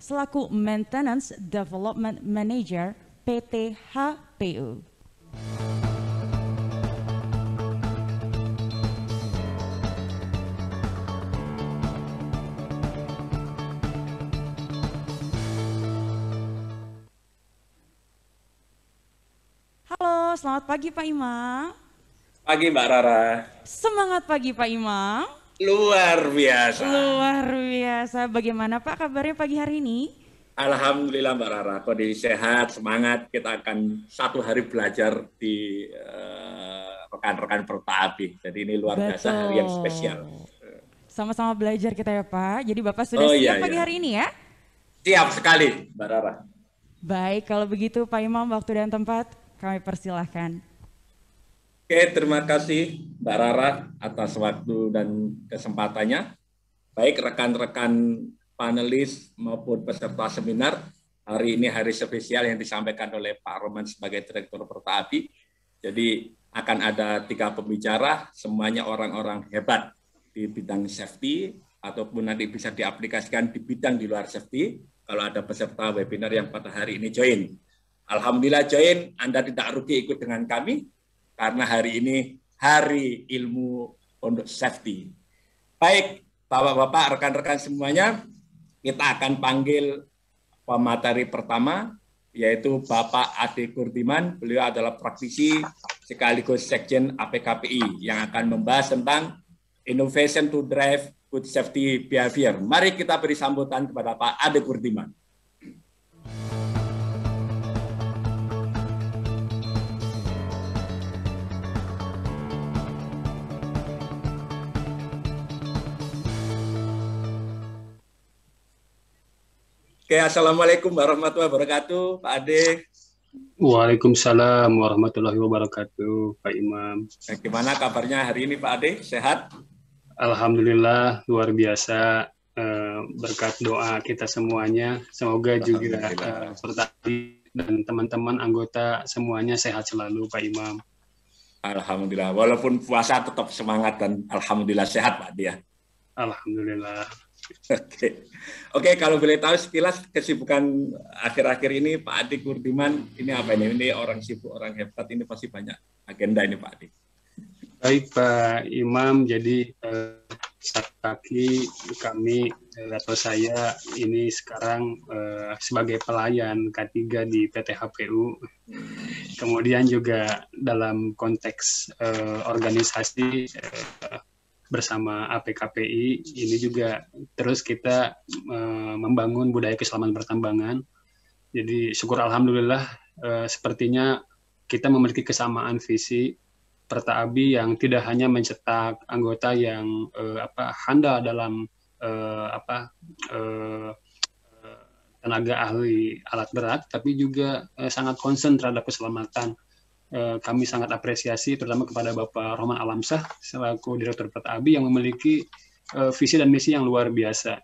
selaku Maintenance Development Manager PT HPU. Halo, selamat pagi Pak Imam. Pagi Mbak Rara. Semangat pagi Pak Imam. Luar biasa. Luar biasa. Bagaimana Pak kabarnya pagi hari ini? Alhamdulillah Mbak Rara, kondisi sehat, semangat. Kita akan satu hari belajar di eh, rekan-rekan uh, Pertapi. Jadi ini luar Betul. biasa hari yang spesial. Sama-sama belajar kita ya Pak. Jadi Bapak sudah oh, iya, siap iya, pagi iya. hari ini ya? Siap sekali Mbak Rara. Baik, kalau begitu Pak Imam waktu dan tempat kami persilahkan. Oke, terima kasih Mbak Rara atas waktu dan kesempatannya. Baik rekan-rekan panelis maupun peserta seminar, hari ini hari spesial yang disampaikan oleh Pak Roman sebagai Direktur Perta Api. Jadi akan ada tiga pembicara, semuanya orang-orang hebat di bidang safety, ataupun nanti bisa diaplikasikan di bidang di luar safety, kalau ada peserta webinar yang pada hari ini join. Alhamdulillah join, Anda tidak rugi ikut dengan kami, karena hari ini hari ilmu untuk safety. Baik, Bapak-bapak, rekan-rekan semuanya, kita akan panggil pemateri pertama yaitu Bapak Ade Kurdiman. Beliau adalah praktisi sekaligus Sekjen APKPI yang akan membahas tentang Innovation to Drive food Safety Behavior. Mari kita beri sambutan kepada Pak Ade Kurdiman. Thank you. Oke, Assalamualaikum warahmatullahi wabarakatuh, Pak Ade. Waalaikumsalam warahmatullahi wabarakatuh, Pak Imam. Nah, gimana kabarnya hari ini, Pak Ade? Sehat? Alhamdulillah, luar biasa eh, berkat doa kita semuanya. Semoga juga uh, dan teman-teman anggota semuanya sehat selalu, Pak Imam. Alhamdulillah, walaupun puasa tetap semangat dan alhamdulillah sehat, Pak Dia. Ya. Alhamdulillah. Oke, oke kalau boleh tahu sekilas kesibukan akhir-akhir ini Pak Adi Kurdiman ini apa ini? Ini orang sibuk, orang hebat. Ini pasti banyak agenda ini Pak Adi. Baik Pak Imam, jadi eh, saat pagi kami eh, atau saya ini sekarang eh, sebagai pelayan K3 di HPU, Kemudian juga dalam konteks eh, organisasi eh, bersama APKPI ini juga terus kita uh, membangun budaya keselamatan pertambangan. Jadi syukur alhamdulillah uh, sepertinya kita memiliki kesamaan visi Pertaabi yang tidak hanya mencetak anggota yang uh, apa handal dalam uh, apa uh, tenaga ahli alat berat, tapi juga uh, sangat concern terhadap keselamatan Eh, kami sangat apresiasi terutama kepada Bapak Roman Alamsah selaku Direktur ABI, yang memiliki eh, visi dan misi yang luar biasa.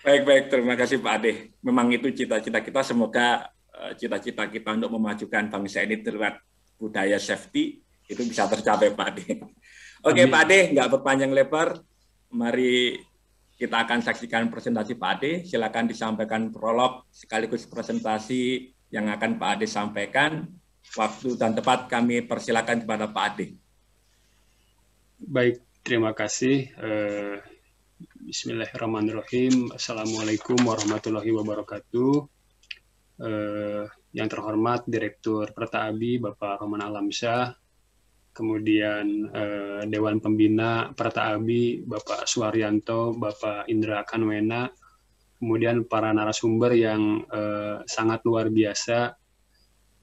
Baik, baik. Terima kasih Pak Ade. Memang itu cita-cita kita. Semoga eh, cita-cita kita untuk memajukan bangsa ini terhadap budaya safety itu bisa tercapai Pak Ade. Oke Amin. Pak Ade, nggak berpanjang lebar. Mari kita akan saksikan presentasi Pak Ade. Silakan disampaikan prolog sekaligus presentasi yang akan Pak Ade sampaikan Waktu dan tepat kami persilakan kepada Pak Ade. Baik, terima kasih. Eh, bismillahirrahmanirrahim. Assalamualaikum warahmatullahi wabarakatuh. Eh, yang terhormat Direktur Pertaabi Bapak Roman Alamsyah, kemudian eh, Dewan Pembina Pertaabi Bapak Suwaryanto, Bapak Indra Kanwena, kemudian para narasumber yang sangat luar biasa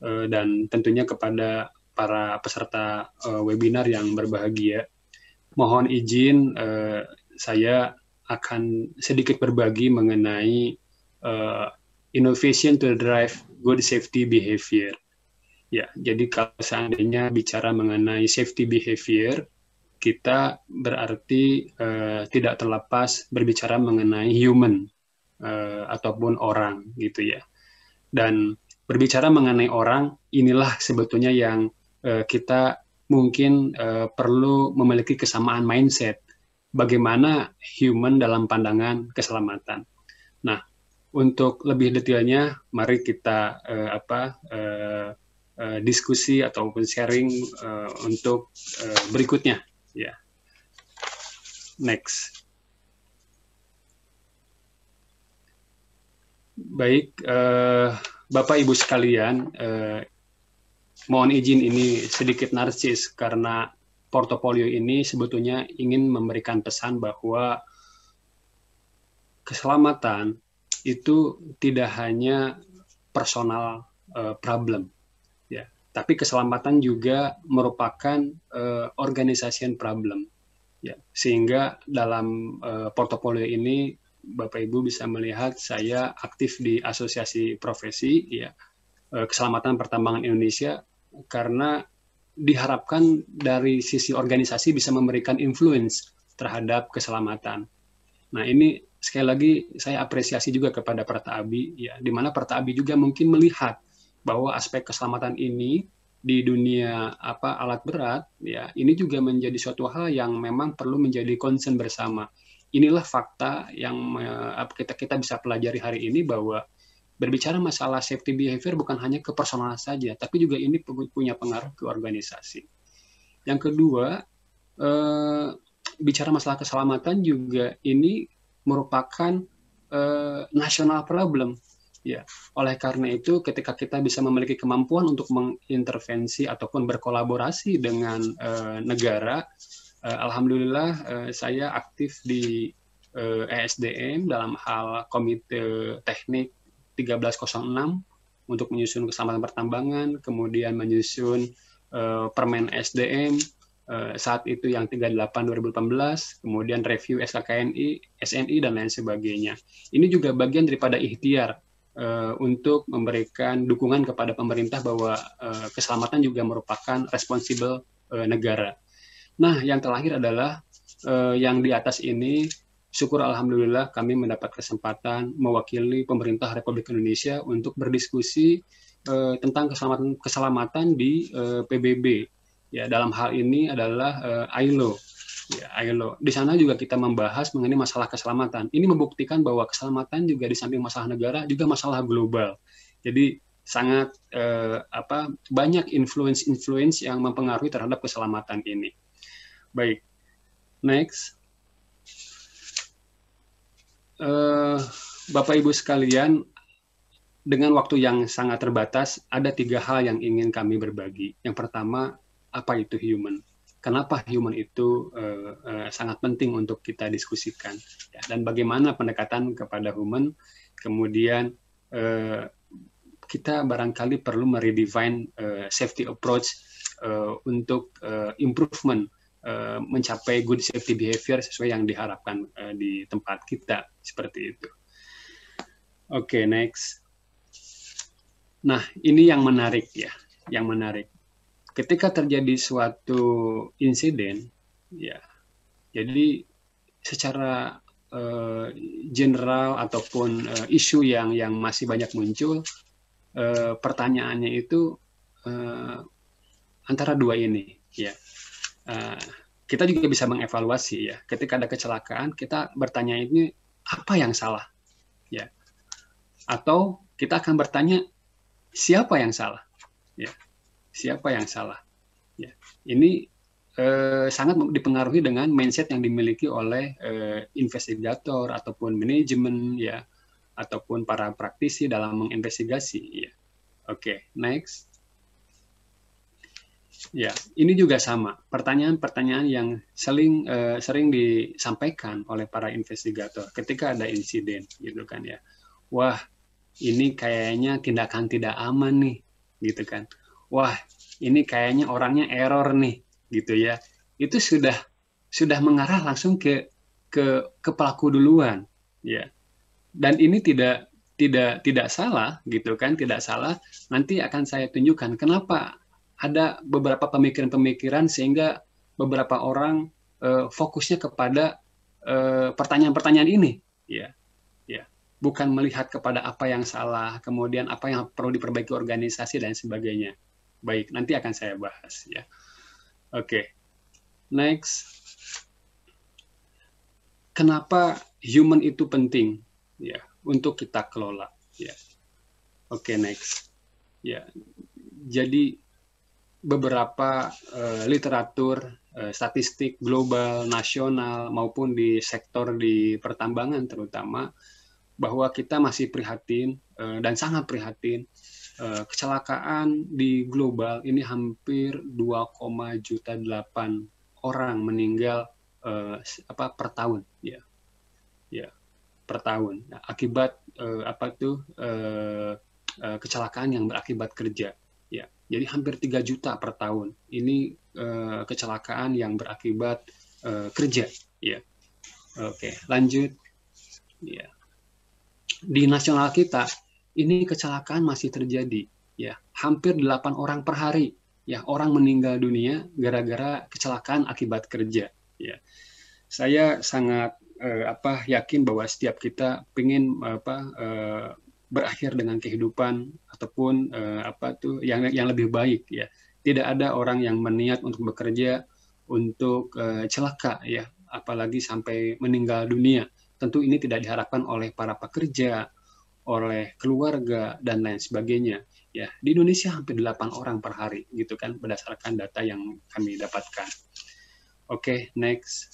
Eh, dan tentunya kepada para peserta eh, webinar yang berbahagia. Mohon izin eh, saya akan sedikit berbagi mengenai innovation to drive good safety behavior. Ya, jadi kalau seandainya bicara mengenai safety behavior, kita berarti uh, tidak terlepas berbicara mengenai human uh, ataupun orang gitu ya. Dan berbicara mengenai orang inilah sebetulnya yang uh, kita mungkin uh, perlu memiliki kesamaan mindset bagaimana human dalam pandangan keselamatan. Nah, untuk lebih detailnya mari kita uh, apa uh, uh, diskusi ataupun sharing uh, untuk uh, berikutnya ya. Yeah. Next. Baik, uh, Bapak Ibu sekalian, eh, mohon izin ini sedikit narsis karena portofolio ini sebetulnya ingin memberikan pesan bahwa keselamatan itu tidak hanya personal eh, problem ya tapi keselamatan juga merupakan eh, problem ya sehingga dalam eh, portofolio ini Bapak Ibu bisa melihat saya aktif di asosiasi profesi ya e, keselamatan pertambangan Indonesia karena diharapkan dari sisi organisasi bisa memberikan influence terhadap keselamatan. Nah ini sekali lagi saya apresiasi juga kepada Abi ya di mana Abi juga mungkin melihat bahwa aspek keselamatan ini di dunia apa alat berat ya ini juga menjadi suatu hal yang memang perlu menjadi concern bersama inilah fakta yang kita kita bisa pelajari hari ini bahwa berbicara masalah safety behavior bukan hanya ke personal saja, tapi juga ini punya pengaruh ke organisasi. Yang kedua, eh, bicara masalah keselamatan juga ini merupakan eh, national problem. Ya, oleh karena itu ketika kita bisa memiliki kemampuan untuk mengintervensi ataupun berkolaborasi dengan eh, negara, Eh, alhamdulillah eh, saya aktif di ESDM eh, e dalam hal komite teknik 1306 untuk menyusun keselamatan pertambangan, kemudian menyusun uh, permen e SDM uh, saat itu yang 38 2018, kemudian review SKKNI, SNI dan lain sebagainya. Ini juga bagian daripada ikhtiar uh, untuk memberikan dukungan kepada pemerintah bahwa uh, keselamatan juga merupakan responsibel uh, negara. Nah, yang terakhir adalah uh, yang di atas ini syukur alhamdulillah kami mendapat kesempatan mewakili pemerintah Republik Indonesia untuk berdiskusi uh, tentang keselamatan keselamatan di uh, eh, PBB. Ya, dalam hal ini adalah uh, ILO. Ya, ILO. Di sana juga kita membahas mengenai masalah keselamatan. Ini membuktikan bahwa keselamatan juga di samping masalah negara juga masalah global. Jadi sangat eh, apa banyak influence-influence yang mempengaruhi terhadap keselamatan ini. Baik. Next. Uh, Bapak Ibu sekalian, dengan waktu yang sangat terbatas, ada tiga hal yang ingin kami berbagi. Yang pertama, apa itu human? Kenapa human itu uh, uh, sangat penting untuk kita diskusikan? Ya, dan bagaimana pendekatan kepada human? Kemudian uh, kita barangkali perlu meredefine uh, safety approach uh, untuk uh, improvement Eh, mencapai good safety behavior sesuai yang diharapkan eh, di tempat kita seperti itu. Oke, okay, next. Nah, ini yang menarik ya, yang menarik. Ketika terjadi suatu insiden, ya, jadi secara eh, general ataupun isu yang yang masih banyak muncul, pertanyaannya itu antara dua ini, ya uh, kita juga bisa mengevaluasi ya. Ketika ada kecelakaan, kita bertanya ini apa yang salah, ya. Atau kita akan bertanya siapa yang salah, ya. Siapa yang salah, ya. Ini eh, sangat dipengaruhi dengan mindset yang dimiliki oleh eh, investigator ataupun manajemen, ya, ataupun para praktisi dalam menginvestigasi, ya. Oke, okay, next. Ya, ini juga sama. Pertanyaan-pertanyaan yang sering uh, eh, sering disampaikan oleh para investigator ketika ada insiden, gitu kan ya. Wah, ini kayaknya tindakan tidak aman nih, gitu kan. Wah, ini kayaknya orangnya error nih, gitu ya. Itu sudah sudah mengarah langsung ke ke ke pelaku duluan, ya. Dan ini tidak tidak tidak salah, gitu kan? Tidak salah. Nanti akan saya tunjukkan kenapa ada beberapa pemikiran-pemikiran sehingga beberapa orang uh, fokusnya kepada eh, pertanyaan-pertanyaan uh, ini, ya, ya, bukan melihat kepada apa yang salah, kemudian apa yang perlu diperbaiki organisasi dan sebagainya. Baik, nanti akan saya bahas, ya. Oke, okay. next, kenapa human itu penting, ya, untuk kita kelola, ya. Oke, okay, next, ya. Jadi beberapa uh, literatur uh, statistik global, nasional maupun di sektor di pertambangan terutama bahwa kita masih prihatin uh, dan sangat prihatin uh, kecelakaan di global ini hampir 2,8 juta orang meninggal uh, apa per tahun ya. Ya, per tahun. Nah, akibat uh, apa tuh uh, kecelakaan yang berakibat kerja jadi hampir 3 juta per tahun. Ini uh, kecelakaan yang berakibat uh, kerja, ya. Oke, lanjut. Ya. Di nasional kita ini kecelakaan masih terjadi, ya. Hampir 8 orang per hari, ya, orang meninggal dunia gara-gara kecelakaan akibat kerja, ya. Saya sangat uh, apa yakin bahwa setiap kita ingin apa uh, berakhir dengan kehidupan ataupun uh, apa tuh yang yang lebih baik ya. Tidak ada orang yang meniat untuk bekerja untuk uh, celaka ya, apalagi sampai meninggal dunia. Tentu ini tidak diharapkan oleh para pekerja, oleh keluarga dan lain sebagainya. Ya, di Indonesia hampir 8 orang per hari gitu kan berdasarkan data yang kami dapatkan. Oke, okay, next.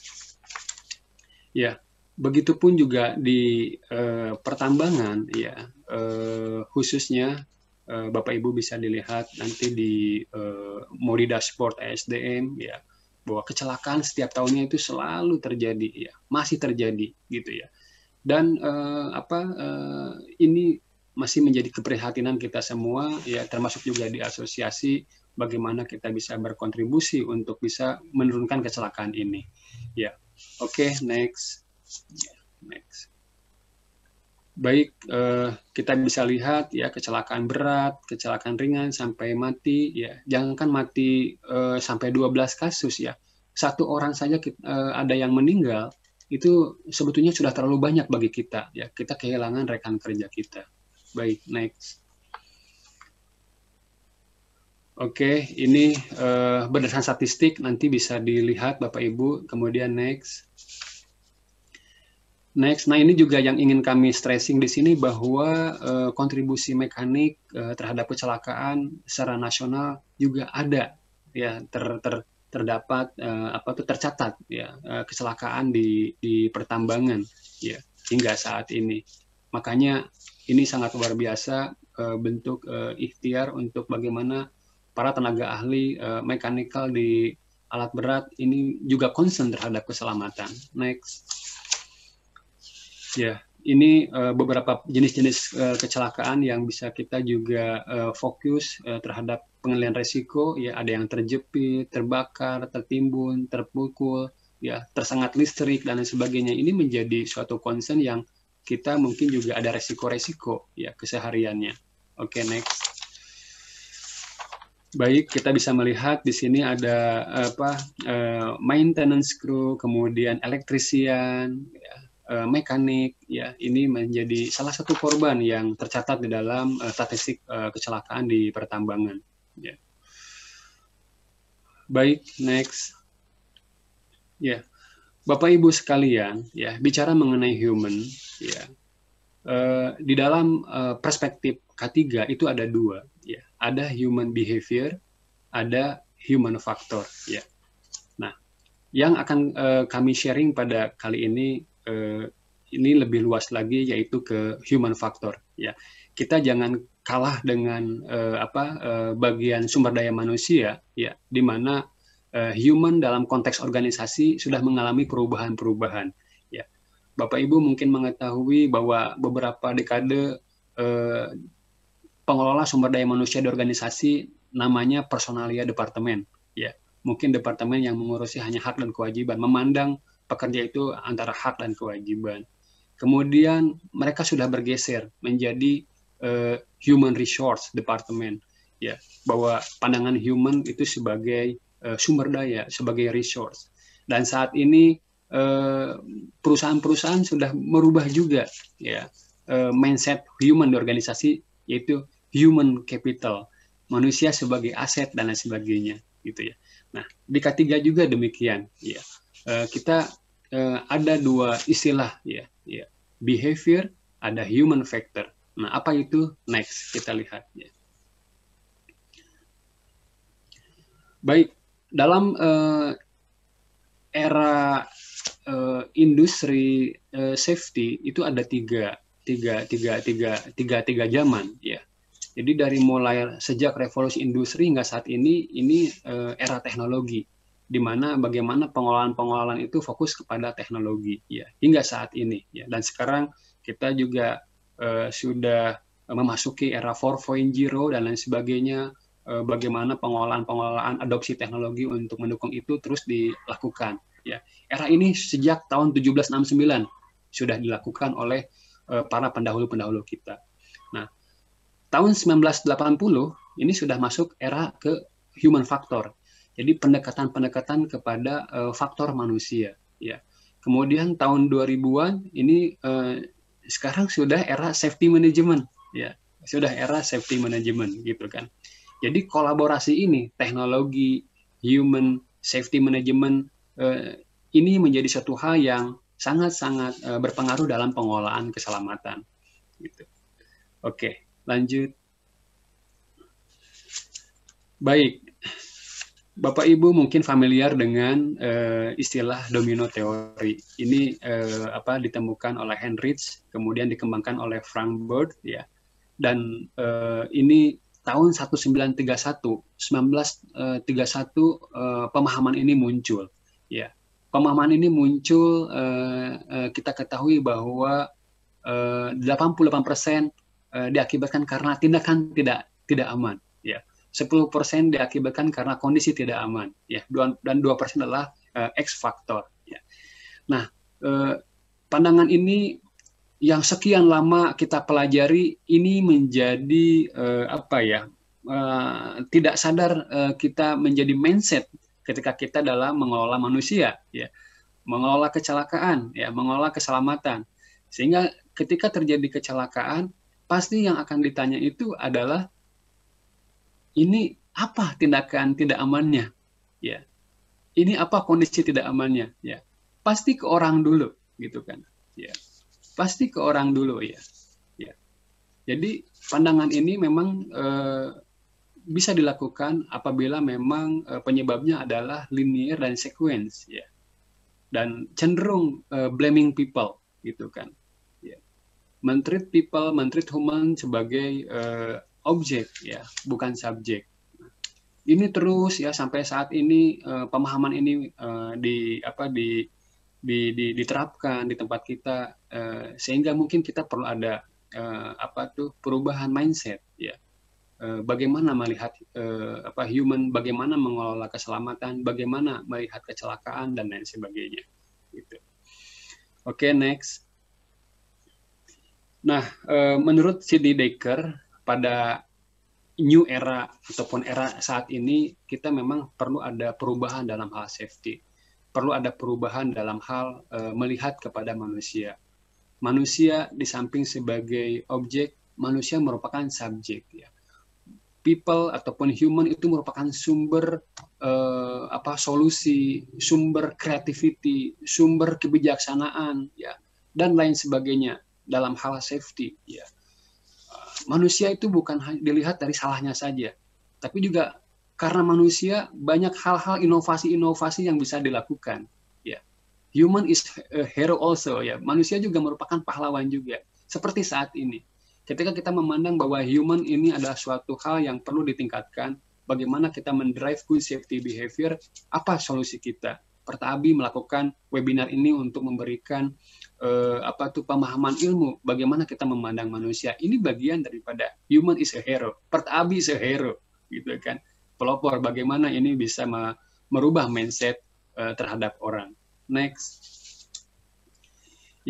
Ya, Begitupun juga di uh, pertambangan ya uh, khususnya uh, Bapak Ibu bisa dilihat nanti di uh, modi dashboard SDM ya bahwa kecelakaan setiap tahunnya itu selalu terjadi ya masih terjadi gitu ya dan uh, apa uh, ini masih menjadi keprihatinan kita semua ya termasuk juga di asosiasi bagaimana kita bisa berkontribusi untuk bisa menurunkan kecelakaan ini ya oke okay, next Next. Baik, eh, kita bisa lihat ya kecelakaan berat, kecelakaan ringan sampai mati ya. jangan kan mati eh, sampai 12 kasus ya. Satu orang saja kita, eh, ada yang meninggal itu sebetulnya sudah terlalu banyak bagi kita ya. Kita kehilangan rekan kerja kita. Baik, next. Oke, ini uh, berdasarkan statistik nanti bisa dilihat Bapak Ibu. Kemudian next. Next, nah ini juga yang ingin kami stressing di sini bahwa uh, kontribusi mekanik uh, terhadap kecelakaan secara nasional juga ada ya ter, ter terdapat uh, apa tuh tercatat ya uh, kecelakaan di di pertambangan ya hingga saat ini. Makanya ini sangat luar biasa uh, bentuk uh, ikhtiar untuk bagaimana para tenaga ahli uh, mekanikal di alat berat ini juga concern terhadap keselamatan. Next. Ya, ini uh, beberapa jenis-jenis uh, kecelakaan yang bisa kita juga uh, fokus uh, terhadap pengendalian resiko. Ya, ada yang terjepit, terbakar, tertimbun, terpukul, ya, tersengat listrik dan lain sebagainya. Ini menjadi suatu concern yang kita mungkin juga ada resiko-resiko ya kesehariannya. Oke, okay, next. Baik, kita bisa melihat di sini ada apa? maintenance crew, kemudian elektrisian, ya, Eh, mekanik ya ini menjadi salah satu korban yang tercatat di dalam uh, statistik uh, kecelakaan di pertambangan ya. Baik, next. Ya. Bapak Ibu sekalian, ya, bicara mengenai human, ya. Uh, di dalam uh, perspektif K3 itu ada dua, ya. Ada human behavior, ada human factor, ya. Nah, yang akan uh, kami sharing pada kali ini eh, ini lebih luas lagi yaitu ke human factor ya kita jangan kalah dengan eh, apa eh, bagian sumber daya manusia ya di mana eh, human dalam konteks organisasi sudah mengalami perubahan-perubahan ya Bapak Ibu mungkin mengetahui bahwa beberapa dekade eh, pengelola sumber daya manusia di organisasi namanya personalia departemen ya mungkin departemen yang mengurusi hanya hak dan kewajiban memandang pekerja itu antara hak dan kewajiban. Kemudian mereka sudah bergeser menjadi uh, human resource department ya bahwa pandangan human itu sebagai uh, sumber daya sebagai resource dan saat ini eh, perusahaan-perusahaan sudah merubah juga ya uh, mindset human di organisasi yaitu human capital manusia sebagai aset dan lain sebagainya gitu ya nah di k juga demikian ya Eh, kita uh, ada dua istilah ya, ya, behavior ada human factor. Nah, apa itu next kita lihat ya. Baik, dalam uh, era uh, industri uh, safety itu ada tiga, tiga, tiga, tiga, tiga, tiga zaman ya. Jadi dari mulai sejak revolusi industri hingga saat ini, ini uh, era teknologi di mana bagaimana pengolahan-pengolahan itu fokus kepada teknologi ya hingga saat ini ya dan sekarang kita juga eh, sudah memasuki era 4.0 dan lain sebagainya eh, bagaimana pengolahan-pengolahan adopsi teknologi untuk mendukung itu terus dilakukan ya era ini sejak tahun 1769 sudah dilakukan oleh eh, para pendahulu-pendahulu kita nah tahun 1980 ini sudah masuk era ke human factor jadi pendekatan-pendekatan kepada uh, faktor manusia ya. Kemudian tahun 2000-an ini uh, sekarang sudah era safety management ya. Sudah era safety management gitu kan. Jadi kolaborasi ini teknologi, human, safety management uh, ini menjadi satu hal yang sangat-sangat uh, berpengaruh dalam pengolahan keselamatan gitu. Oke, lanjut. Baik, Bapak Ibu mungkin familiar dengan uh, istilah domino teori. Ini uh, apa ditemukan oleh Henrich, kemudian dikembangkan oleh Frank Bird ya. Dan uh, ini tahun 1931, 1931 uh, pemahaman ini muncul ya. Pemahaman ini muncul uh, uh, kita ketahui bahwa uh, 88% uh, diakibatkan karena tindakan tidak tidak aman ya. 10% diakibatkan karena kondisi tidak aman ya dan 2% adalah uh, X faktor ya. Nah, uh, pandangan ini yang sekian lama kita pelajari ini menjadi uh, apa ya? Uh, tidak sadar uh, kita menjadi mindset ketika kita dalam mengelola manusia ya. Mengelola kecelakaan ya, mengelola keselamatan. Sehingga ketika terjadi kecelakaan pasti yang akan ditanya itu adalah ini apa tindakan tidak amannya ya ini apa kondisi tidak amannya ya pasti ke orang dulu gitu kan ya pasti ke orang dulu ya ya jadi pandangan ini memang eh, bisa dilakukan apabila memang eh, penyebabnya adalah linear dan sequence ya dan cenderung eh, blaming people gitu kan ya mentreat people mentreat human sebagai eh, objek ya, bukan subjek. Ini terus ya sampai saat ini uh, pemahaman ini uh, di apa di, di, di diterapkan di tempat kita uh, sehingga mungkin kita perlu ada uh, apa tuh perubahan mindset ya. bagaimana melihat eh, apa human, bagaimana mengelola keselamatan, bagaimana melihat kecelakaan dan lain sebagainya. Gitu. Oke, okay, next. Nah, menurut Sidney Decker pada new era ataupun era saat ini kita memang perlu ada perubahan dalam hal safety, perlu ada perubahan dalam hal e, melihat kepada manusia. Manusia di samping sebagai objek, manusia merupakan subjek ya. People ataupun human itu merupakan sumber e, apa solusi, sumber creativity, sumber kebijaksanaan ya dan lain sebagainya dalam hal safety ya manusia itu bukan dilihat dari salahnya saja, tapi juga karena manusia banyak hal-hal inovasi-inovasi yang bisa dilakukan. Ya, human is a hero also. Ya, manusia juga merupakan pahlawan juga. Seperti saat ini, ketika kita memandang bahwa human ini adalah suatu hal yang perlu ditingkatkan, bagaimana kita mendrive good safety behavior, apa solusi kita? Pertabi melakukan webinar ini untuk memberikan uh, apa tuh pemahaman ilmu bagaimana kita memandang manusia. Ini bagian daripada human is a hero. Pertabi is a hero gitu kan. Pelopor bagaimana ini bisa merubah mindset uh, terhadap orang. Next.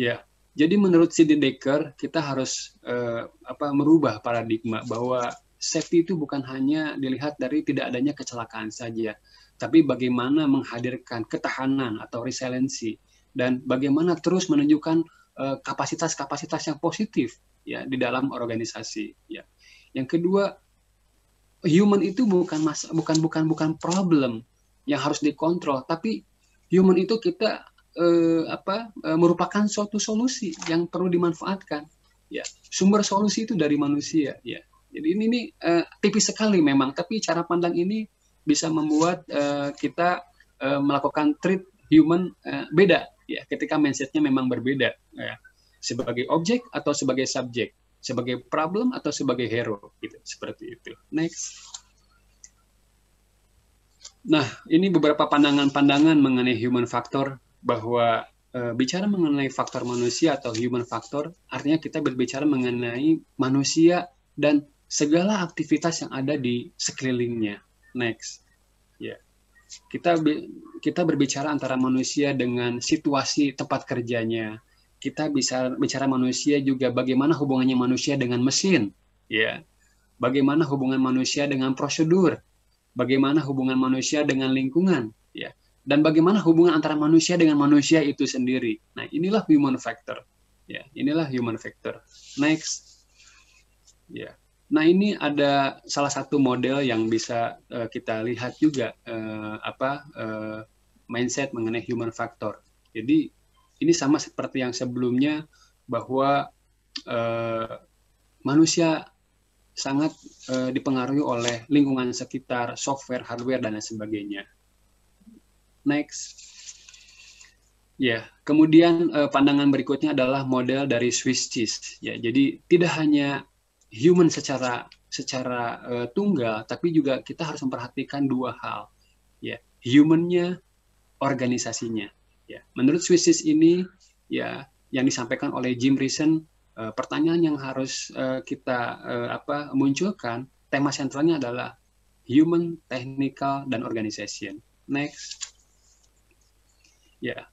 Ya. Yeah. Jadi menurut Sidney Decker, kita harus uh, apa merubah paradigma bahwa safety itu bukan hanya dilihat dari tidak adanya kecelakaan saja, tapi bagaimana menghadirkan ketahanan atau resiliensi dan bagaimana terus menunjukkan eh, kapasitas-kapasitas uh, yang positif ya di dalam organisasi ya. Yang kedua, human itu bukan mas bukan bukan bukan problem yang harus dikontrol, tapi human itu kita uh, apa uh, merupakan suatu solusi yang perlu dimanfaatkan ya. Sumber solusi itu dari manusia ya. Jadi ini, ini uh, tipis sekali memang, tapi cara pandang ini bisa membuat uh, kita uh, melakukan treat human uh, beda ya ketika mindsetnya memang berbeda ya. sebagai objek atau sebagai subjek sebagai problem atau sebagai hero gitu seperti itu next nah ini beberapa pandangan-pandangan mengenai human factor bahwa e, bicara mengenai faktor manusia atau human factor artinya kita berbicara mengenai manusia dan segala aktivitas yang ada di sekelilingnya next ya yeah. kita kita berbicara antara manusia dengan situasi tempat kerjanya kita bisa bicara manusia juga bagaimana hubungannya manusia dengan mesin ya yeah. bagaimana hubungan manusia dengan prosedur bagaimana hubungan manusia dengan lingkungan ya yeah. dan bagaimana hubungan antara manusia dengan manusia itu sendiri nah inilah human factor ya inilah human factor next ya Nah, ini ada salah satu model yang bisa uh, kita lihat juga uh, apa uh, mindset mengenai human factor. Jadi ini sama seperti yang sebelumnya bahwa uh, manusia sangat uh, dipengaruhi oleh lingkungan sekitar, software, hardware dan lain sebagainya. Next. Ya, yeah. kemudian uh, pandangan berikutnya adalah model dari Swiss cheese. Ya, jadi tidak hanya human secara secara uh, tunggal, tapi juga kita harus memperhatikan dua hal, ya humannya, organisasinya. Ya, menurut Swissis ini, ya yang disampaikan oleh Jim Reason, uh, pertanyaan yang harus uh, kita uh, apa munculkan, tema sentralnya adalah human, technical, dan organization. Next, ya.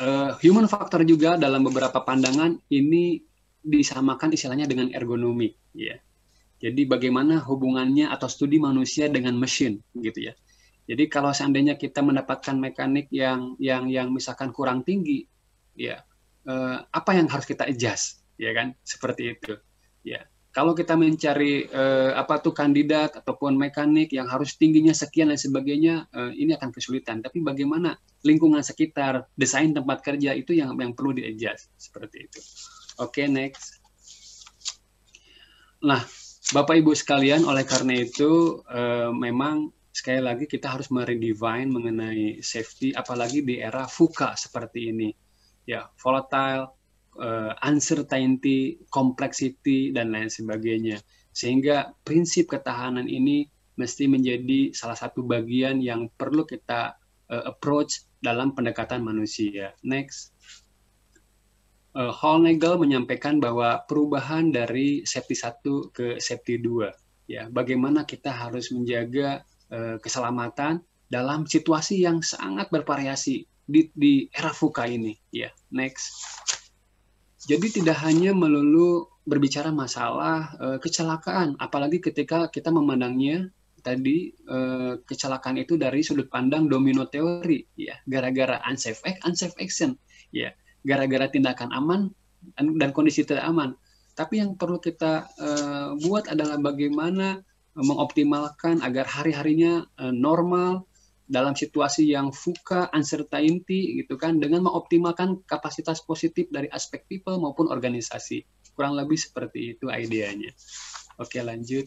Uh, human factor juga dalam beberapa pandangan ini disamakan istilahnya dengan ergonomik ya. Jadi bagaimana hubungannya atau studi manusia dengan mesin gitu ya. Jadi kalau seandainya kita mendapatkan mekanik yang yang yang misalkan kurang tinggi, ya eh, apa yang harus kita adjust, ya kan? Seperti itu. Ya. Kalau kita mencari eh, apa tuh kandidat ataupun mekanik yang harus tingginya sekian dan sebagainya, eh, ini akan kesulitan. Tapi bagaimana lingkungan sekitar, desain tempat kerja itu yang yang perlu di seperti itu. Oke, okay, next. Nah, Bapak Ibu sekalian, oleh karena itu eh, memang sekali lagi kita harus meredefine mengenai safety, apalagi di era VUCA seperti ini. Ya, volatile, eh, uncertainty, complexity, dan lain sebagainya. Sehingga prinsip ketahanan ini mesti menjadi salah satu bagian yang perlu kita eh, approach dalam pendekatan manusia. Next uh, eh, legal menyampaikan bahwa perubahan dari safety 1 ke safety 2 ya bagaimana kita harus menjaga uh, keselamatan dalam situasi yang sangat bervariasi di, di era VUCA ini ya next jadi tidak hanya melulu berbicara masalah uh, kecelakaan apalagi ketika kita memandangnya tadi kecelakaan itu dari sudut pandang domino teori ya gara-gara unsafe act unsafe action ya gara-gara tindakan aman dan kondisi tidak aman. Tapi yang perlu kita uh, buat adalah bagaimana mengoptimalkan agar hari-harinya uh, normal dalam situasi yang fuka uncertainty gitu kan dengan mengoptimalkan kapasitas positif dari aspek people maupun organisasi. Kurang lebih seperti itu idenya. Oke, lanjut.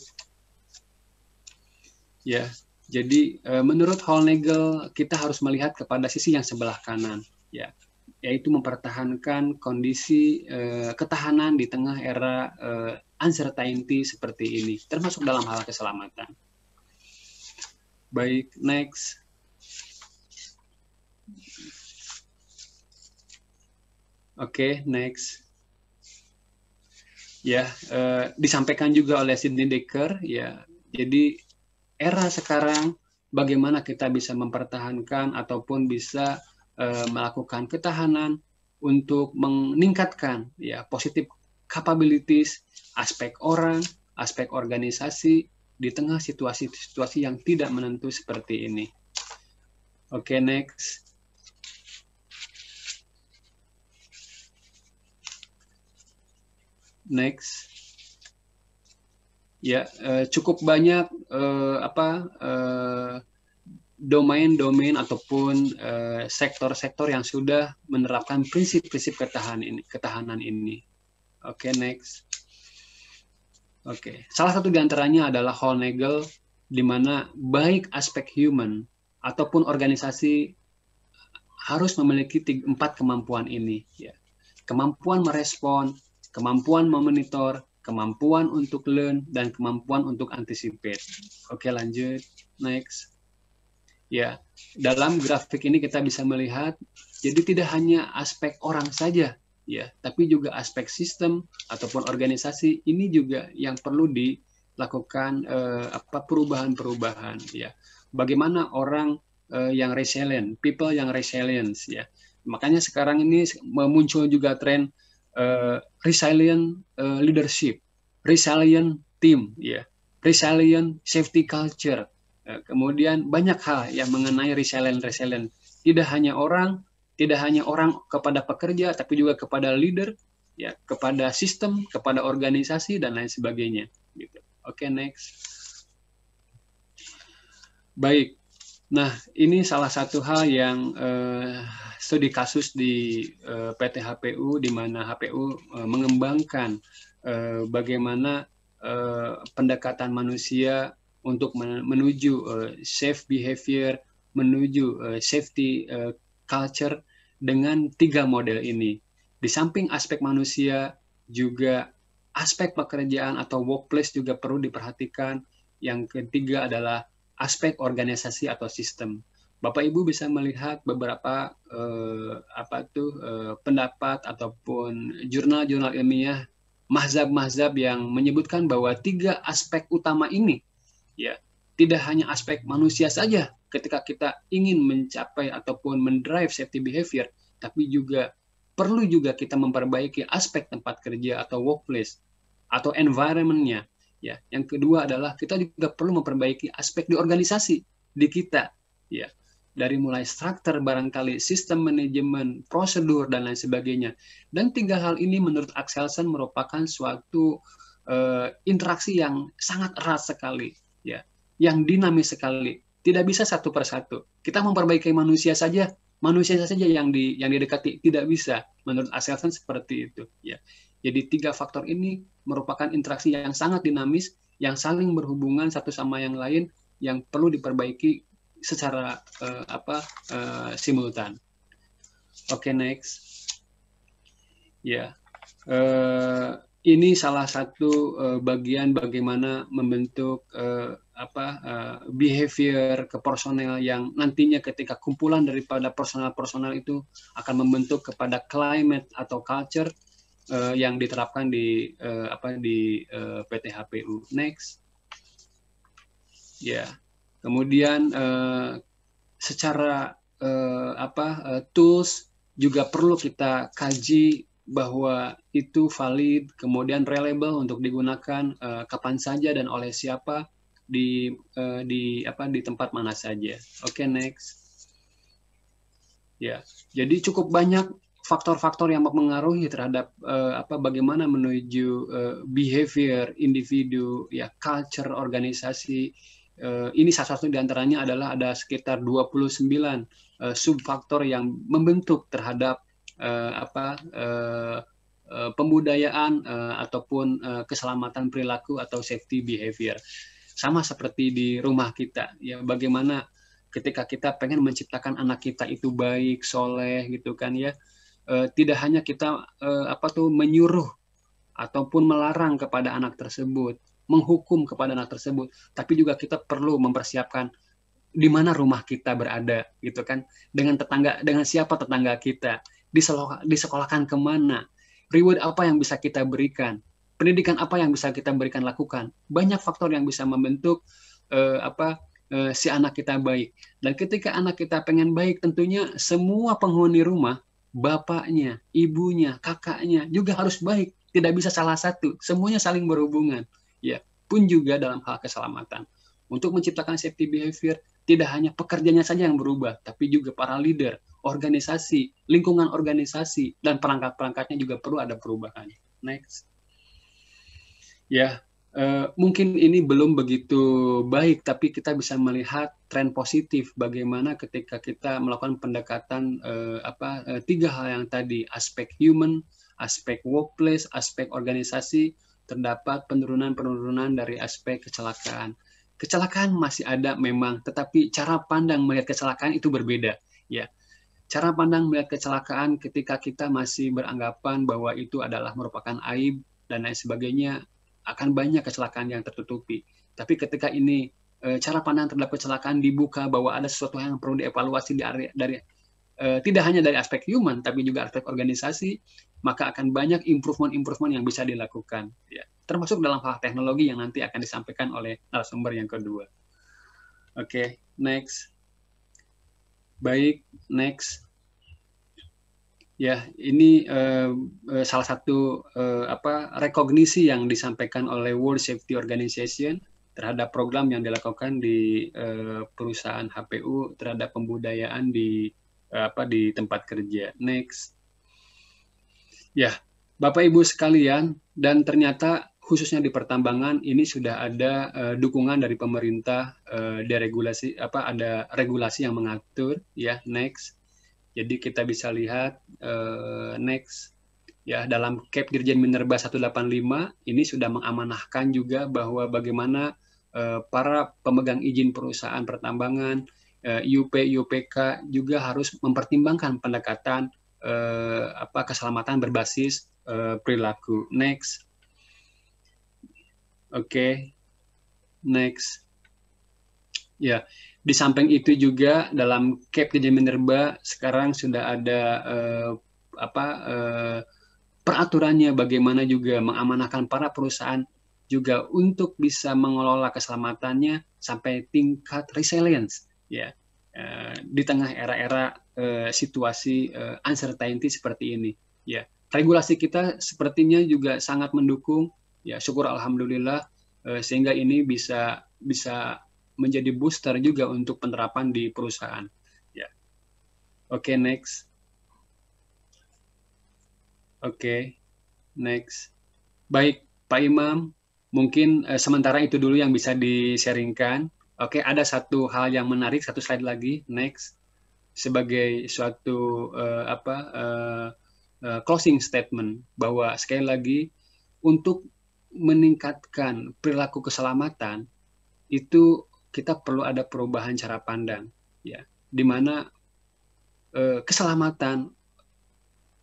Ya, jadi uh, menurut Nagel kita harus melihat kepada sisi yang sebelah kanan ya yaitu mempertahankan kondisi eh, ketahanan di tengah era eh, uncertainty seperti ini, termasuk dalam hal keselamatan. Baik, next. Oke, okay, next. Ya, eh, disampaikan juga oleh Sidney Decker, ya. Jadi era sekarang bagaimana kita bisa mempertahankan ataupun bisa Eh, melakukan ketahanan untuk meningkatkan ya positif capabilities aspek orang, aspek organisasi di tengah situasi-situasi yang tidak menentu seperti ini. Oke, okay, next. Next. Ya, eh, cukup banyak eh, apa eh, domain-domain ataupun eh, sektor-sektor uh, yang sudah menerapkan prinsip-prinsip ketahanan ini. Ketahanan ini. Oke, okay, next. Oke, okay. salah satu diantaranya adalah Hall Nagel, di mana baik aspek human ataupun organisasi harus memiliki tiga, empat kemampuan ini. Ya. Kemampuan merespon, kemampuan memonitor, kemampuan untuk learn, dan kemampuan untuk anticipate. Oke, okay, lanjut. Next. Ya, dalam grafik ini kita bisa melihat jadi tidak hanya aspek orang saja ya, tapi juga aspek sistem ataupun organisasi ini juga yang perlu dilakukan eh, apa perubahan-perubahan ya. Bagaimana orang eh, yang resilient, people yang resilient ya. Makanya sekarang ini muncul juga tren eh, resilient eh, leadership, resilient team ya, resilient safety culture Eh, kemudian banyak hal yang mengenai resilient resilient tidak hanya orang tidak hanya orang kepada pekerja tapi juga kepada leader ya kepada sistem kepada organisasi dan lain sebagainya gitu oke okay, next baik nah ini salah satu hal yang eh, studi kasus di eh, PT HPU di mana HPU eh, mengembangkan eh, bagaimana eh, pendekatan manusia untuk menuju uh, safe behavior, menuju uh, safety uh, culture dengan tiga model ini. Di samping aspek manusia, juga aspek pekerjaan atau workplace juga perlu diperhatikan. Yang ketiga adalah aspek organisasi atau sistem. Bapak Ibu bisa melihat beberapa eh, apa tuh eh, pendapat ataupun jurnal-jurnal ilmiah mazhab-mazhab yang menyebutkan bahwa tiga aspek utama ini ya tidak hanya aspek manusia saja ketika kita ingin mencapai ataupun mendrive safety behavior tapi juga perlu juga kita memperbaiki aspek tempat kerja atau workplace atau environmentnya ya yang kedua adalah kita juga perlu memperbaiki aspek di organisasi di kita ya dari mulai struktur barangkali sistem manajemen prosedur dan lain sebagainya dan tiga hal ini menurut Axelsen merupakan suatu uh, interaksi yang sangat erat sekali yang dinamis sekali. Tidak bisa satu persatu. Kita memperbaiki manusia saja, manusia saja yang di yang didekati tidak bisa. Menurut Aselsan seperti itu. Ya. Jadi tiga faktor ini merupakan interaksi yang sangat dinamis, yang saling berhubungan satu sama yang lain, yang perlu diperbaiki secara uh, apa uh, simultan. Oke okay, next. Ya. Yeah. Uh, ini salah satu uh, bagian bagaimana membentuk uh, apa uh, behavior ke personel yang nantinya ketika kumpulan daripada personal-personal itu akan membentuk kepada climate atau culture uh, yang diterapkan di uh, apa di uh, HPU next ya yeah. kemudian uh, secara uh, apa uh, tools juga perlu kita kaji bahwa itu valid, kemudian reliable untuk digunakan uh, kapan saja dan oleh siapa di uh, di apa di tempat mana saja. Oke, okay, next. Ya, yeah. jadi cukup banyak faktor-faktor yang mempengaruhi terhadap uh, apa bagaimana menuju uh, behavior individu, ya culture organisasi. Uh, ini salah satu diantaranya adalah ada sekitar 29 uh, subfaktor yang membentuk terhadap uh, apa uh, pembudayaan uh, ataupun uh, keselamatan perilaku atau safety behavior sama seperti di rumah kita ya bagaimana ketika kita pengen menciptakan anak kita itu baik soleh gitu kan ya tidak hanya kita apa tuh menyuruh ataupun melarang kepada anak tersebut menghukum kepada anak tersebut tapi juga kita perlu mempersiapkan di mana rumah kita berada gitu kan dengan tetangga dengan siapa tetangga kita disekolahkan kemana, reward apa yang bisa kita berikan, pendidikan apa yang bisa kita berikan lakukan. Banyak faktor yang bisa membentuk eh, apa eh, si anak kita baik. Dan ketika anak kita pengen baik, tentunya semua penghuni rumah, bapaknya, ibunya, kakaknya juga harus baik. Tidak bisa salah satu, semuanya saling berhubungan. Ya, pun juga dalam hal keselamatan. Untuk menciptakan safety behavior, tidak hanya pekerjanya saja yang berubah, tapi juga para leader, organisasi, lingkungan organisasi, dan perangkat-perangkatnya juga perlu ada perubahan. Next. Ya, uh, mungkin ini belum begitu baik, tapi kita bisa melihat tren positif bagaimana ketika kita melakukan pendekatan uh, apa uh, tiga hal yang tadi, aspek human, aspek workplace, aspek organisasi, terdapat penurunan-penurunan dari aspek kecelakaan. Kecelakaan masih ada memang, tetapi cara pandang melihat kecelakaan itu berbeda, ya. Cara pandang melihat kecelakaan ketika kita masih beranggapan bahwa itu adalah merupakan aib dan lain sebagainya akan banyak kecelakaan yang tertutupi. Tapi ketika ini eh, cara pandang terhadap kecelakaan dibuka bahwa ada sesuatu yang perlu dievaluasi dari dari Eh, tidak hanya dari aspek human tapi juga aspek organisasi maka akan banyak improvement-improvement yang bisa dilakukan ya termasuk dalam hal teknologi yang nanti akan disampaikan oleh narasumber yang kedua oke okay, next baik next ya ini uh, salah satu uh, apa rekognisi yang disampaikan oleh World Safety Organization terhadap program yang dilakukan di uh, perusahaan HPU terhadap pembudayaan di apa di tempat kerja. Next. Ya, Bapak Ibu sekalian dan ternyata khususnya di pertambangan ini sudah ada uh, dukungan dari pemerintah uh, eh, deregulasi apa ada regulasi yang mengatur ya next jadi kita bisa lihat uh, next ya dalam Cap Dirjen Minerba 185 ini sudah mengamanahkan juga bahwa bagaimana uh, para pemegang izin perusahaan pertambangan Eh, IUP IUPK juga harus mempertimbangkan pendekatan eh, apa keselamatan berbasis eh, perilaku. Next. Oke. Okay. Next. Ya, yeah. di samping itu juga dalam CAP Minerba sekarang sudah ada eh, apa eh, peraturannya bagaimana juga mengamanahkan para perusahaan juga untuk bisa mengelola keselamatannya sampai tingkat resilience ya eh, di tengah era-era eh, situasi eh, uncertainty seperti ini ya regulasi kita sepertinya juga sangat mendukung ya syukur alhamdulillah sehingga ini bisa bisa menjadi booster juga untuk penerapan di perusahaan ya oke okay, next oke okay, next baik Pak Imam mungkin uh, sementara itu dulu yang bisa disaringkan Oke, ada satu hal yang menarik, satu slide lagi, next sebagai suatu uh, apa uh, uh, closing statement bahwa sekali lagi untuk meningkatkan perilaku keselamatan itu kita perlu ada perubahan cara pandang, ya, di mana uh, keselamatan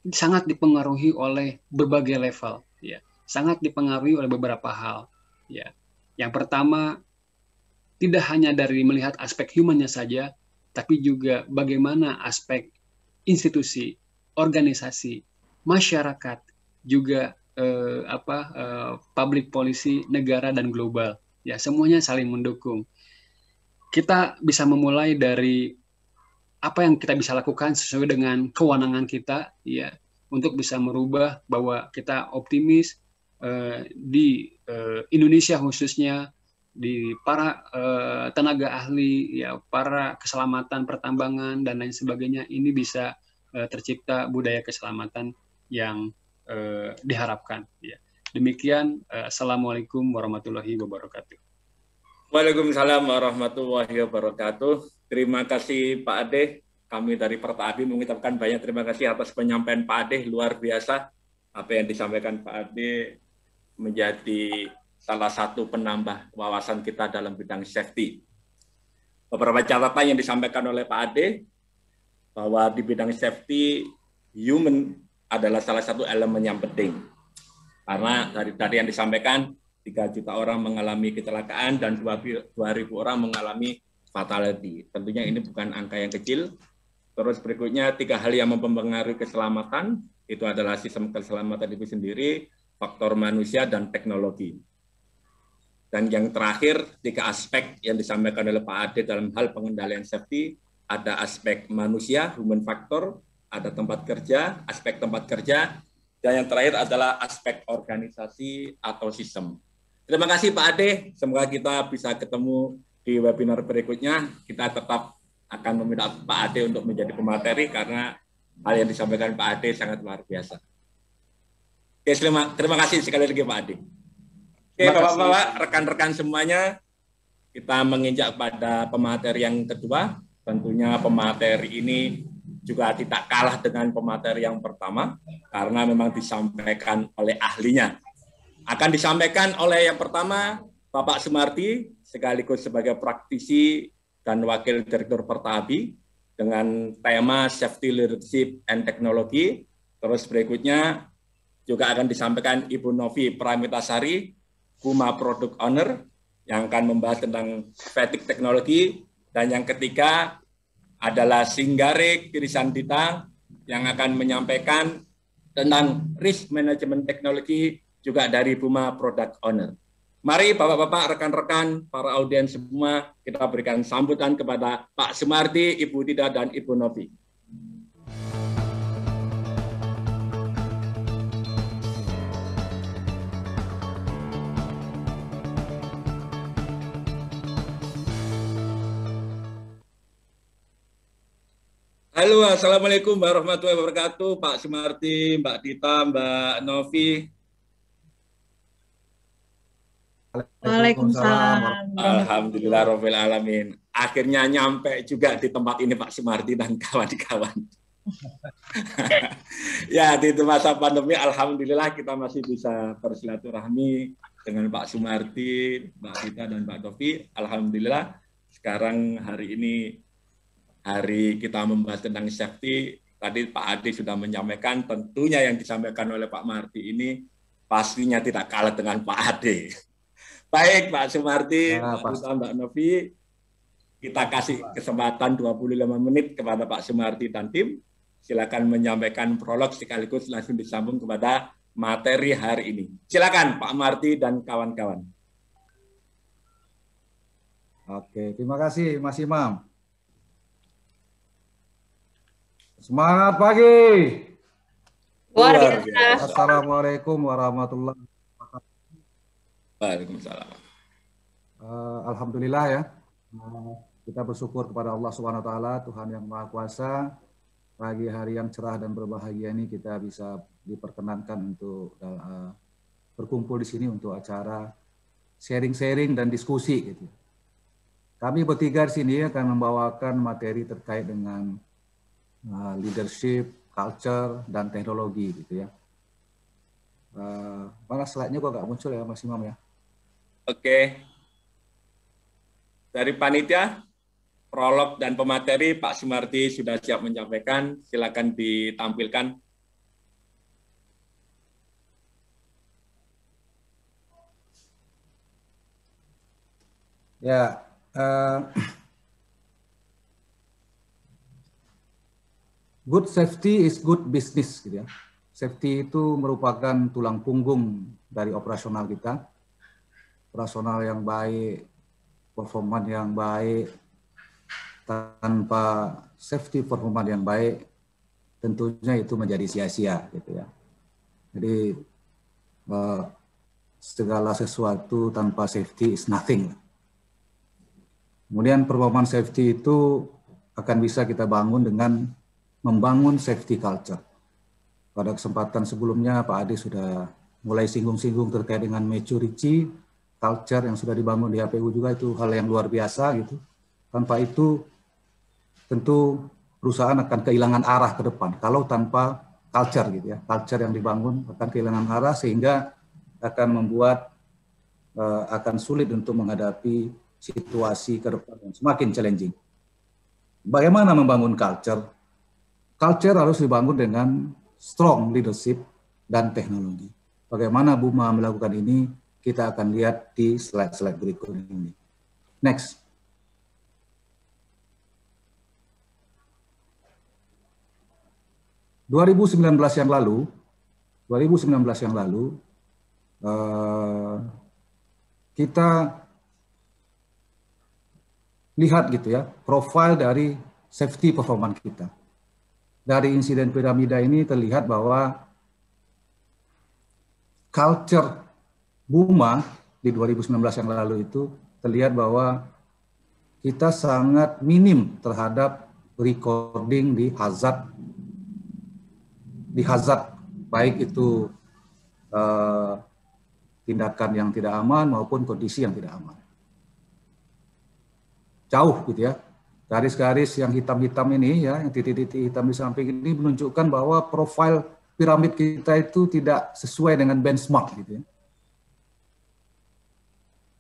sangat dipengaruhi oleh berbagai level, ya, sangat dipengaruhi oleh beberapa hal, ya. Yang pertama tidak hanya dari melihat aspek humannya saja, tapi juga bagaimana aspek institusi, organisasi, masyarakat, juga eh, apa eh, public policy negara dan global. Ya, semuanya saling mendukung. Kita bisa memulai dari apa yang kita bisa lakukan sesuai dengan kewenangan kita, ya, untuk bisa merubah bahwa kita optimis eh, di eh, Indonesia khususnya di para uh, tenaga ahli, ya para keselamatan pertambangan dan lain sebagainya ini bisa uh, tercipta budaya keselamatan yang uh, diharapkan. Ya. Demikian, uh, assalamualaikum warahmatullahi wabarakatuh. Waalaikumsalam warahmatullahi wabarakatuh. Terima kasih Pak Ade. Kami dari pertabi mengucapkan banyak terima kasih atas penyampaian Pak Ade luar biasa. Apa yang disampaikan Pak Ade menjadi salah satu penambah wawasan kita dalam bidang safety. Beberapa catatan yang disampaikan oleh Pak Ade bahwa di bidang safety human adalah salah satu elemen yang penting. Karena dari tadi yang disampaikan 3 juta orang mengalami kecelakaan dan 2000 orang mengalami fatality. Tentunya ini bukan angka yang kecil. Terus berikutnya tiga hal yang mempengaruhi keselamatan itu adalah sistem keselamatan itu sendiri, faktor manusia dan teknologi. Dan yang terakhir, tiga aspek yang disampaikan oleh Pak Ade dalam hal pengendalian safety, ada aspek manusia, human factor, ada tempat kerja, aspek tempat kerja, dan yang terakhir adalah aspek organisasi atau sistem. Terima kasih Pak Ade, semoga kita bisa ketemu di webinar berikutnya. Kita tetap akan meminta Pak Ade untuk menjadi pemateri karena hal yang disampaikan Pak Ade sangat luar biasa. Oke, terima kasih sekali lagi Pak Ade. Oke, Bapak-bapak, rekan-rekan semuanya, kita menginjak pada pemateri yang kedua. Tentunya pemateri ini juga tidak kalah dengan pemateri yang pertama karena memang disampaikan oleh ahlinya. Akan disampaikan oleh yang pertama Bapak Sumardi sekaligus sebagai praktisi dan wakil direktur Pertabi dengan tema safety leadership and technology. Terus berikutnya juga akan disampaikan Ibu Novi Pramitasari Kuma Product Owner yang akan membahas tentang fatigue teknologi dan yang ketiga adalah Singgarik Tirisandita yang akan menyampaikan tentang risk management teknologi juga dari Buma Product Owner. Mari Bapak-Bapak, rekan-rekan, para audiens semua, kita berikan sambutan kepada Pak Sumardi, Ibu Tida, dan Ibu Novi. Halo, Assalamualaikum warahmatullahi wabarakatuh, Pak Sumarti, Mbak Dita, Mbak Novi. Waalaikumsalam. Alhamdulillah, Robbil Alamin. Akhirnya nyampe juga di tempat ini Pak Sumarti dan kawan-kawan. ya, di masa pandemi, Alhamdulillah kita masih bisa bersilaturahmi dengan Pak Sumarti, Mbak Dita, dan Mbak Novi. Alhamdulillah, sekarang hari ini hari kita membahas tentang safety, tadi Pak Adi sudah menyampaikan, tentunya yang disampaikan oleh Pak Marti ini pastinya tidak kalah dengan Pak Adi. Baik Pak Sumarti, nah, Pak Mbak Novi, kita kasih kesempatan 25 menit kepada Pak Sumarti dan tim. Silakan menyampaikan prolog sekaligus langsung disambung kepada materi hari ini. Silakan Pak Marti dan kawan-kawan. Oke, terima kasih Mas Imam. Semangat pagi. Luar biasa. Assalamualaikum warahmatullahi wabarakatuh. Waalaikumsalam. Uh, Alhamdulillah ya. Eh, kita bersyukur kepada Allah Subhanahu taala, Tuhan yang Maha Kuasa. Pagi hari yang cerah dan berbahagia ini kita bisa diperkenankan untuk eh, berkumpul di sini untuk acara sharing-sharing dan diskusi gitu. Kami bertiga di sini akan membawakan materi terkait dengan Eh, leadership, culture, dan teknologi gitu ya. Uh, mana slide-nya kok nggak muncul ya Mas Imam ya? Oke. Okay. Dari panitia, prolog dan pemateri Pak Sumardi sudah siap menyampaikan. Silakan ditampilkan. Ya, eh, good safety is good business gitu ya. Safety itu merupakan tulang punggung dari operasional kita. Operasional yang baik, performa yang baik, tanpa safety performa yang baik, tentunya itu menjadi sia-sia gitu ya. Jadi uh, segala sesuatu tanpa safety is nothing. Kemudian performance safety itu akan bisa kita bangun dengan membangun safety culture. Pada kesempatan sebelumnya Pak Ade sudah mulai singgung-singgung terkait dengan maturity culture yang sudah dibangun di HPU juga itu hal yang luar biasa gitu. Tanpa itu tentu perusahaan akan kehilangan arah ke depan kalau tanpa culture gitu ya. Culture yang dibangun akan kehilangan arah sehingga akan membuat eh, akan sulit untuk menghadapi situasi ke depan yang semakin challenging. Bagaimana membangun culture? culture harus dibangun dengan strong leadership dan teknologi. Bagaimana Buma melakukan ini, kita akan lihat di slide-slide berikut ini. Next. ...2019 yang lalu, 2019 yang lalu, eh, kita lihat gitu ya, profil dari safety performance kita dari insiden piramida ini terlihat bahwa culture Buma di 2019 yang lalu itu terlihat bahwa kita sangat minim terhadap recording di hazard di hazard baik itu uh, tindakan yang tidak aman maupun kondisi yang tidak aman jauh gitu ya garis-garis yang hitam-hitam ini ya, yang titik-titik hitam di samping ini menunjukkan bahwa profil piramid kita itu tidak sesuai dengan benchmark gitu ya.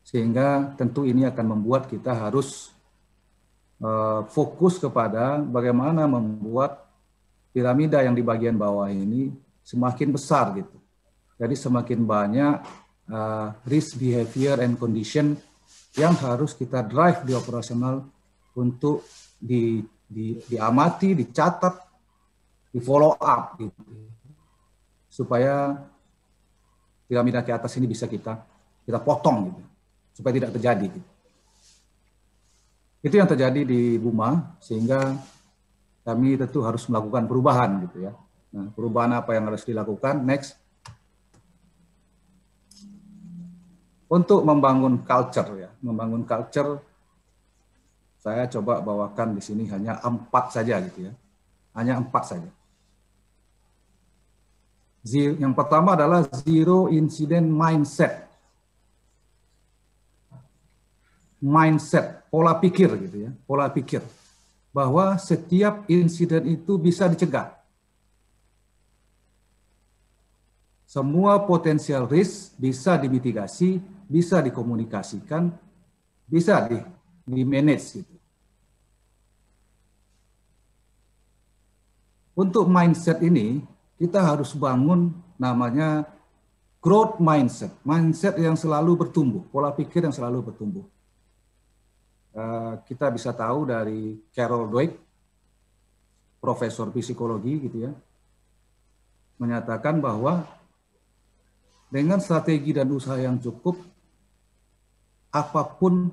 Sehingga tentu ini akan membuat kita harus uh, fokus kepada bagaimana membuat piramida yang di bagian bawah ini semakin besar gitu. Jadi semakin banyak uh, risk behavior and condition yang harus kita drive di operasional untuk di, di, diamati, dicatat, di follow up gitu. Supaya piramida ke atas ini bisa kita kita potong gitu. Supaya tidak terjadi gitu. Itu yang terjadi di Buma sehingga kami tentu harus melakukan perubahan gitu ya. Nah, perubahan apa yang harus dilakukan? Next. Untuk membangun culture ya, membangun culture saya coba bawakan di sini hanya empat saja gitu ya. Hanya empat saja. Zero Yang pertama adalah zero incident mindset. Mindset, pola pikir gitu ya, pola pikir bahwa setiap insiden itu bisa dicegah. Semua potensial risk bisa dimitigasi, bisa dikomunikasikan, bisa di di manage gitu. Untuk mindset ini kita harus bangun namanya growth mindset, mindset yang selalu bertumbuh, pola pikir yang selalu bertumbuh. Eh, kita bisa tahu dari Carol Dweck, profesor psikologi gitu ya, menyatakan bahwa dengan strategi dan usaha yang cukup, apapun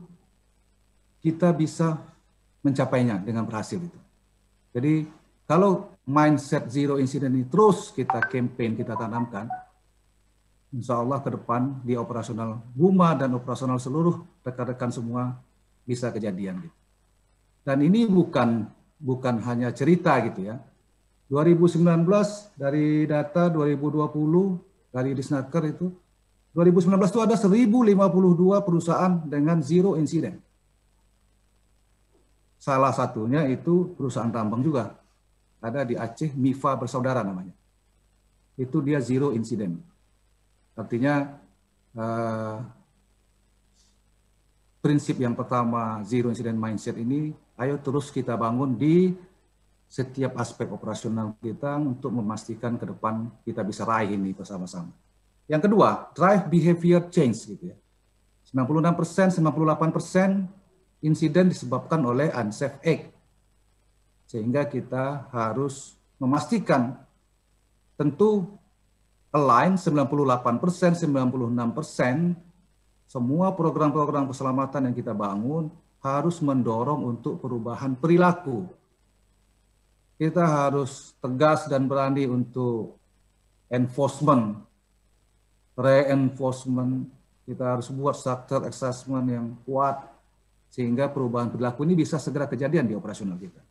kita bisa mencapainya dengan berhasil itu. Jadi kalau mindset zero incident ini terus kita campaign, kita tanamkan, insya Allah ke depan di operasional Buma dan operasional seluruh rekan-rekan semua bisa kejadian gitu. Dan ini bukan bukan hanya cerita gitu ya. 2019 dari data 2020 dari Disnaker itu 2019 itu ada 1052 perusahaan dengan zero incident. Salah satunya itu perusahaan tambang juga. Ada di Aceh, MIFA Bersaudara namanya. Itu dia zero incident. Artinya uh, prinsip yang pertama zero incident mindset ini ayo terus kita bangun di setiap aspek operasional kita untuk memastikan ke depan kita bisa raih ini bersama-sama. Yang kedua, drive behavior change gitu ya. 96 persen, 98 persen insiden disebabkan oleh unsafe egg. Sehingga kita harus memastikan tentu align 98%, 96% semua program-program keselamatan yang kita bangun harus mendorong untuk perubahan perilaku. Kita harus tegas dan berani untuk enforcement, reinforcement, kita harus buat structure assessment yang kuat sehingga perubahan perilaku ini bisa segera kejadian di operasional kita.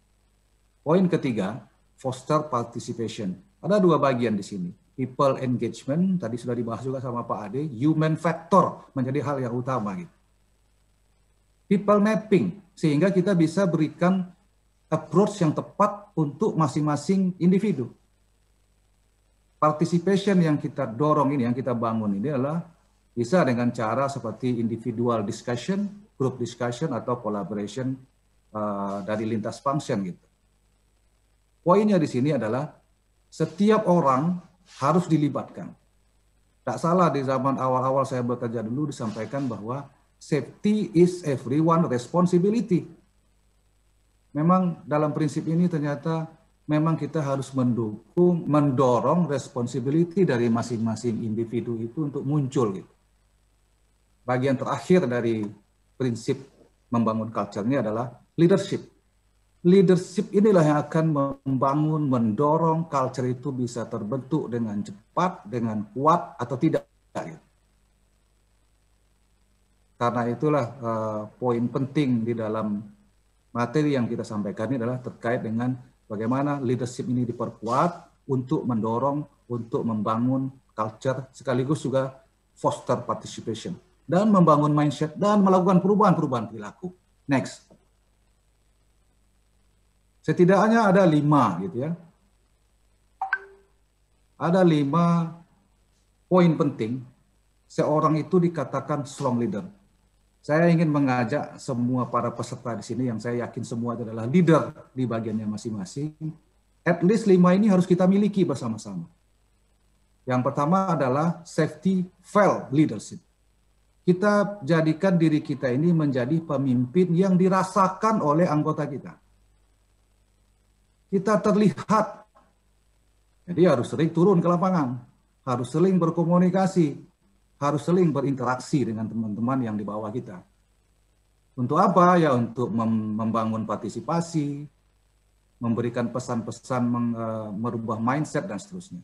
Poin ketiga, foster participation. Ada dua bagian di sini. People engagement, tadi sudah dibahas juga sama Pak Ade, human factor menjadi hal yang utama. Gitu. People mapping, sehingga kita bisa berikan approach yang tepat untuk masing-masing individu. Participation yang kita dorong ini, yang kita bangun ini adalah bisa dengan cara seperti individual discussion, group discussion atau collaboration uh, dari lintas function gitu. Poinnya di sini adalah setiap orang harus dilibatkan. Tak salah di zaman awal-awal saya bekerja dulu disampaikan bahwa safety is everyone responsibility. Memang dalam prinsip ini ternyata memang kita harus mendukung, mendorong responsibility dari masing-masing individu itu untuk muncul. Gitu. Bagian terakhir dari prinsip membangun culture ini adalah leadership. Leadership inilah yang akan membangun, mendorong culture itu bisa terbentuk dengan cepat, dengan kuat atau tidak. Karena itulah uh, poin penting di dalam materi yang kita sampaikan ini adalah terkait dengan bagaimana leadership ini diperkuat untuk mendorong, untuk membangun culture, sekaligus juga foster participation dan membangun mindset dan melakukan perubahan-perubahan perilaku. Next. Setidaknya ada lima gitu ya. Ada lima poin penting seorang itu dikatakan strong leader. Saya ingin mengajak semua para peserta di sini yang saya yakin semua adalah leader di bagiannya masing-masing. At least lima ini harus kita miliki bersama-sama. Yang pertama adalah safety fail leadership kita jadikan diri kita ini menjadi pemimpin yang dirasakan oleh anggota kita. Kita terlihat. Jadi harus sering turun ke lapangan, harus sering berkomunikasi, harus sering berinteraksi dengan teman-teman yang di bawah kita. Untuk apa? Ya untuk membangun partisipasi, memberikan pesan-pesan e, merubah mindset dan seterusnya.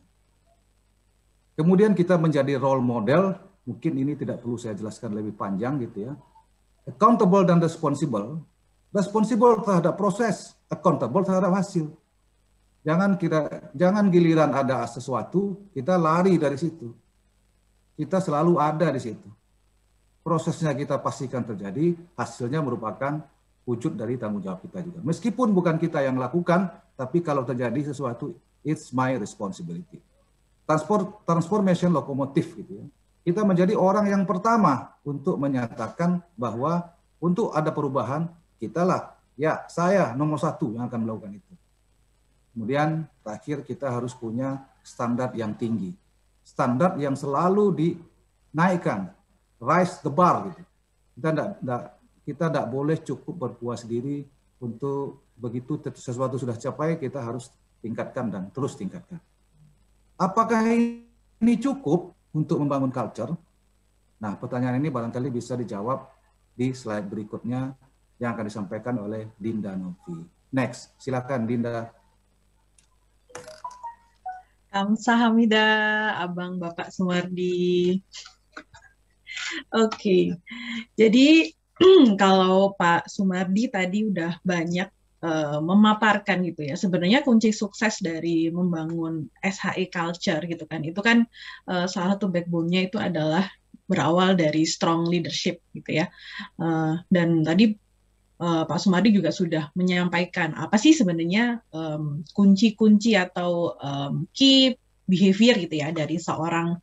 Kemudian kita menjadi role model mungkin ini tidak perlu saya jelaskan lebih panjang gitu ya. Accountable dan responsible. Responsible terhadap proses, accountable terhadap hasil. Jangan kita jangan giliran ada sesuatu kita lari dari situ. Kita selalu ada di situ. Prosesnya kita pastikan terjadi, hasilnya merupakan wujud dari tanggung jawab kita juga. Meskipun bukan kita yang lakukan, tapi kalau terjadi sesuatu, it's my responsibility. Transport, transformation lokomotif gitu ya kita menjadi orang yang pertama untuk menyatakan bahwa untuk ada perubahan, kitalah, ya saya nomor satu yang akan melakukan itu. Kemudian terakhir kita harus punya standar yang tinggi. Standar yang selalu dinaikkan. Rise the bar gitu. Kita tidak kita tidak boleh cukup berpuas diri untuk begitu sesuatu sudah capai kita harus tingkatkan dan terus tingkatkan. Apakah ini cukup? untuk membangun culture? Nah, pertanyaan ini barangkali bisa dijawab di slide berikutnya yang akan disampaikan oleh Dinda Novi. Next, silakan Dinda. Kamsahamnida, Abang Bapak Sumardi. Oke, okay. jadi kalau Pak Sumardi tadi udah banyak Eh, memaparkan gitu ya. Sebenarnya kunci sukses dari membangun SHI e culture gitu kan. Itu kan uh, salah satu backbone-nya itu adalah berawal dari strong leadership gitu ya. Uh, dan tadi uh, Pak Sumadi juga sudah menyampaikan apa sih sebenarnya um, kunci-kunci atau um, key behavior gitu ya dari seorang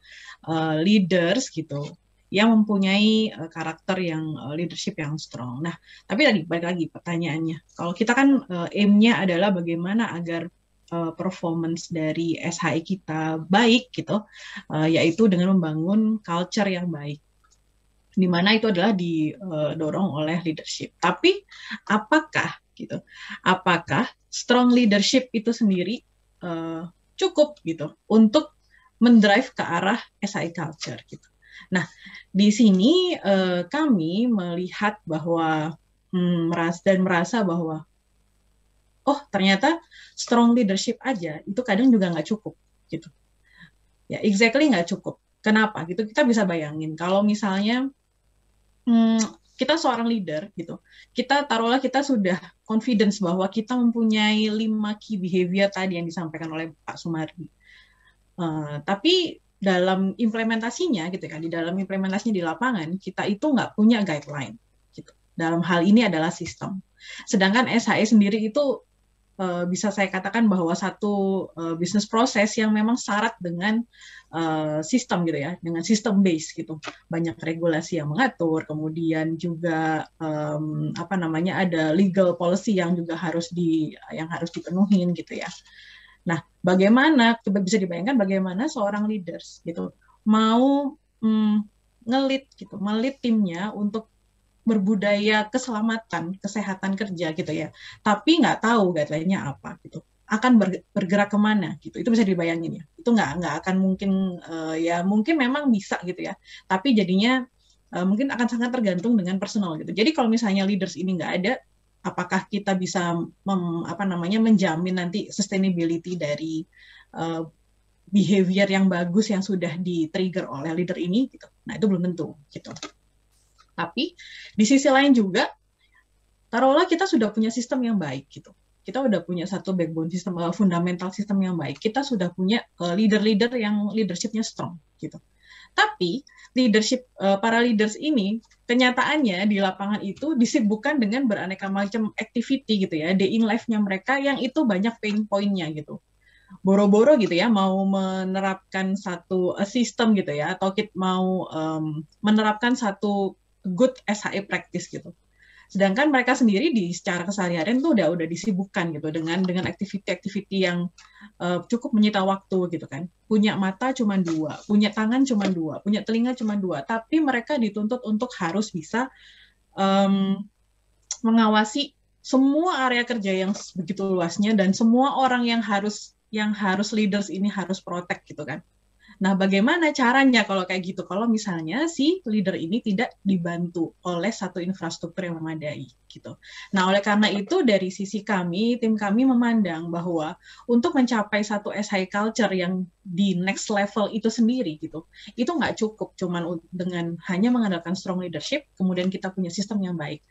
uh, leaders gitu yang mempunyai eh, karakter yang eh, leadership yang strong. Nah, tapi tadi balik lagi pertanyaannya, kalau kita kan uh, aim-nya adalah bagaimana agar performance dari SHI kita baik gitu, yaitu dengan membangun culture yang baik di mana itu adalah didorong oleh leadership. Tapi apakah gitu? Apakah strong leadership itu sendiri uh, cukup gitu untuk mendrive ke arah SI culture gitu? Nah, di sini uh, kami melihat bahwa hmm, merasa dan merasa bahwa oh ternyata strong leadership aja itu kadang juga nggak cukup gitu. Ya, exactly nggak cukup. Kenapa? Gitu kita bisa bayangin kalau misalnya hmm, kita seorang leader gitu. Kita taruhlah kita sudah confidence bahwa kita mempunyai lima key behavior tadi yang disampaikan oleh Pak Sumardi. Uh, tapi dalam implementasinya gitu kan di dalam implementasinya di lapangan kita itu nggak punya guideline gitu dalam hal ini adalah sistem sedangkan SHE sendiri itu uh, bisa saya katakan bahwa satu uh, eh, bisnis proses yang memang syarat dengan uh, sistem gitu ya dengan sistem base gitu banyak regulasi yang mengatur kemudian juga um, apa namanya ada legal policy yang juga harus di yang harus dipenuhin gitu ya Nah, bagaimana coba bisa dibayangkan bagaimana seorang leaders gitu mau mm, ngelit gitu, melit timnya untuk berbudaya keselamatan, kesehatan kerja gitu ya. Tapi nggak tahu guideline-nya apa gitu. Akan bergerak kemana gitu. Itu bisa dibayangin ya. Itu nggak nggak akan mungkin uh, ya mungkin memang bisa gitu ya. Tapi jadinya uh, mungkin akan sangat tergantung dengan personal gitu. Jadi kalau misalnya leaders ini nggak ada, apakah kita bisa mem, apa namanya menjamin nanti sustainability dari uh, behavior yang bagus yang sudah di trigger oleh leader ini gitu. Nah, itu belum tentu gitu. Tapi di sisi lain juga taruhlah kita sudah punya sistem yang baik gitu. Kita sudah punya satu backbone sistem uh, fundamental sistem yang baik. Kita sudah punya eh, leader-leader yang leadershipnya strong gitu. Tapi leadership uh, para leaders ini kenyataannya di lapangan itu disibukkan dengan beraneka macam activity gitu ya, day in life-nya mereka yang itu banyak pain point-nya gitu boro-boro gitu ya mau menerapkan satu eh, sistem gitu ya atau kita mau um, menerapkan satu good SHE practice gitu. Sedangkan mereka sendiri di secara keseharian tuh udah udah disibukkan gitu dengan dengan aktiviti-aktiviti yang uh, cukup menyita waktu gitu kan. Punya mata cuma dua, punya tangan cuma dua, punya telinga cuma dua, tapi mereka dituntut untuk harus bisa um, mengawasi semua area kerja yang begitu luasnya dan semua orang yang harus yang harus leaders ini harus protek gitu kan. Nah, bagaimana caranya kalau kayak gitu? Kalau misalnya si leader ini tidak dibantu oleh satu infrastruktur yang memadai gitu. Nah, oleh karena itu dari sisi kami, tim kami memandang bahwa untuk mencapai satu SI culture yang di next level itu sendiri gitu, itu nggak cukup cuman dengan hanya mengandalkan strong leadership, kemudian kita punya sistem yang baik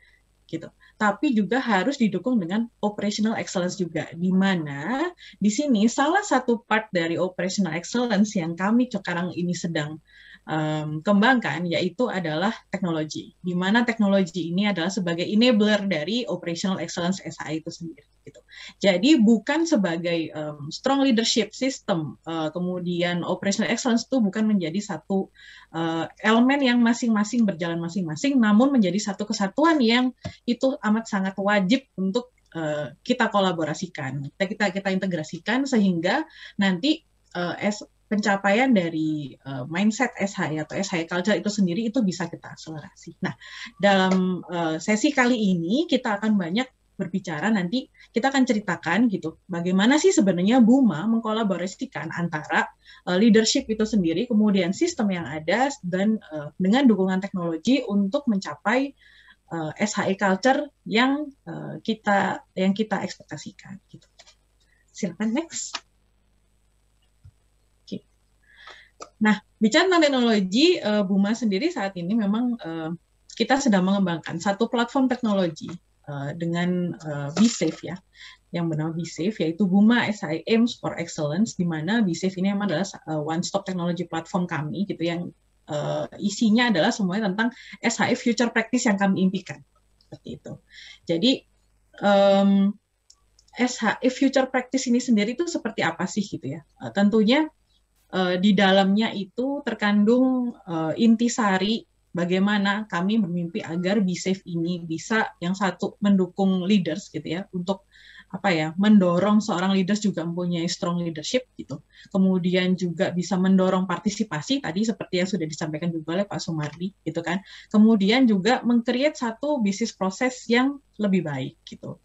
gitu. Tapi juga harus didukung dengan operational excellence juga, di mana di sini salah satu part dari operational excellence yang kami sekarang ini sedang um, kembangkan yaitu adalah teknologi. Di mana teknologi ini adalah sebagai enabler dari operational excellence SI itu sendiri gitu. Jadi bukan sebagai um, strong leadership system uh, kemudian operational excellence itu bukan menjadi satu uh, elemen yang masing-masing berjalan masing-masing namun menjadi satu kesatuan yang itu amat sangat wajib untuk uh, kita kolaborasikan. Kita kita integrasikan sehingga nanti pencapaian dari uh, mindset SHI atau SHI culture itu sendiri itu bisa kita akselerasi. Nah, dalam uh, sesi kali ini kita akan banyak berbicara nanti kita akan ceritakan gitu bagaimana sih sebenarnya Buma mengkolaborasikan antara uh, leadership itu sendiri kemudian sistem yang ada dan uh, dengan dukungan teknologi untuk mencapai uh, SHI culture yang uh, kita yang kita ekspektasikan gitu. Silakan next. Nah, bicara tentang teknologi, uh, Buma sendiri saat ini memang uh, kita sedang mengembangkan satu platform teknologi uh, dengan uh, BSafe ya, yang bernama BSafe, yaitu Buma SI Aims for Excellence, di mana BSafe ini memang adalah uh, one-stop technology platform kami, gitu, yang uh, isinya adalah semuanya tentang SHI future practice yang kami impikan, seperti itu. Jadi, um, SHI future practice ini sendiri itu seperti apa sih, gitu ya? Uh, tentunya uh, di dalamnya itu terkandung uh, eh, intisari bagaimana kami bermimpi agar BeSafe ini bisa yang satu mendukung leaders gitu ya untuk apa ya mendorong seorang leaders juga mempunyai strong leadership gitu. Kemudian juga bisa mendorong partisipasi tadi seperti yang sudah disampaikan juga oleh Pak Sumardi gitu kan. Kemudian juga mengcreate satu bisnis proses yang lebih baik gitu.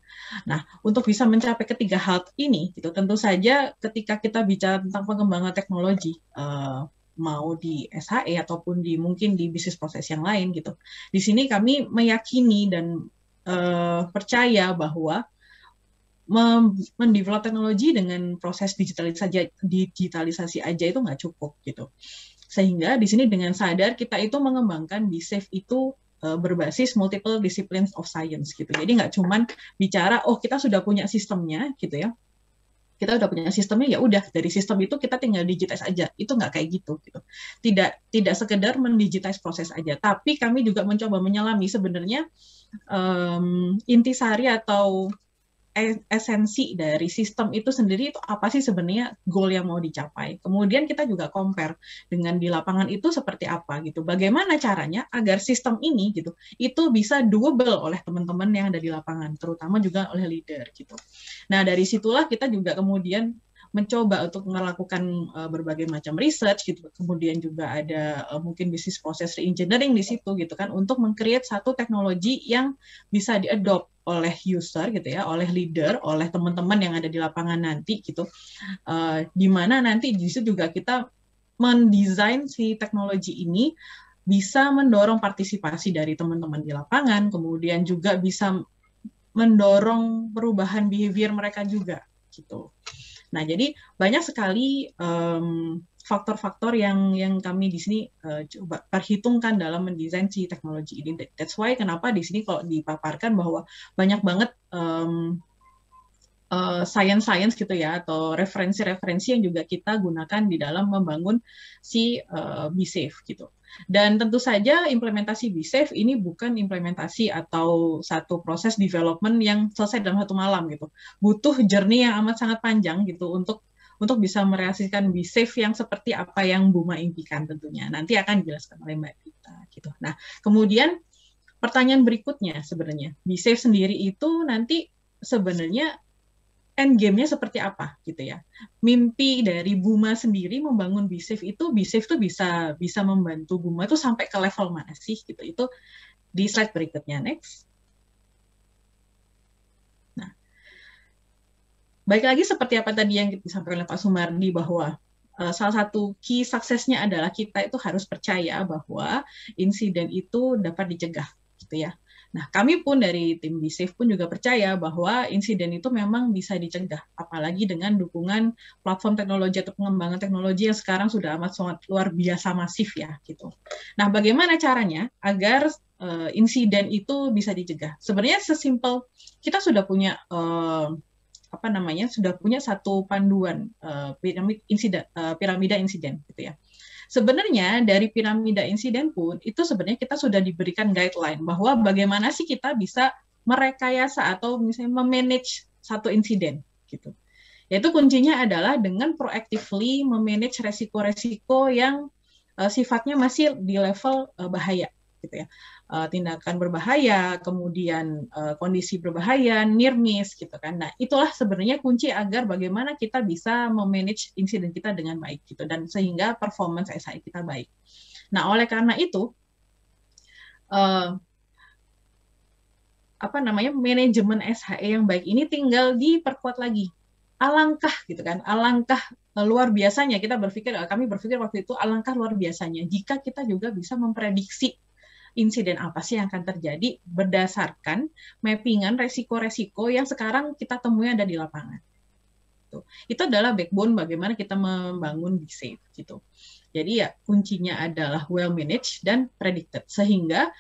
Nah, untuk bisa mencapai ketiga hal ini gitu tentu saja ketika kita bicara tentang pengembangan teknologi uh, mau di SHE ataupun di mungkin di bisnis proses yang lain gitu. Di sini kami meyakini dan uh, percaya bahwa mendevelop teknologi dengan proses digitalisasi digitalisasi aja itu nggak cukup gitu. Sehingga di sini dengan sadar kita itu mengembangkan bisnis itu e, berbasis multiple disciplines of science gitu. Jadi nggak cuman bicara oh kita sudah punya sistemnya gitu ya. Kita udah punya sistemnya ya udah dari sistem itu kita tinggal digitize aja. Itu nggak kayak gitu gitu. Tidak tidak sekedar mendigitize proses aja, tapi kami juga mencoba menyelami sebenarnya um, intisari atau esensi dari sistem itu sendiri itu apa sih sebenarnya goal yang mau dicapai. Kemudian kita juga compare dengan di lapangan itu seperti apa gitu. Bagaimana caranya agar sistem ini gitu itu bisa doable oleh teman-teman yang ada di lapangan, terutama juga oleh leader gitu. Nah, dari situlah kita juga kemudian mencoba untuk melakukan eh, berbagai macam research gitu kemudian juga ada eh, mungkin bisnis proses reengineering di situ gitu kan untuk mengcreate satu teknologi yang bisa diadopt oleh user gitu ya, oleh leader, oleh teman-teman yang ada di lapangan nanti gitu, uh, di mana nanti justru juga kita mendesain si teknologi ini bisa mendorong partisipasi dari teman-teman di lapangan, kemudian juga bisa mendorong perubahan behavior mereka juga gitu. Nah, jadi banyak sekali um, faktor-faktor yang yang kami di sini uh, coba perhitungkan dalam mendesain si teknologi ini. That's why kenapa di sini kalau dipaparkan bahwa banyak banget um, science-science gitu ya atau referensi-referensi yang juga kita gunakan di dalam membangun si uh, eh, BeSafe gitu. Dan tentu saja implementasi BeSafe ini bukan implementasi atau satu proses development yang selesai dalam satu malam gitu. Butuh journey yang amat sangat panjang gitu untuk untuk bisa merealisasikan be safe yang seperti apa yang Buma impikan tentunya. Nanti akan dijelaskan oleh Mbak Dita gitu. Nah, kemudian pertanyaan berikutnya sebenarnya, be safe sendiri itu nanti sebenarnya end game-nya seperti apa gitu ya. Mimpi dari Buma sendiri membangun be safe itu be safe tuh bisa bisa membantu Buma itu sampai ke level mana sih gitu. Itu di slide berikutnya next. Baik lagi seperti apa tadi yang disampaikan oleh Pak Sumardi bahwa eh, salah satu key suksesnya adalah kita itu harus percaya bahwa insiden itu dapat dicegah gitu ya. Nah, kami pun dari tim BISIF pun juga percaya bahwa insiden itu memang bisa dicegah, apalagi dengan dukungan platform teknologi atau pengembangan teknologi yang sekarang sudah amat sangat luar biasa masif ya gitu. Nah, bagaimana caranya agar uh, insiden itu bisa dicegah? Sebenarnya sesimpel kita sudah punya uh, apa namanya sudah punya satu panduan uh, piramid insiden uh, piramida insiden gitu ya. Sebenarnya dari piramida insiden pun itu sebenarnya kita sudah diberikan guideline bahwa bagaimana sih kita bisa merekayasa atau misalnya memanage satu insiden gitu. Yaitu kuncinya adalah dengan proactively memanage resiko-resiko yang uh, sifatnya masih di level uh, bahaya gitu ya uh, tindakan berbahaya, kemudian uh, kondisi berbahaya, near miss gitu kan. Nah, itulah sebenarnya kunci agar bagaimana kita bisa memanage insiden kita dengan baik gitu dan sehingga performance SI kita baik. Nah, oleh karena itu uh, apa namanya manajemen SHE yang baik ini tinggal diperkuat lagi. Alangkah gitu kan, alangkah luar biasanya kita berpikir kami berpikir waktu itu alangkah luar biasanya jika kita juga bisa memprediksi insiden apa sih yang akan terjadi berdasarkan mappingan resiko-resiko yang sekarang kita temui ada di lapangan. Gitu. Itu adalah backbone bagaimana kita membangun di safe gitu. Jadi ya kuncinya adalah well managed dan predicted sehingga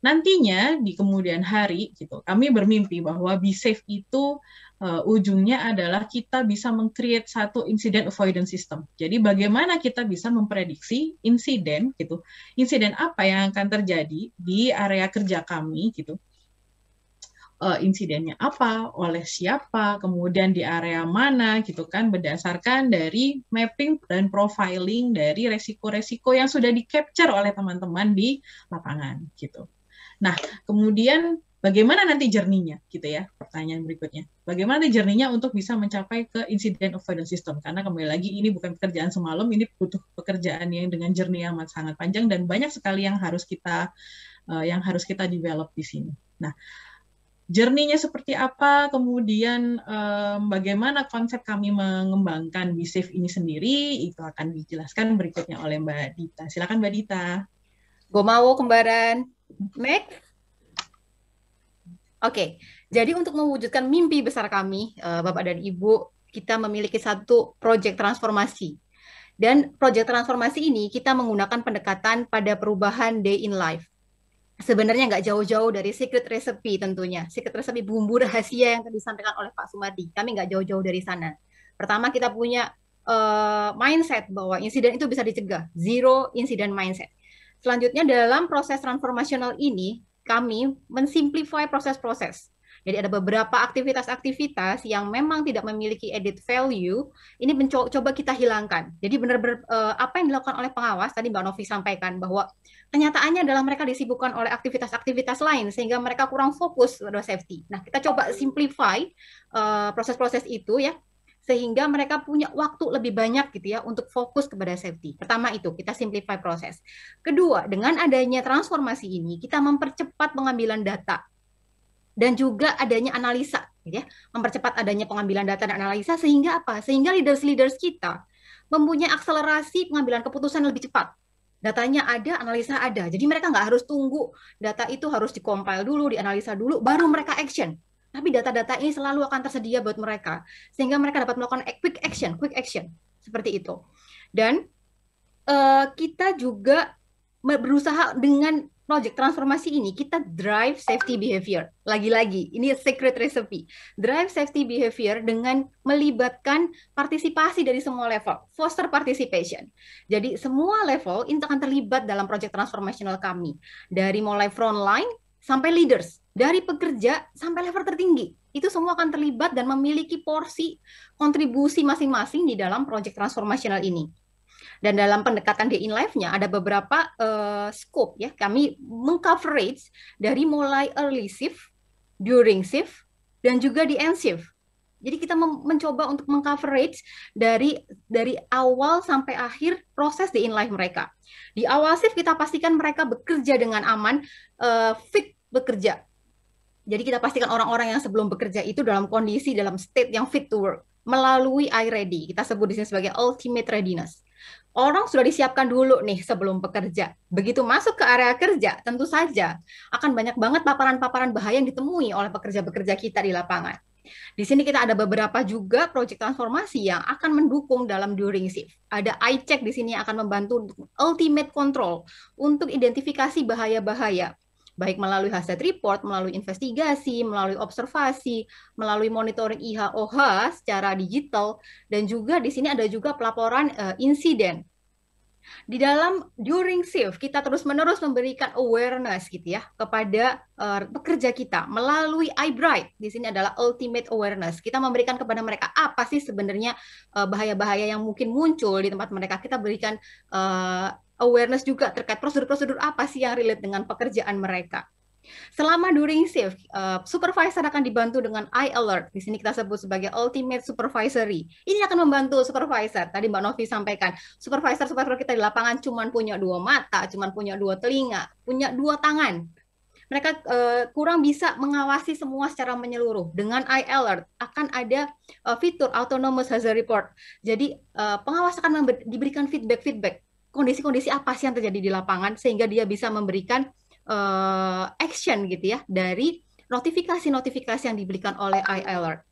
nantinya di kemudian hari gitu kami bermimpi bahwa be safe itu uh, ujungnya adalah kita bisa mengcreate satu incident avoidance system. Jadi bagaimana kita bisa memprediksi insiden gitu. Insiden apa yang akan terjadi di area kerja kami gitu. Uh, insidennya apa, oleh siapa, kemudian di area mana gitu kan berdasarkan dari mapping dan profiling dari resiko-resiko yang sudah di capture oleh teman-teman di lapangan gitu. Nah, kemudian Bagaimana nanti jerninya gitu ya? Pertanyaan berikutnya. Bagaimana nanti jerninya untuk bisa mencapai ke incident avoidance system? Karena kembali lagi ini bukan pekerjaan semalam, ini butuh pekerjaan yang dengan jernih amat sangat panjang dan banyak sekali yang harus kita uh, yang harus kita develop di sini. Nah, jerninya seperti apa, kemudian um, bagaimana konsep kami mengembangkan bisif e ini sendiri, itu akan dijelaskan berikutnya oleh Mbak Dita. Silakan Mbak Dita. Gue mau kembaran. Next. Oke, jadi untuk mewujudkan mimpi besar kami, eh, Bapak dan Ibu, kita memiliki satu proyek transformasi. Dan proyek transformasi ini kita menggunakan pendekatan pada perubahan day in life. Sebenarnya nggak jauh-jauh dari secret recipe tentunya. Secret recipe bumbu rahasia yang tadi disampaikan oleh Pak Sumati. Kami nggak jauh-jauh dari sana. Pertama kita punya uh, mindset bahwa insiden itu bisa dicegah. Zero incident mindset. Selanjutnya dalam proses transformasional ini kami mensimplify proses-proses. Jadi ada beberapa aktivitas-aktivitas yang memang tidak memiliki edit value, ini mencoba kita hilangkan. Jadi benar-benar eh, apa yang dilakukan oleh pengawas tadi Mbak Novi sampaikan bahwa kenyataannya adalah mereka disibukkan oleh aktivitas-aktivitas lain sehingga mereka kurang fokus pada safety. Nah, kita coba simplify eh, proses-proses itu ya sehingga mereka punya waktu lebih banyak gitu ya untuk fokus kepada safety. Pertama itu kita simplify proses. Kedua, dengan adanya transformasi ini kita mempercepat pengambilan data dan juga adanya analisa gitu ya, mempercepat adanya pengambilan data dan analisa sehingga apa? Sehingga leaders-leaders kita mempunyai akselerasi pengambilan keputusan lebih cepat datanya ada, analisa ada. Jadi mereka nggak harus tunggu data itu harus dikompil dulu, dianalisa dulu, baru mereka action tapi data-data ini selalu akan tersedia buat mereka sehingga mereka dapat melakukan quick action, quick action seperti itu. Dan uh, kita juga berusaha dengan project transformasi ini kita drive safety behavior. Lagi-lagi, ini secret recipe. Drive safety behavior dengan melibatkan partisipasi dari semua level, foster participation. Jadi semua level ini akan terlibat dalam project transformational kami. Dari mulai frontline sampai leaders dari pekerja sampai level tertinggi itu semua akan terlibat dan memiliki porsi kontribusi masing-masing di dalam proyek transformasional ini. Dan dalam pendekatan day in life-nya ada beberapa uh, scope ya. Kami mengcoverage dari mulai early shift, during shift, dan juga di end shift. Jadi kita mencoba untuk mengcoverage dari dari awal sampai akhir proses day in life mereka. Di awal shift kita pastikan mereka bekerja dengan aman, uh, fit bekerja jadi kita pastikan orang-orang yang sebelum bekerja itu dalam kondisi dalam state yang fit to work melalui I Ready Kita sebut di sini sebagai ultimate readiness. Orang sudah disiapkan dulu nih sebelum bekerja. Begitu masuk ke area kerja, tentu saja akan banyak banget paparan-paparan bahaya yang ditemui oleh pekerja-pekerja kita di lapangan. Di sini kita ada beberapa juga proyek transformasi yang akan mendukung dalam during shift. Ada Check di sini yang akan membantu ultimate control untuk identifikasi bahaya-bahaya baik melalui hasil report, melalui investigasi, melalui observasi, melalui monitoring IHOH secara digital, dan juga di sini ada juga pelaporan uh, insiden. Di dalam during shift kita terus-menerus memberikan awareness gitu ya kepada uh, pekerja kita melalui iBright. Di sini adalah ultimate awareness. Kita memberikan kepada mereka apa sih sebenarnya eh, bahaya-bahaya uh, yang mungkin muncul di tempat mereka. Kita berikan awareness juga terkait prosedur-prosedur apa sih yang relate dengan pekerjaan mereka. Selama during shift, uh, supervisor akan dibantu dengan eye alert. Di sini kita sebut sebagai ultimate supervisory. Ini akan membantu supervisor. Tadi Mbak Novi sampaikan, supervisor-supervisor kita di lapangan cuma punya dua mata, cuma punya dua telinga, punya dua tangan. Mereka uh, kurang bisa mengawasi semua secara menyeluruh. Dengan eye alert akan ada uh, fitur autonomous hazard report. Jadi uh, pengawas akan diberikan feedback-feedback kondisi-kondisi apa sih yang terjadi di lapangan sehingga dia bisa memberikan uh, action gitu ya dari notifikasi-notifikasi yang diberikan oleh iAlert.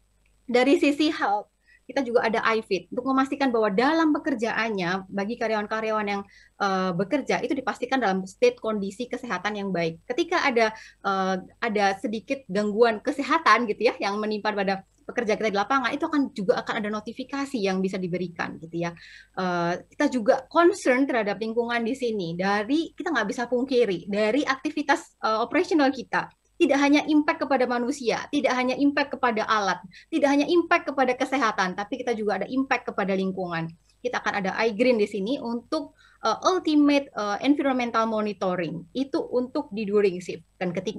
Dari sisi help kita juga ada iFit untuk memastikan bahwa dalam pekerjaannya bagi karyawan-karyawan yang uh, bekerja itu dipastikan dalam state kondisi kesehatan yang baik. Ketika ada uh, ada sedikit gangguan kesehatan gitu ya yang menimpa pada pekerja kita di lapangan itu akan juga akan ada notifikasi yang bisa diberikan gitu ya. Uh, kita juga concern terhadap lingkungan di sini dari kita nggak bisa pungkiri dari aktivitas uh, operasional kita tidak hanya impact kepada manusia, tidak hanya impact kepada alat, tidak hanya impact kepada kesehatan, tapi kita juga ada impact kepada lingkungan. Kita akan ada Eye Green di sini untuk uh, ultimate uh, environmental monitoring. Itu untuk di during shift. Dan ketika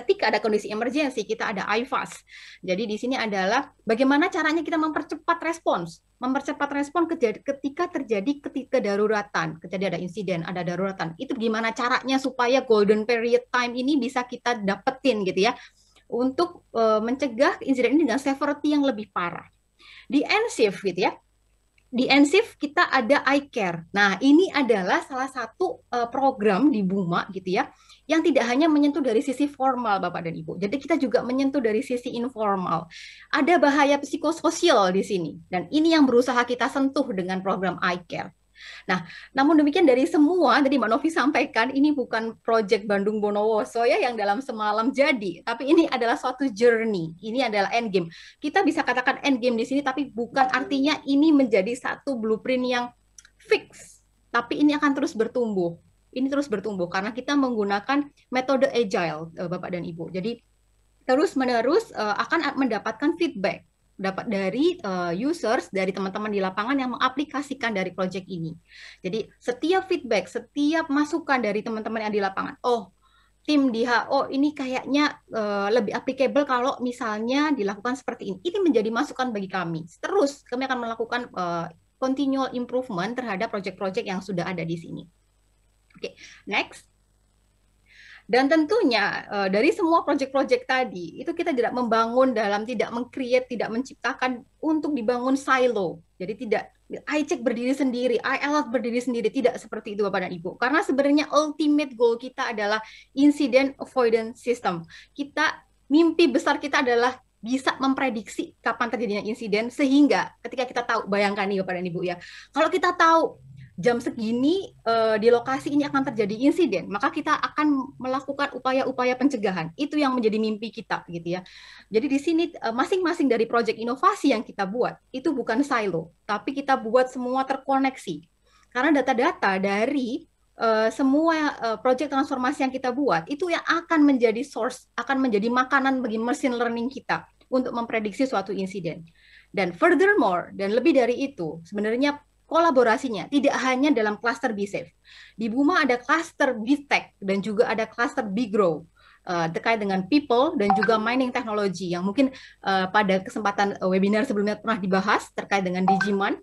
ketika ada kondisi emergensi kita ada IFAS. Jadi di sini adalah bagaimana caranya kita mempercepat respons, mempercepat respons ketika terjadi kedaruratan, ketika ada insiden, ada daruratan. Itu gimana caranya supaya golden period time ini bisa kita dapetin gitu ya untuk uh, mencegah insiden ini dengan severity yang lebih parah. Di NSIF gitu ya, di NSIF kita ada iCare. Nah, ini adalah salah satu uh, program di Buma gitu ya, yang tidak hanya menyentuh dari sisi formal Bapak dan Ibu. Jadi kita juga menyentuh dari sisi informal. Ada bahaya psikososial di sini dan ini yang berusaha kita sentuh dengan program iCare. Nah, namun demikian dari semua tadi Mbak Novi sampaikan ini bukan Project Bandung Bonowoso ya yang dalam semalam jadi, tapi ini adalah suatu journey. Ini adalah end game. Kita bisa katakan end game di sini tapi bukan artinya ini menjadi satu blueprint yang fix, tapi ini akan terus bertumbuh ini terus bertumbuh karena kita menggunakan metode agile eh, Bapak dan Ibu. Jadi terus menerus eh, akan mendapatkan feedback dapat dari eh, users dari teman-teman di lapangan yang mengaplikasikan dari project ini. Jadi setiap feedback, setiap masukan dari teman-teman yang di lapangan, oh tim di HO ini kayaknya lebih applicable kalau misalnya dilakukan seperti ini. Ini menjadi masukan bagi kami. Terus kami akan melakukan uh, continual improvement terhadap project-project yang sudah ada di sini. Oke, okay, next. Dan tentunya eh, dari semua proyek-proyek tadi itu kita tidak membangun dalam tidak mengcreate, tidak menciptakan untuk dibangun silo. Jadi tidak check berdiri sendiri, ILF berdiri sendiri, tidak seperti itu Bapak dan Ibu. Karena sebenarnya ultimate goal kita adalah incident avoidance system. Kita mimpi besar kita adalah bisa memprediksi kapan terjadinya insiden sehingga ketika kita tahu bayangkan nih Bapak dan Ibu ya. Kalau kita tahu jam segini uh, di lokasi ini akan terjadi insiden, maka kita akan melakukan upaya-upaya pencegahan. Itu yang menjadi mimpi kita gitu ya. Jadi di sini masing eh, masing-masing dari proyek inovasi yang kita buat itu bukan silo, tapi kita buat semua terkoneksi. Karena data-data dari uh, semua uh, proyek transformasi yang kita buat itu yang akan menjadi source, akan menjadi makanan bagi machine learning kita untuk memprediksi suatu insiden. Dan furthermore, dan lebih dari itu, sebenarnya kolaborasinya, tidak hanya dalam klaster BSafe. Di Buma ada klaster BTech dan juga ada klaster BGrow uh, eh, terkait dengan people dan juga mining technology yang mungkin uh, pada kesempatan eh, webinar sebelumnya pernah dibahas terkait dengan Digimon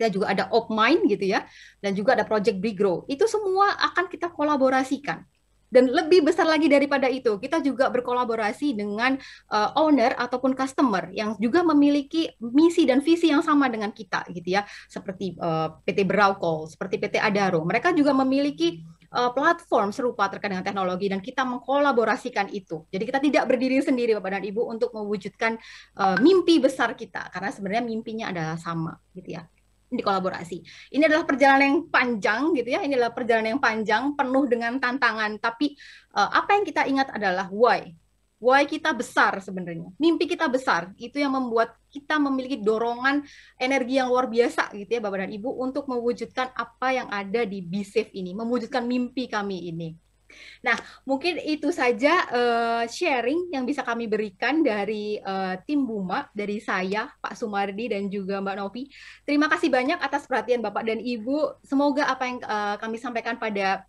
kita juga ada OpMine gitu ya, dan juga ada Project Bigrow. Itu semua akan kita kolaborasikan dan lebih besar lagi daripada itu kita juga berkolaborasi dengan uh, owner ataupun customer yang juga memiliki misi dan visi yang sama dengan kita gitu ya seperti uh, eh, PT Berauko seperti PT Adaro mereka juga memiliki eh, platform serupa terkait dengan teknologi dan kita mengkolaborasikan itu jadi kita tidak berdiri sendiri Bapak dan Ibu untuk mewujudkan uh, mimpi besar kita karena sebenarnya mimpinya adalah sama gitu ya dikolaborasi. Ini adalah perjalanan yang panjang gitu ya. Ini adalah perjalanan yang panjang penuh dengan tantangan, tapi uh, apa yang kita ingat adalah why. Why kita besar sebenarnya. Mimpi kita besar. Itu yang membuat kita memiliki dorongan energi yang luar biasa gitu ya Bapak dan Ibu untuk mewujudkan apa yang ada di BSafe ini, mewujudkan mimpi kami ini. Nah, mungkin itu saja uh, sharing yang bisa kami berikan dari uh, tim Buma, dari saya, Pak Sumardi, dan juga Mbak Novi. Terima kasih banyak atas perhatian Bapak dan Ibu. Semoga apa yang uh, kami sampaikan pada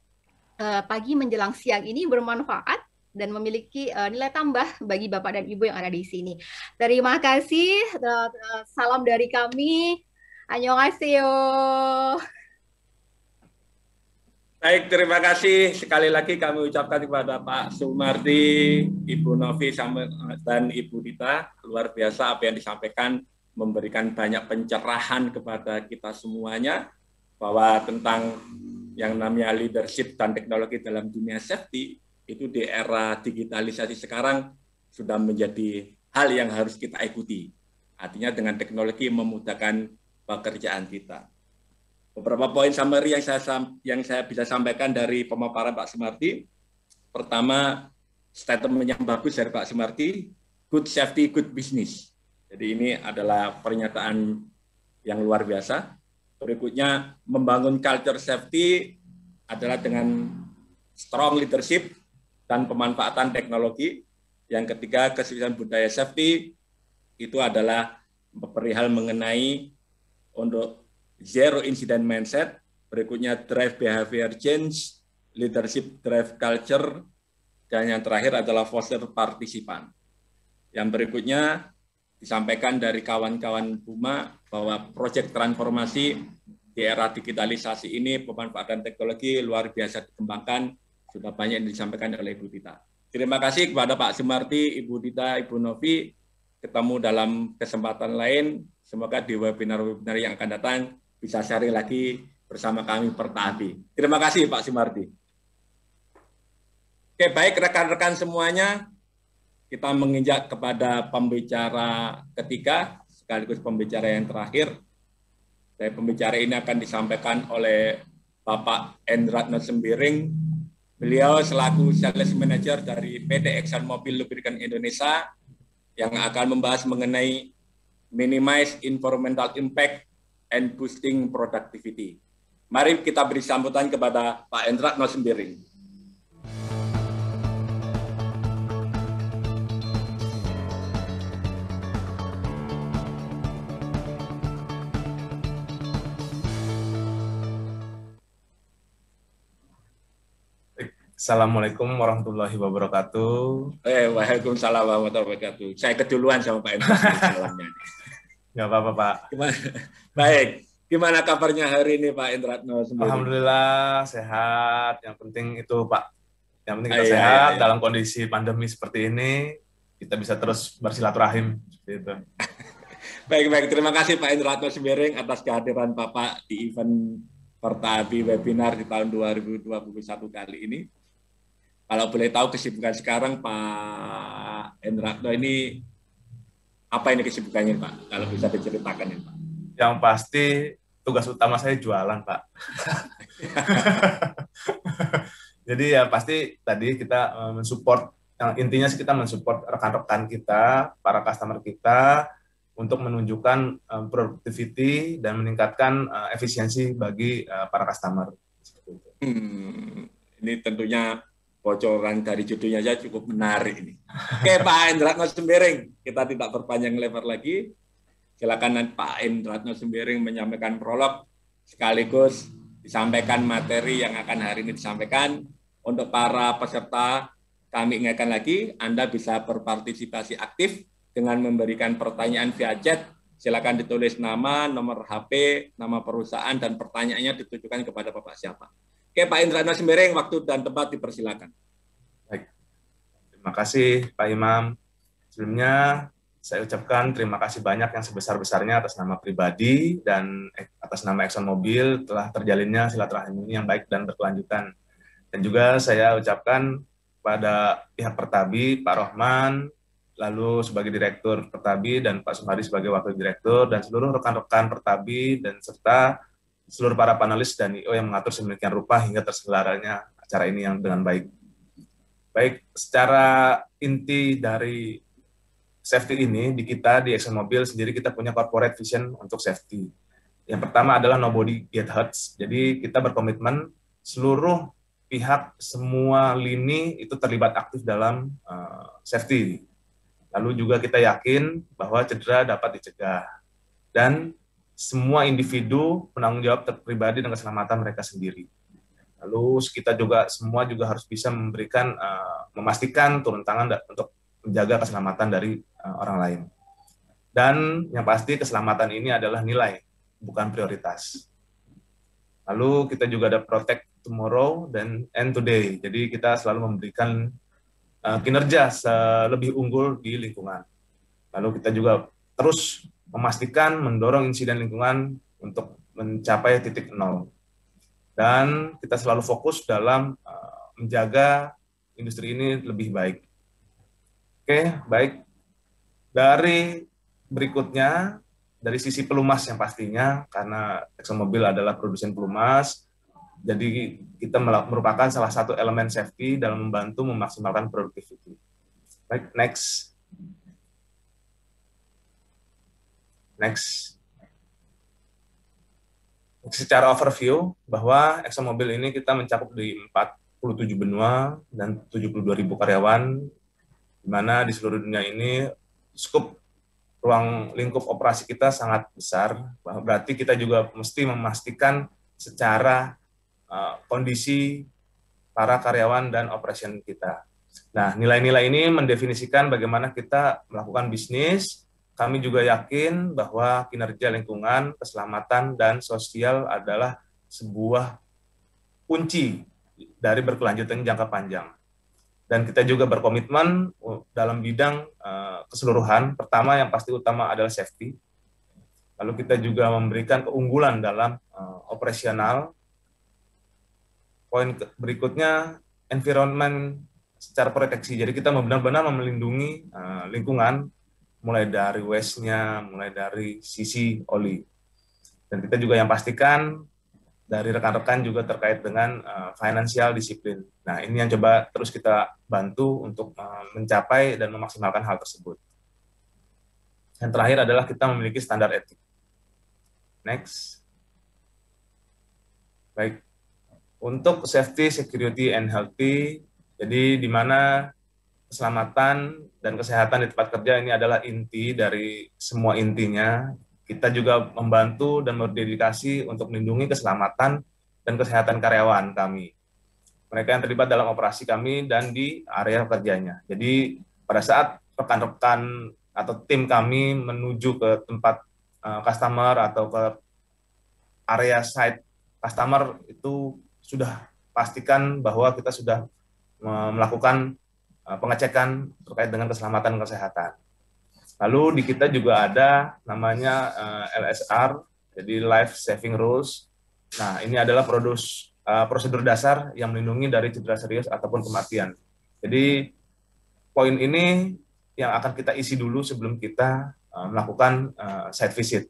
uh, pagi menjelang siang ini bermanfaat dan memiliki uh, nilai tambah bagi Bapak dan Ibu yang ada di sini. Terima kasih. salam dari kami. Annyeonghaseyo. Baik, terima kasih sekali lagi kami ucapkan kepada Pak Sumardi, Ibu Novi, dan Ibu Dita. Luar biasa apa yang disampaikan memberikan banyak pencerahan kepada kita semuanya bahwa tentang yang namanya leadership dan teknologi dalam dunia safety itu di era digitalisasi sekarang sudah menjadi hal yang harus kita ikuti. Artinya dengan teknologi memudahkan pekerjaan kita. Beberapa poin summary yang saya yang saya bisa sampaikan dari pemaparan Pak Semarti, Pertama, statement yang bagus dari Pak Semarti, good safety, good business. Jadi ini adalah pernyataan yang luar biasa. Berikutnya, membangun culture safety adalah dengan strong leadership dan pemanfaatan teknologi. Yang ketiga, kesulitan budaya safety itu adalah perihal mengenai untuk zero incident mindset, berikutnya drive behavior change, leadership drive culture, dan yang terakhir adalah foster partisipan. Yang berikutnya disampaikan dari kawan-kawan Buma bahwa proyek transformasi di era digitalisasi ini pemanfaatan teknologi luar biasa dikembangkan sudah banyak yang disampaikan oleh Ibu Tita. Terima kasih kepada Pak Sumarti, Ibu Tita, Ibu Novi. Ketemu dalam kesempatan lain. Semoga di webinar-webinar yang akan datang bisa sharing lagi bersama kami pertahati. Terima kasih Pak Simardi. Oke, baik rekan-rekan semuanya, kita menginjak kepada pembicara ketiga, sekaligus pembicara yang terakhir. Dari pembicara ini akan disampaikan oleh Bapak Endratno Sembiring. Beliau selaku Sales Manager dari PT Exxon Mobil Lubrikan Indonesia yang akan membahas mengenai minimize environmental impact and boosting productivity. Mari kita beri sambutan kepada Pak Endratno sendiri. Assalamualaikum warahmatullahi wabarakatuh. Eh, waalaikumsalam warahmatullahi wabarakatuh. Saya keduluan sama Pak Endra. Gak apa-apa, Pak. Baik, gimana kabarnya hari ini Pak Indratno sendiri? Alhamdulillah sehat. Yang penting itu Pak, yang penting kita iya, iya, sehat iya. dalam kondisi pandemi seperti ini kita bisa terus bersilaturahim seperti baik baik terima kasih Pak Indratno Semiring atas kehadiran Bapak di event Pertabi webinar di tahun 2021 kali ini. Kalau boleh tahu kesibukan sekarang Pak Indratno ini apa ini kesibukannya Pak? Kalau bisa diceritakan ya Pak. Yang pasti tugas utama saya jualan, Pak. Jadi ya pasti tadi kita eh, mensupport yang intinya sih kita mensupport rekan-rekan kita, para customer kita untuk menunjukkan eh, productivity dan meningkatkan eh, efisiensi bagi para customer. Hmm, ini tentunya bocoran dari judulnya saja cukup menarik ini. Oke Pak Endratno Sembereng, kita tidak berpanjang lebar lagi silakan Pak Indratno Sembiring menyampaikan prolog sekaligus disampaikan materi yang akan hari ini disampaikan. Untuk para peserta, kami ingatkan lagi, Anda bisa berpartisipasi aktif dengan memberikan pertanyaan via chat. Silakan ditulis nama, nomor HP, nama perusahaan, dan pertanyaannya ditujukan kepada Bapak siapa. Oke, Pak Indratno Sembiring, waktu dan tempat dipersilakan. Baik. Terima kasih, Pak Imam. Sebelumnya, saya ucapkan terima kasih banyak yang sebesar-besarnya atas nama pribadi dan eh, atas nama Exxon Mobil telah terjalinnya silaturahmi ini yang baik dan berkelanjutan. Dan juga saya ucapkan pada pihak Pertabi, Pak Rohman, lalu sebagai Direktur Pertabi dan Pak Sumari sebagai Wakil Direktur dan seluruh rekan-rekan Pertabi dan serta seluruh para panelis dan IO yang mengatur sedemikian rupa hingga terselenggaranya acara ini yang dengan baik. Baik, secara inti dari safety ini di kita di Exxon Mobil sendiri kita punya corporate vision untuk safety. Yang pertama adalah nobody get hurts. Jadi kita berkomitmen seluruh pihak semua lini itu terlibat aktif dalam uh, safety. Lalu juga kita yakin bahwa cedera dapat dicegah dan semua individu menanggung jawab terpribadi dengan keselamatan mereka sendiri. Lalu kita juga semua juga harus bisa memberikan uh, memastikan turun tangan untuk menjaga keselamatan dari uh, orang lain. Dan yang pasti keselamatan ini adalah nilai, bukan prioritas. Lalu kita juga ada protect tomorrow dan end today. Jadi kita selalu memberikan uh, kinerja lebih unggul di lingkungan. Lalu kita juga terus memastikan mendorong insiden lingkungan untuk mencapai titik nol. Dan kita selalu fokus dalam uh, menjaga industri ini lebih baik. Oke, baik. Dari berikutnya, dari sisi pelumas yang pastinya, karena ExxonMobil adalah produsen pelumas, jadi kita merupakan salah satu elemen safety dalam membantu memaksimalkan productivity. Baik, next. Next. Secara overview, bahwa ExxonMobil ini kita mencakup di 47 benua dan 72.000 karyawan di mana di seluruh dunia ini skup ruang lingkup operasi kita sangat besar. Berarti kita juga mesti memastikan secara uh, kondisi para karyawan dan operation kita. Nah, nilai-nilai ini mendefinisikan bagaimana kita melakukan bisnis. Kami juga yakin bahwa kinerja lingkungan, keselamatan, dan sosial adalah sebuah kunci dari berkelanjutan jangka panjang dan kita juga berkomitmen uh, dalam bidang uh, keseluruhan. Pertama yang pasti utama adalah safety. Lalu kita juga memberikan keunggulan dalam uh, operasional. Poin berikutnya environment secara proteksi. Jadi kita benar-benar melindungi lingkungan mulai dari waste-nya, mulai dari sisi oli. Dan kita juga yang pastikan dari rekan-rekan juga terkait dengan uh, financial disiplin. Nah, ini yang coba terus kita bantu untuk uh, mencapai dan memaksimalkan hal tersebut. Yang terakhir adalah kita memiliki standar etik. Next. Baik. Untuk safety, security, and healthy, jadi di mana keselamatan dan kesehatan di tempat kerja ini adalah inti dari semua intinya kita juga membantu dan berdedikasi untuk melindungi keselamatan dan kesehatan karyawan kami. Mereka yang terlibat dalam operasi kami dan di area kerjanya. Jadi pada saat rekan-rekan atau tim kami menuju ke tempat uh, customer atau ke area site customer itu sudah pastikan bahwa kita sudah eh, melakukan eh, pengecekan terkait dengan keselamatan dan kesehatan. Lalu di kita juga ada namanya uh, eh, LSR, jadi Life Saving Rules. Nah, ini adalah produs, uh, prosedur dasar yang melindungi dari cedera serius ataupun kematian. Jadi poin ini yang akan kita isi dulu sebelum kita uh, melakukan uh, site visit.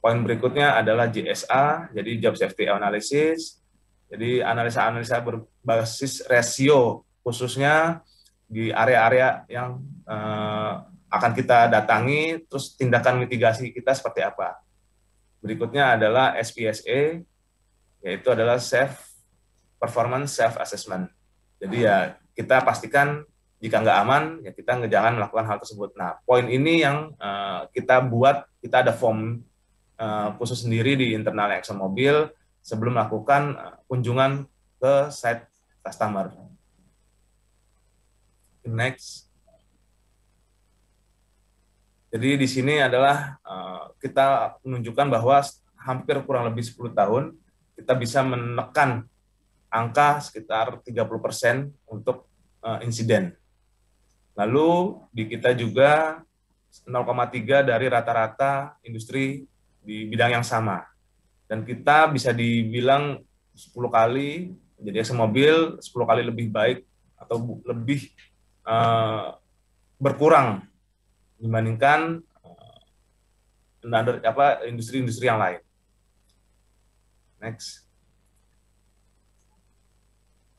Poin berikutnya adalah JSA, jadi Job Safety Analysis. Jadi analisa-analisa berbasis rasio khususnya di area-area yang uh, akan kita datangi, terus tindakan mitigasi kita seperti apa. Berikutnya adalah SPSA, yaitu adalah Self Performance Self Assessment. Jadi ya kita pastikan jika nggak aman, ya kita jangan melakukan hal tersebut. Nah, poin ini yang uh, kita buat, kita ada form uh, khusus sendiri di internal ExxonMobil sebelum melakukan eh, kunjungan ke site customer. Next jadi di sini adalah eh, kita menunjukkan bahwa hampir kurang lebih 10 tahun kita bisa menekan angka sekitar 30% untuk eh, insiden. Lalu di kita juga 0,3 dari rata-rata industri di bidang yang sama. Dan kita bisa dibilang 10 kali, jadi semobil mobil 10 kali lebih baik atau lebih uh, berkurang dibandingkan eh, apa industri-industri yang lain. Next.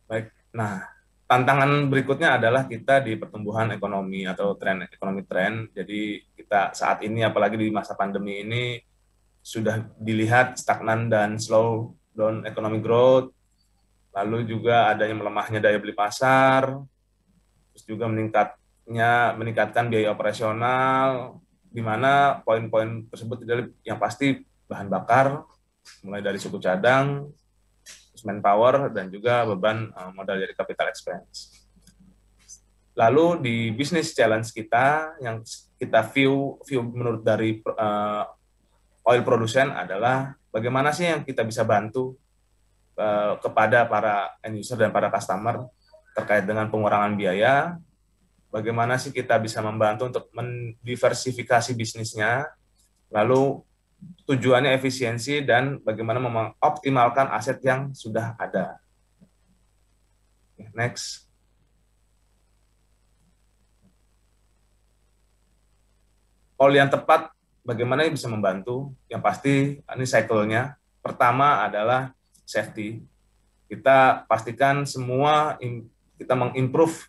Baik. Nah, tantangan berikutnya adalah kita di pertumbuhan ekonomi atau tren ekonomi tren. Jadi kita saat ini apalagi di masa pandemi ini sudah dilihat stagnan dan slow down economic growth. Lalu juga adanya melemahnya daya beli pasar, terus juga meningkat ya meningkatkan biaya operasional, di mana poin-poin tersebut dari yang pasti bahan bakar, mulai dari suku cadang, manpower, dan juga beban eh, modal dari capital expense. Lalu di bisnis challenge kita yang kita view view menurut dari eh, oil produsen adalah bagaimana sih yang kita bisa bantu eh, kepada para end user dan para customer terkait dengan pengurangan biaya, bagaimana sih kita bisa membantu untuk mendiversifikasi bisnisnya, lalu tujuannya efisiensi dan bagaimana mengoptimalkan aset yang sudah ada. Next. Call yang tepat, bagaimana bisa membantu? Yang pasti, ini cycle-nya. Pertama adalah safety. Kita pastikan semua kita mengimprove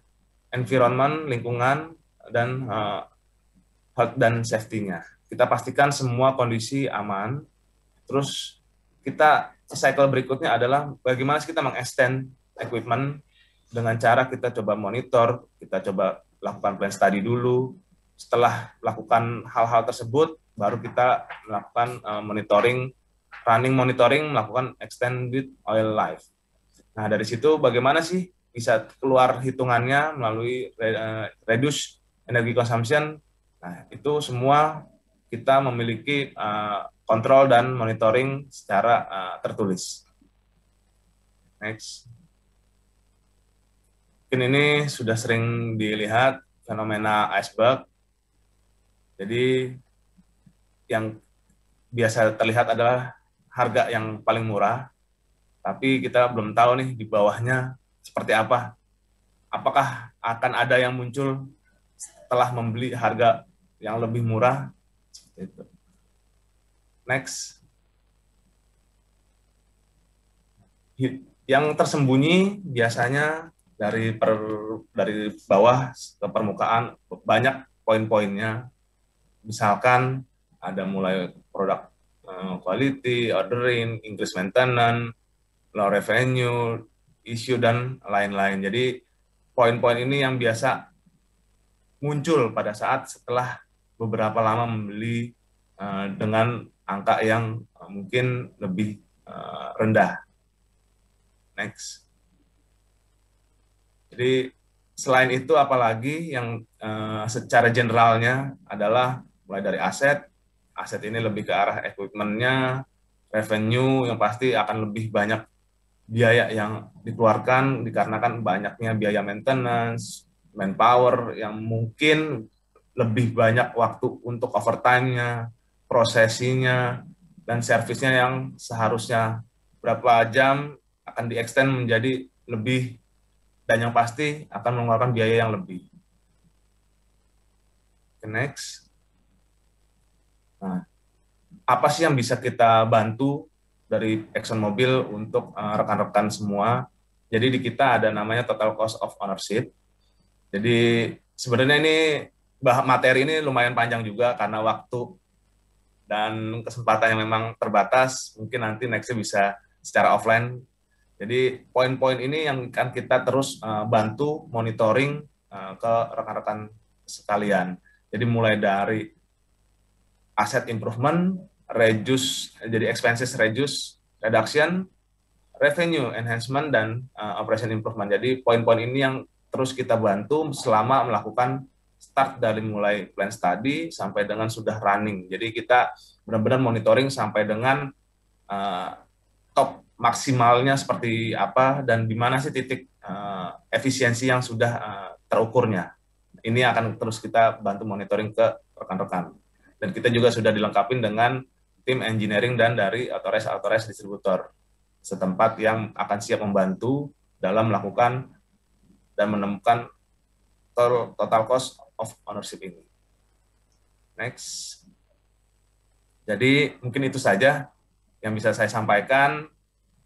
environment, lingkungan, dan uh, health dan safety-nya. Kita pastikan semua kondisi aman. Terus kita cycle berikutnya adalah bagaimana kita mengextend equipment dengan cara kita coba monitor, kita coba lakukan plan study dulu. Setelah lakukan hal-hal tersebut, baru kita melakukan uh, monitoring, running monitoring, melakukan extended oil life. Nah, dari situ bagaimana sih bisa keluar hitungannya melalui uh, reduce energy consumption. Nah, itu semua kita memiliki uh, eh, kontrol dan monitoring secara uh, tertulis. Next. Mungkin ini sudah sering dilihat fenomena iceberg. Jadi yang biasa terlihat adalah harga yang paling murah, tapi kita belum tahu nih di bawahnya seperti apa? Apakah akan ada yang muncul setelah membeli harga yang lebih murah? itu. Next. Yang tersembunyi biasanya dari per, dari bawah ke permukaan banyak poin-poinnya. Misalkan ada mulai produk eh, quality, ordering, increase maintenance, low revenue, isu dan lain-lain. Jadi poin-poin ini yang biasa muncul pada saat setelah beberapa lama membeli uh, dengan angka yang eh, mungkin lebih uh, rendah. Next. Jadi selain itu apalagi yang uh, secara generalnya adalah mulai dari aset, aset ini lebih ke arah equipmentnya, revenue yang pasti akan lebih banyak biaya yang dikeluarkan dikarenakan banyaknya biaya maintenance, manpower yang mungkin lebih banyak waktu untuk overtime-nya, prosesinya, dan servisnya yang seharusnya berapa jam akan di-extend menjadi lebih dan yang pasti akan mengeluarkan biaya yang lebih. The next. Nah, apa sih yang bisa kita bantu dari Exxon Mobil untuk rekan eh, rekan-rekan semua. Jadi di kita ada namanya total cost of ownership. Jadi sebenarnya ini materi ini lumayan panjang juga karena waktu dan kesempatan yang memang terbatas. Mungkin nanti nextnya bisa secara offline. Jadi poin-poin ini yang akan kita terus uh, bantu monitoring uh, ke rekan-rekan sekalian. Jadi mulai dari aset improvement, reduce jadi expenses reduce reduction revenue enhancement dan uh, operation improvement jadi poin-poin ini yang terus kita bantu selama melakukan start dari mulai plan study sampai dengan sudah running jadi kita benar-benar monitoring sampai dengan uh, top maksimalnya seperti apa dan di mana sih titik uh, efisiensi yang sudah uh, terukurnya ini akan terus kita bantu monitoring ke rekan-rekan dan kita juga sudah dilengkapi dengan tim engineering dan dari autores-autores distributor setempat yang akan siap membantu dalam melakukan dan menemukan total cost of ownership ini. Next. Jadi mungkin itu saja yang bisa saya sampaikan.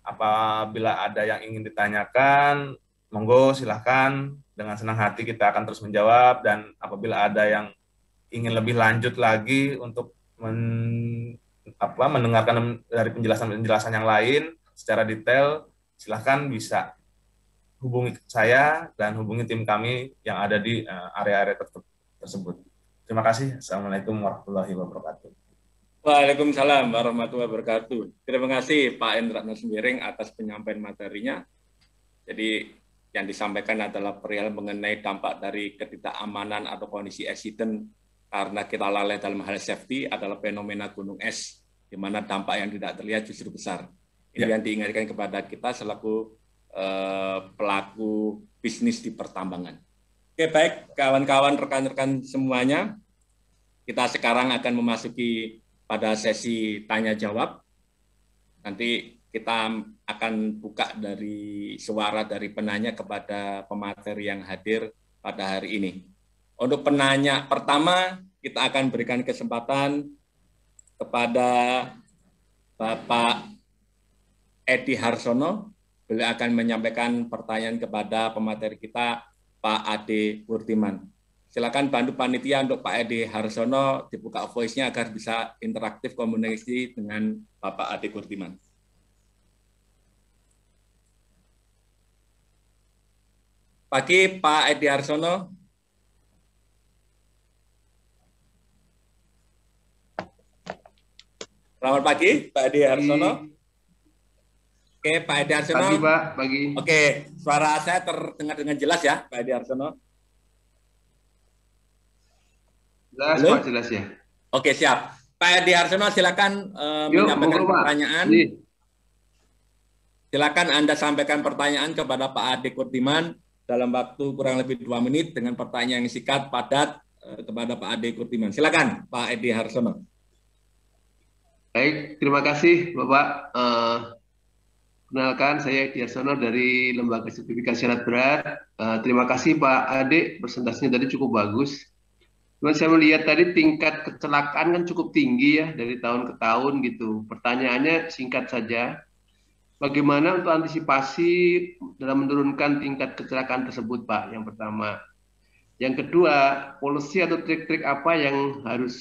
Apabila ada yang ingin ditanyakan, monggo silahkan. Dengan senang hati kita akan terus menjawab. Dan apabila ada yang ingin lebih lanjut lagi untuk apa mendengarkan dari penjelasan-penjelasan yang lain secara detail, silahkan bisa hubungi saya dan hubungi tim kami yang ada di eh, area-area ter tersebut. Terima kasih. Assalamualaikum warahmatullahi wabarakatuh. Waalaikumsalam warahmatullahi wabarakatuh. Terima kasih Pak Endra Sembiring atas penyampaian materinya. Jadi yang disampaikan adalah perihal mengenai dampak dari ketidakamanan atau kondisi accident karena kita lalai dalam hal safety adalah fenomena gunung es di mana dampak yang tidak terlihat justru besar. Ini ya. yang diingatkan kepada kita selaku eh, pelaku bisnis di pertambangan. Oke, baik kawan-kawan rekan-rekan semuanya, kita sekarang akan memasuki pada sesi tanya jawab. Nanti kita akan buka dari suara dari penanya kepada pemateri yang hadir pada hari ini. Untuk penanya pertama, kita akan berikan kesempatan kepada Bapak Edi Harsono. Beliau akan menyampaikan pertanyaan kepada pemateri kita, Pak Ade Wurtiman. Silakan bantu panitia untuk Pak Edi Harsono dibuka voice-nya agar bisa interaktif komunikasi dengan Bapak Ade Wurtiman. Pagi Pak Edi Harsono. Selamat pagi, Pak Adi Harsono. Oke, Pak Adi Harsono. Pagi, Pak. Pagi. Oke, suara saya terdengar dengan jelas ya, Pak Adi Harsono. Jelas, Halo? Pak, jelas ya. Oke, siap. Pak Adi Harsono, silakan uh, Yuk, menyampaikan Pak. pertanyaan. Jadi. Silakan Anda sampaikan pertanyaan kepada Pak Adi Kurtiman dalam waktu kurang lebih dua menit dengan pertanyaan yang singkat, padat eh, kepada Pak Ade Kurtiman. Silakan, Pak Edi Harsono. Baik, terima kasih Bapak. Uh, eh, kenalkan saya Diasono dari Lembaga Sertifikasi Syarat Berat. Uh, terima kasih Pak Ade, presentasinya tadi cukup bagus. Cuman saya melihat tadi tingkat kecelakaan kan cukup tinggi ya dari tahun ke tahun gitu. Pertanyaannya singkat saja, bagaimana untuk antisipasi dalam menurunkan tingkat kecelakaan tersebut Pak? Yang pertama. Yang kedua, polisi atau trik-trik apa yang harus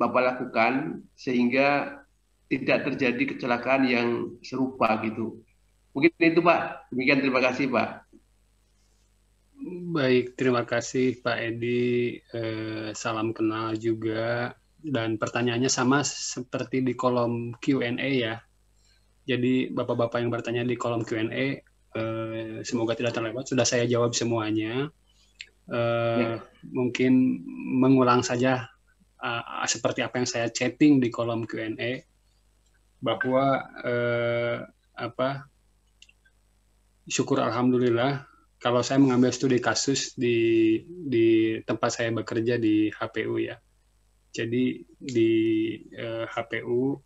Bapak lakukan sehingga tidak terjadi kecelakaan yang serupa gitu. Mungkin itu Pak. Demikian terima kasih Pak. Baik, terima kasih Pak Edi. Eh, salam kenal juga. Dan pertanyaannya sama seperti di kolom Q&A ya. Jadi Bapak-Bapak yang bertanya di kolom Q&A, eh, semoga tidak terlewat. Sudah saya jawab semuanya. Eh, ya. Mungkin mengulang saja uh, seperti apa yang saya chatting di kolom Q&A bahwa eh, apa syukur alhamdulillah kalau saya mengambil studi kasus di di tempat saya bekerja di HPU ya. Jadi di eh, HPU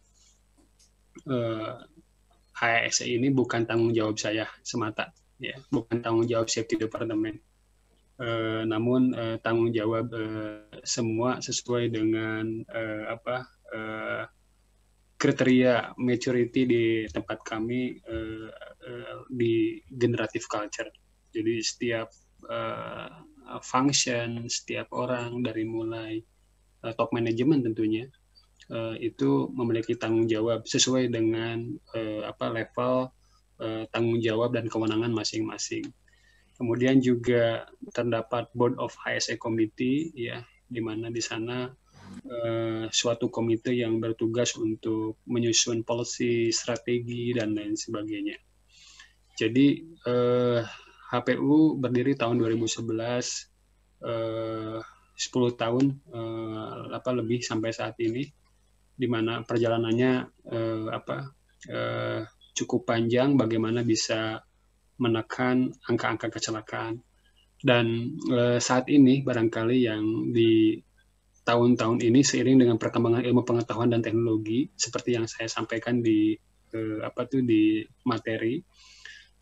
eh, HSE e ini bukan tanggung jawab saya semata ya, bukan tanggung jawab safety department. Eh, namun eh, tanggung jawab eh, semua sesuai dengan eh, apa eh, kriteria maturity di tempat kami uh, uh, di generative culture. Jadi setiap uh, function, setiap orang dari mulai uh, top management tentunya uh, itu memiliki tanggung jawab sesuai dengan uh, apa level uh, tanggung jawab dan kewenangan masing-masing. Kemudian juga terdapat board of HSE committee ya di mana di sana Eh, suatu komite yang bertugas untuk menyusun polisi strategi, dan lain sebagainya. Jadi uh, eh, HPU berdiri tahun 2011, uh, 10 tahun uh, apa lebih sampai saat ini, di mana perjalanannya uh, apa uh, cukup panjang, bagaimana bisa menekan angka-angka kecelakaan. Dan uh, saat ini barangkali yang di tahun-tahun ini seiring dengan perkembangan ilmu pengetahuan dan teknologi seperti yang saya sampaikan di eh, apa tuh di materi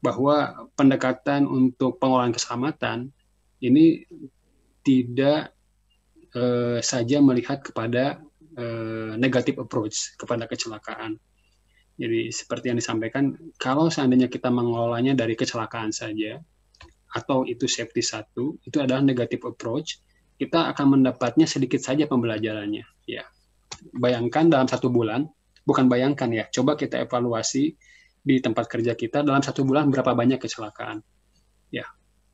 bahwa pendekatan untuk pengolahan keselamatan ini tidak eh, saja melihat kepada eh, negatif approach kepada kecelakaan. Jadi seperti yang disampaikan, kalau seandainya kita mengelolanya dari kecelakaan saja, atau itu safety satu, itu adalah negatif approach, kita akan mendapatnya sedikit saja pembelajarannya. Ya, bayangkan dalam satu bulan, bukan bayangkan ya, coba kita evaluasi di tempat kerja kita dalam satu bulan berapa banyak kecelakaan. Ya,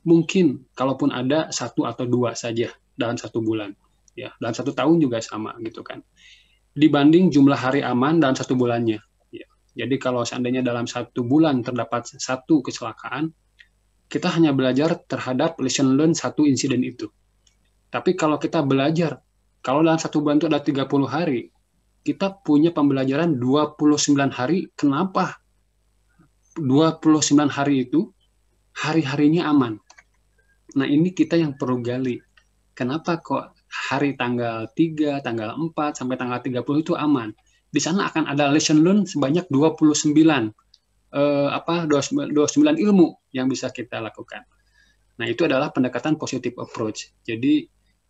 mungkin kalaupun ada satu atau dua saja dalam satu bulan. Ya, dalam satu tahun juga sama gitu kan. Dibanding jumlah hari aman dalam satu bulannya. Ya, jadi kalau seandainya dalam satu bulan terdapat satu kecelakaan, kita hanya belajar terhadap lesson learn satu insiden itu tapi kalau kita belajar, kalau dalam satu bulan itu ada 30 hari, kita punya pembelajaran 29 hari. Kenapa 29 hari itu hari-harinya aman? Nah, ini kita yang perlu gali. Kenapa kok hari tanggal 3, tanggal 4, sampai tanggal 30 itu aman? Di sana akan ada lesson learn sebanyak 29 eh, apa 29 ilmu yang bisa kita lakukan. Nah, itu adalah pendekatan positive approach. Jadi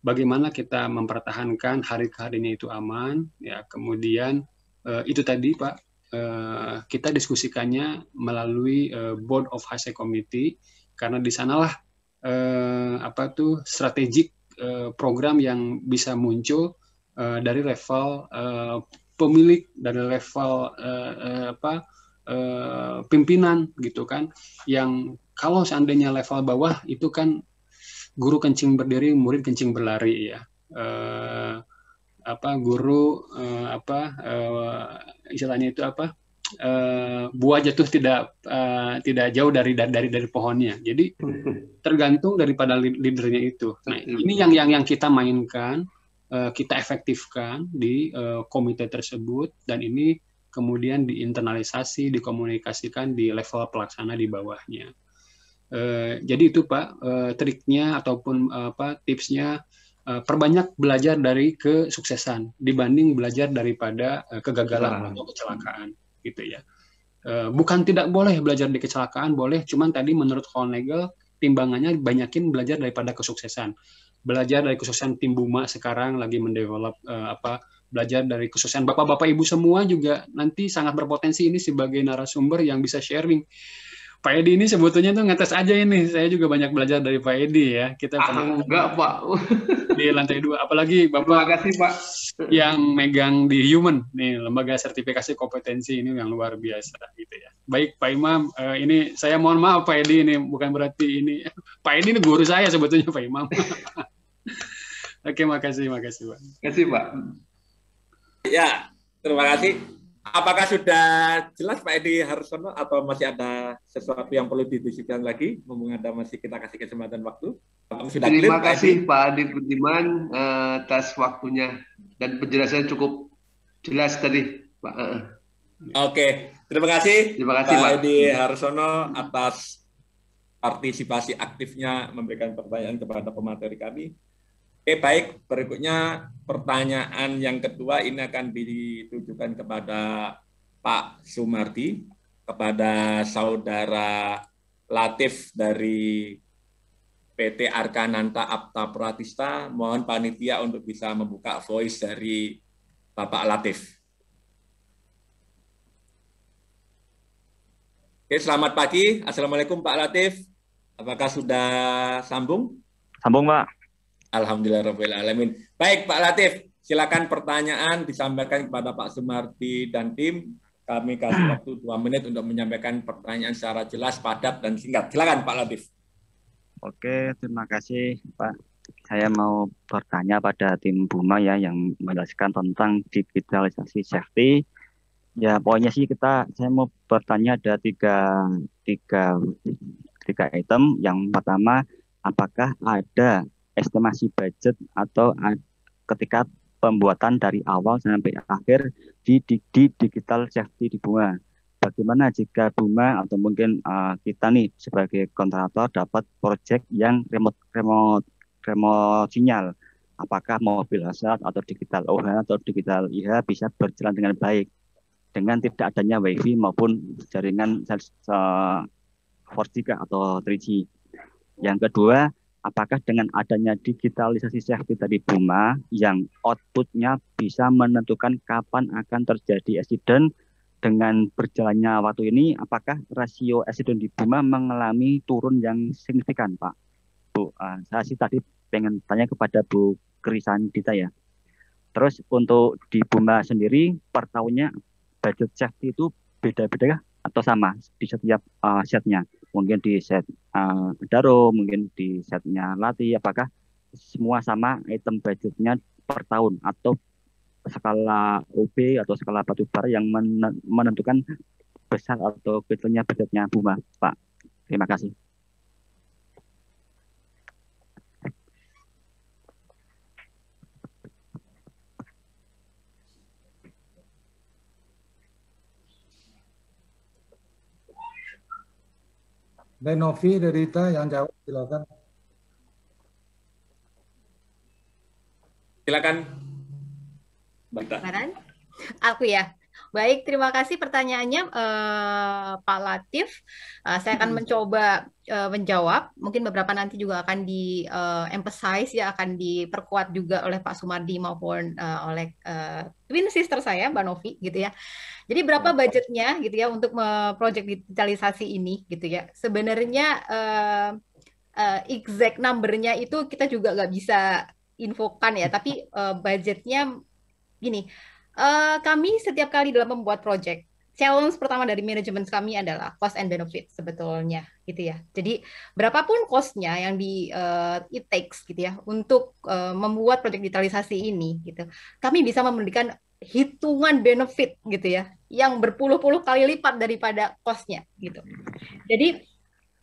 bagaimana kita mempertahankan hari ke harinya itu aman ya kemudian uh, itu tadi Pak uh, kita diskusikannya melalui uh, Board of HSE Committee karena di sanalah uh, apa tuh strategik uh, program yang bisa muncul uh, dari level uh, pemilik dari level uh, uh, apa uh, pimpinan gitu kan yang kalau seandainya level bawah itu kan guru kencing berdiri, murid kencing berlari ya. Uh, apa guru uh, apa uh, istilahnya itu apa uh, buah jatuh tidak uh, tidak jauh dari dari dari pohonnya jadi tergantung daripada leadernya itu nah ini yang yang yang kita mainkan uh, kita efektifkan di uh, komite tersebut dan ini kemudian diinternalisasi dikomunikasikan di level pelaksana di bawahnya Eh, jadi itu Pak uh, triknya ataupun uh, apa tipsnya uh, perbanyak belajar dari kesuksesan dibanding belajar daripada uh, kegagalan nah. atau kecelakaan gitu ya. Uh, bukan tidak boleh belajar di kecelakaan boleh, cuman tadi menurut Holnegel timbangannya banyakin belajar daripada kesuksesan. Belajar dari kesuksesan tim Buma sekarang lagi mendevelop uh, apa belajar dari kesuksesan bapak-bapak ibu semua juga nanti sangat berpotensi ini sebagai narasumber yang bisa sharing Pak Edi ini sebetulnya tuh ngetes aja ini. Saya juga banyak belajar dari Pak Edi ya. Kita ah, pernah enggak, Pak. di lantai dua. Apalagi Bapak Terima kasih, Pak. yang megang di human nih lembaga sertifikasi kompetensi ini yang luar biasa gitu ya. Baik Pak Imam, eh, ini saya mohon maaf Pak Edi ini bukan berarti ini Pak Edi ini guru saya sebetulnya Pak Imam. Oke, makasih, makasih Pak. Terima kasih Pak. Ya, terima kasih. Apakah sudah jelas Pak Edi Harsono atau masih ada sesuatu yang perlu didiskusikan lagi? Mumpung ada masih kita kasih kesempatan waktu. Sudah Terima clear, kasih Pak Adi Budiman uh, atas waktunya dan penjelasannya cukup jelas tadi, Pak. Uh. Oke, terima kasih. Terima kasih Pak, Pak Edi Harsono atas partisipasi aktifnya memberikan pertanyaan kepada pemateri kami. Oke, baik. Berikutnya pertanyaan yang kedua ini akan ditujukan kepada Pak Sumardi, kepada saudara Latif dari PT Arkananta Apta Pratista. Mohon panitia untuk bisa membuka voice dari Bapak Latif. Oke, selamat pagi. Assalamualaikum Pak Latif. Apakah sudah sambung? Sambung, Pak. Alhamdulillah Alamin. Baik Pak Latif, silakan pertanyaan disampaikan kepada Pak Sumarti dan tim. Kami kasih ah. waktu dua menit untuk menyampaikan pertanyaan secara jelas, padat, dan singkat. Silakan Pak Latif. Oke, terima kasih Pak. Saya mau bertanya pada tim Buma ya yang menjelaskan tentang digitalisasi safety. Ya, pokoknya sih kita saya mau bertanya ada tiga tiga tiga item. Yang pertama, apakah ada estimasi budget atau ketika pembuatan dari awal sampai akhir di, di, di digital safety di bunga. Bagaimana jika bunga atau mungkin uh, kita nih sebagai kontraktor dapat proyek yang remote remote remote sinyal apakah mobil asal atau digital OH atau digital IH bisa berjalan dengan baik dengan tidak adanya WiFi maupun jaringan 4G atau 3G. Yang kedua, apakah dengan adanya digitalisasi safety tadi Buma yang outputnya bisa menentukan kapan akan terjadi accident dengan berjalannya waktu ini apakah rasio accident di Buma mengalami turun yang signifikan Pak? Bu, uh, saya sih tadi pengen tanya kepada Bu Krisan Dita ya. Terus untuk di Buma sendiri per tahunnya budget safety itu beda-beda atau sama di setiap uh, eh, setnya? mungkin di set uh, daro mungkin di setnya Lati, apakah semua sama item budgetnya per tahun atau skala UB atau skala batu bara yang menentukan besar atau kecilnya budgetnya Buma, Pak. Terima kasih. Dari Novi, dari Ita yang jawab silakan. Silakan. Baran? Aku ya. Baik, terima kasih pertanyaannya uh, Pak Latif. Uh, saya akan hmm. mencoba uh, menjawab. Mungkin beberapa nanti juga akan di uh, emphasize ya akan diperkuat juga oleh Pak Sumardi maupun uh, oleh uh, twin sister saya Mbak Novi gitu ya. Jadi berapa hmm. budgetnya gitu ya untuk proyek digitalisasi ini gitu ya. Sebenarnya uh, uh, exact numbernya itu kita juga nggak bisa infokan ya, tapi uh, budgetnya gini Eh, kami setiap kali dalam membuat project, challenge pertama dari manajemen kami adalah cost and benefit sebetulnya, gitu ya. Jadi berapapun costnya yang di uh, it takes, gitu ya, untuk uh, membuat project digitalisasi ini, gitu, kami bisa memberikan hitungan benefit, gitu ya, yang berpuluh-puluh kali lipat daripada costnya, gitu. Jadi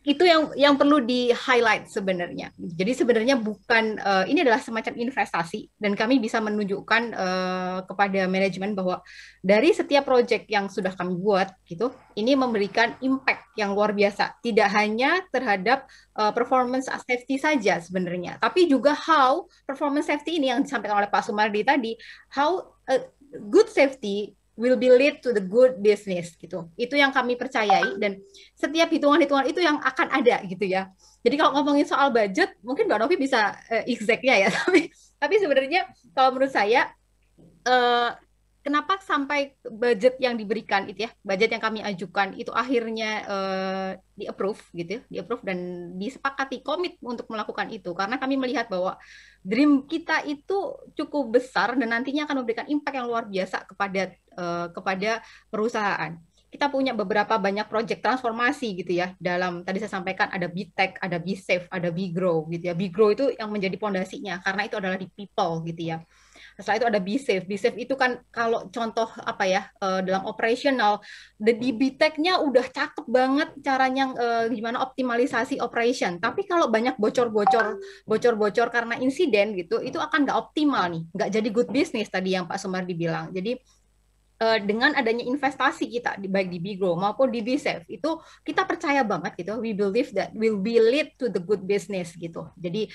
itu yang yang perlu di highlight sebenarnya. Jadi sebenarnya bukan uh, ini adalah semacam investasi dan kami bisa menunjukkan uh, kepada manajemen bahwa dari setiap project yang sudah kami buat gitu, ini memberikan impact yang luar biasa. Tidak hanya terhadap uh, performance safety saja sebenarnya, tapi juga how performance safety ini yang disampaikan oleh Pak Sumardi tadi, how uh, good safety will be lead to the good business gitu. Itu yang kami percayai dan setiap hitungan-hitungan itu yang akan ada gitu ya. Jadi kalau ngomongin soal budget, mungkin Mbak Novi bisa uh, exactnya ya, tapi tapi sebenarnya kalau menurut saya uh, kenapa sampai budget yang diberikan itu ya, budget yang kami ajukan itu akhirnya uh, eh, di approve gitu, ya, di approve dan disepakati komit untuk melakukan itu karena kami melihat bahwa dream kita itu cukup besar dan nantinya akan memberikan impact yang luar biasa kepada uh, kepada perusahaan. Kita punya beberapa banyak project transformasi gitu ya dalam tadi saya sampaikan ada bi-tech, ada bi-safe, ada Bigrow gitu ya. Bigrow itu yang menjadi pondasinya karena itu adalah di people gitu ya setelah itu ada be safe itu kan kalau contoh apa ya eh, dalam operational, the tech nya udah cakep banget caranya eh, gimana optimalisasi operation. Tapi kalau banyak bocor-bocor, bocor-bocor karena insiden gitu, itu akan nggak optimal nih, nggak jadi good business tadi yang Pak Sumardi bilang. Jadi eh, dengan adanya investasi kita di, baik di Bigro maupun di Bisef itu kita percaya banget gitu we believe that will be lead to the good business gitu jadi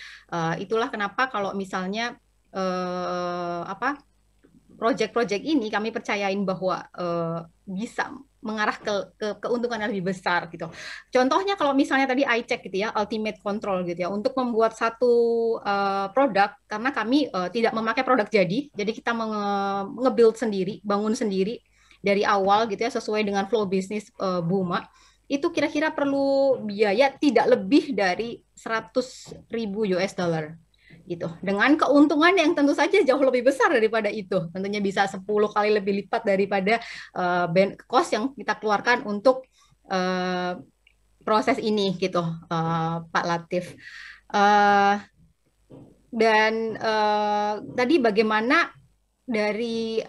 itulah kenapa kalau misalnya uh, apa project-project ini kami percayain bahwa uh, bisa mengarah ke, ke keuntungan yang lebih besar gitu. Contohnya kalau misalnya tadi i-check gitu ya, ultimate control gitu ya, untuk membuat satu uh, produk karena kami uh, tidak memakai produk jadi, jadi kita nge-build sendiri, bangun sendiri dari awal gitu ya sesuai dengan flow bisnis uh, Buma itu kira-kira perlu biaya tidak lebih dari 100.000 US dollar gitu dengan keuntungan yang tentu saja jauh lebih besar daripada itu tentunya bisa 10 kali lebih lipat daripada uh, cost yang kita keluarkan untuk uh, proses ini gitu uh, Pak Latif uh, dan uh, tadi bagaimana dari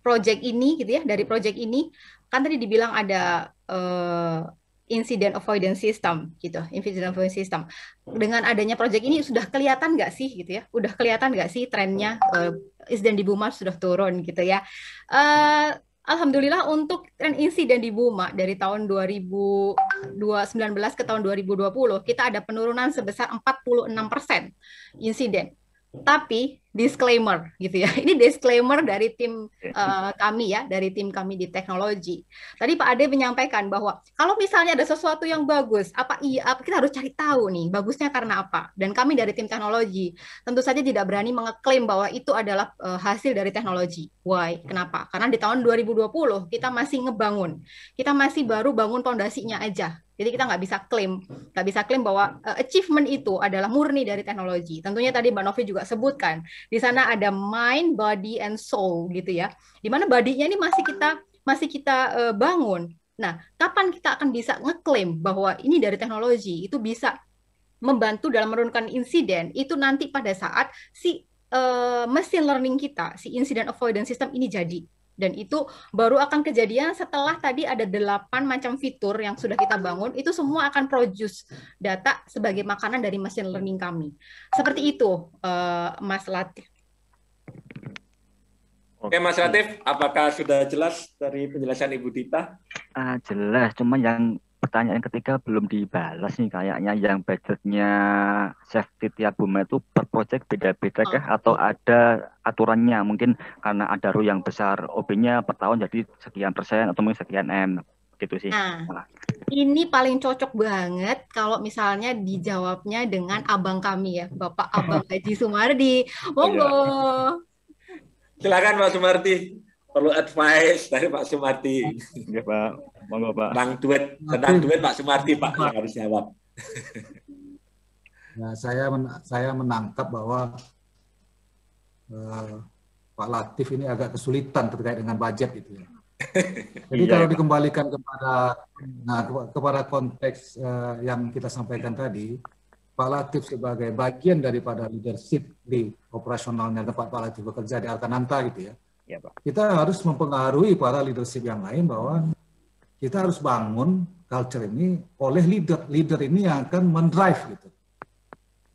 project ini gitu ya dari project ini kan tadi dibilang ada uh, incident avoidance system gitu, incident avoidance system. Dengan adanya proyek ini sudah kelihatan nggak sih gitu ya? Udah kelihatan nggak sih trennya uh, eh, insiden di Buma sudah turun gitu ya? Uh, Alhamdulillah untuk tren insiden di Buma dari tahun 2019 ke tahun 2020 kita ada penurunan sebesar 46 persen insiden tapi disclaimer gitu ya. Ini disclaimer dari tim uh, kami ya, dari tim kami di teknologi. Tadi Pak Ade menyampaikan bahwa kalau misalnya ada sesuatu yang bagus, apa iya apa kita harus cari tahu nih bagusnya karena apa. Dan kami dari tim teknologi tentu saja tidak berani mengeklaim bahwa itu adalah uh, hasil dari teknologi. Why? Kenapa? Karena di tahun 2020 kita masih ngebangun. Kita masih baru bangun pondasinya aja jadi kita nggak bisa klaim, nggak bisa klaim bahwa uh, achievement itu adalah murni dari teknologi. Tentunya tadi Mbak Novi juga sebutkan, di sana ada mind, body, and soul gitu ya. Di mana badinya ini masih kita masih kita uh, bangun. Nah, kapan kita akan bisa ngeklaim bahwa ini dari teknologi itu bisa membantu dalam menurunkan insiden itu nanti pada saat si uh, eh, mesin learning kita, si incident avoidance system ini jadi dan itu baru akan kejadian setelah tadi ada delapan macam fitur yang sudah kita bangun itu semua akan produce data sebagai makanan dari machine learning kami seperti itu eh, Mas Latif. Oke Mas Latif, apakah sudah jelas dari penjelasan Ibu Tita? Uh, jelas, cuman yang pertanyaan ketiga belum dibalas nih kayaknya yang budgetnya safety tiap bulan itu per project beda-beda kah oh. atau ada aturannya mungkin karena ada RU yang besar OB-nya per tahun jadi sekian persen atau mungkin sekian M gitu sih. Nah, ini paling cocok banget kalau misalnya dijawabnya dengan abang kami ya, Bapak Abang Haji Sumardi. Monggo. Iya. Silakan Pak Sumardi. Perlu advice dari Pak Sumardi. Ya, Pak monggo Pak. Bang Duet, sedang Duet Pak Sumardi Pak yang harus jawab. Nah, saya men saya menangkap bahwa uh, Pak Latif ini agak kesulitan terkait dengan budget itu ya. Jadi iya, kalau iya. dikembalikan kepada nah kepada konteks uh, yang kita sampaikan tadi, Pak Latif sebagai bagian daripada leadership di operasionalnya tempat Pak Latif bekerja di Alkananta gitu ya. ya Pak. Kita harus mempengaruhi para leadership yang lain bahwa kita harus bangun culture ini oleh leader. Leader ini yang akan mendrive gitu.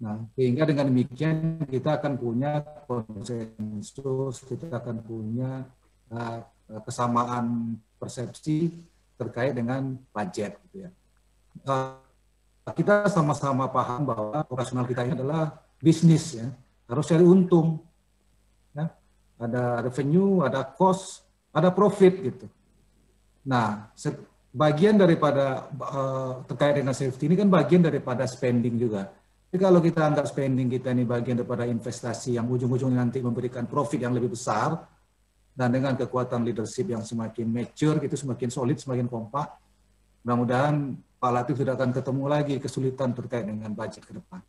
Nah, sehingga dengan demikian kita akan punya konsensus, kita akan punya uh, kesamaan persepsi terkait dengan budget gitu ya. Uh, kita sama-sama paham bahwa operasional kita ini adalah bisnis ya, harus cari untung. Ya. Ada revenue, ada cost, ada profit gitu. Nah, bagian daripada uh, terkait dengan safety ini kan bagian daripada spending juga. Jadi kalau kita anggap spending kita ini bagian daripada investasi yang ujung-ujungnya nanti memberikan profit yang lebih besar, dan dengan kekuatan leadership yang semakin mature, gitu, semakin solid, semakin kompak, mudah-mudahan Pak Latif tidak akan ketemu lagi kesulitan terkait dengan budget ke depan.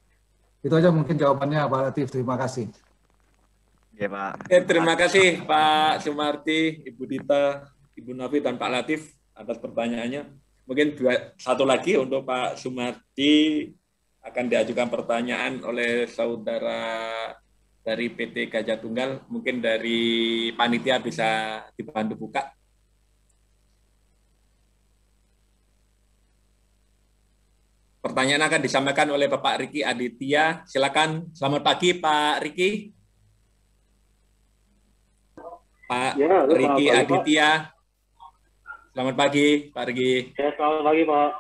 Itu aja mungkin jawabannya Pak Latif. Terima kasih. Ya, Pak. Eh, terima kasih Pak Sumarti, Ibu Dita. Ibu Novi dan Pak Latif atas pertanyaannya. Mungkin dua, satu lagi untuk Pak Sumardi akan diajukan pertanyaan oleh saudara dari PT Gajah Tunggal, mungkin dari panitia bisa dibantu buka. Pertanyaan akan disampaikan oleh Bapak Riki Aditya. Silakan. Selamat pagi Pak Riki. Pak ya, Riki Aditya. Selamat pagi, Pak Riki. Ya, selamat pagi, Pak.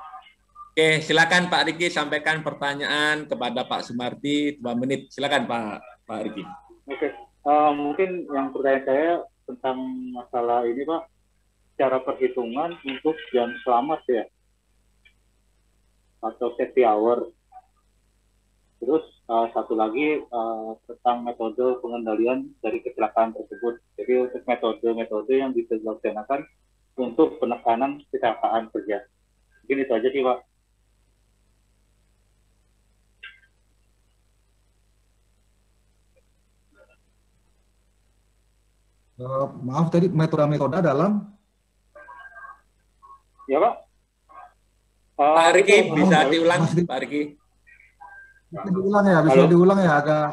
Oke, silakan Pak Riki sampaikan pertanyaan kepada Pak Sumarti dua menit. Silakan Pak Pak Riki. Oke, uh, mungkin yang pertanyaan saya tentang masalah ini, Pak, cara perhitungan untuk jam selamat ya, atau safety hour. Terus uh, satu lagi uh, tentang metode pengendalian dari kecelakaan tersebut. Jadi untuk metode-metode yang bisa dilaksanakan untuk penekanan kecelakaan kerja. Mungkin itu aja sih, Pak. Uh, maaf tadi metode-metode dalam ya pak uh, Pak Riki oh, bisa oh, diulang masih, Pak Riki bisa diulang ya bisa Halo? diulang ya agak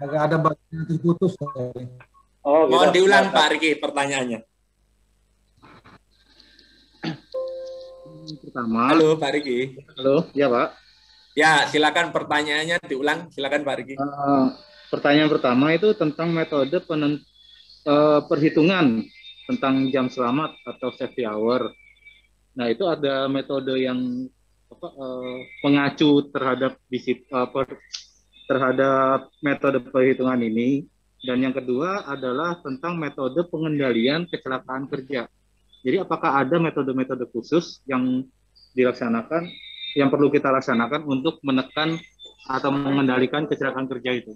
agak ada bagian terputus oh, mohon diulang Pak Riki pertanyaannya pertama. Halo Pak Riki. Halo, ya Pak. Ya, silakan pertanyaannya diulang. Silakan Pak Riki. Uh, pertanyaan pertama itu tentang metode penen, uh, eh, perhitungan tentang jam selamat atau safety hour. Nah itu ada metode yang apa, uh, pengacu terhadap bisip, uh, per, terhadap metode perhitungan ini. Dan yang kedua adalah tentang metode pengendalian kecelakaan kerja. Jadi apakah ada metode-metode khusus yang dilaksanakan, yang perlu kita laksanakan untuk menekan atau mengendalikan kecelakaan kerja itu?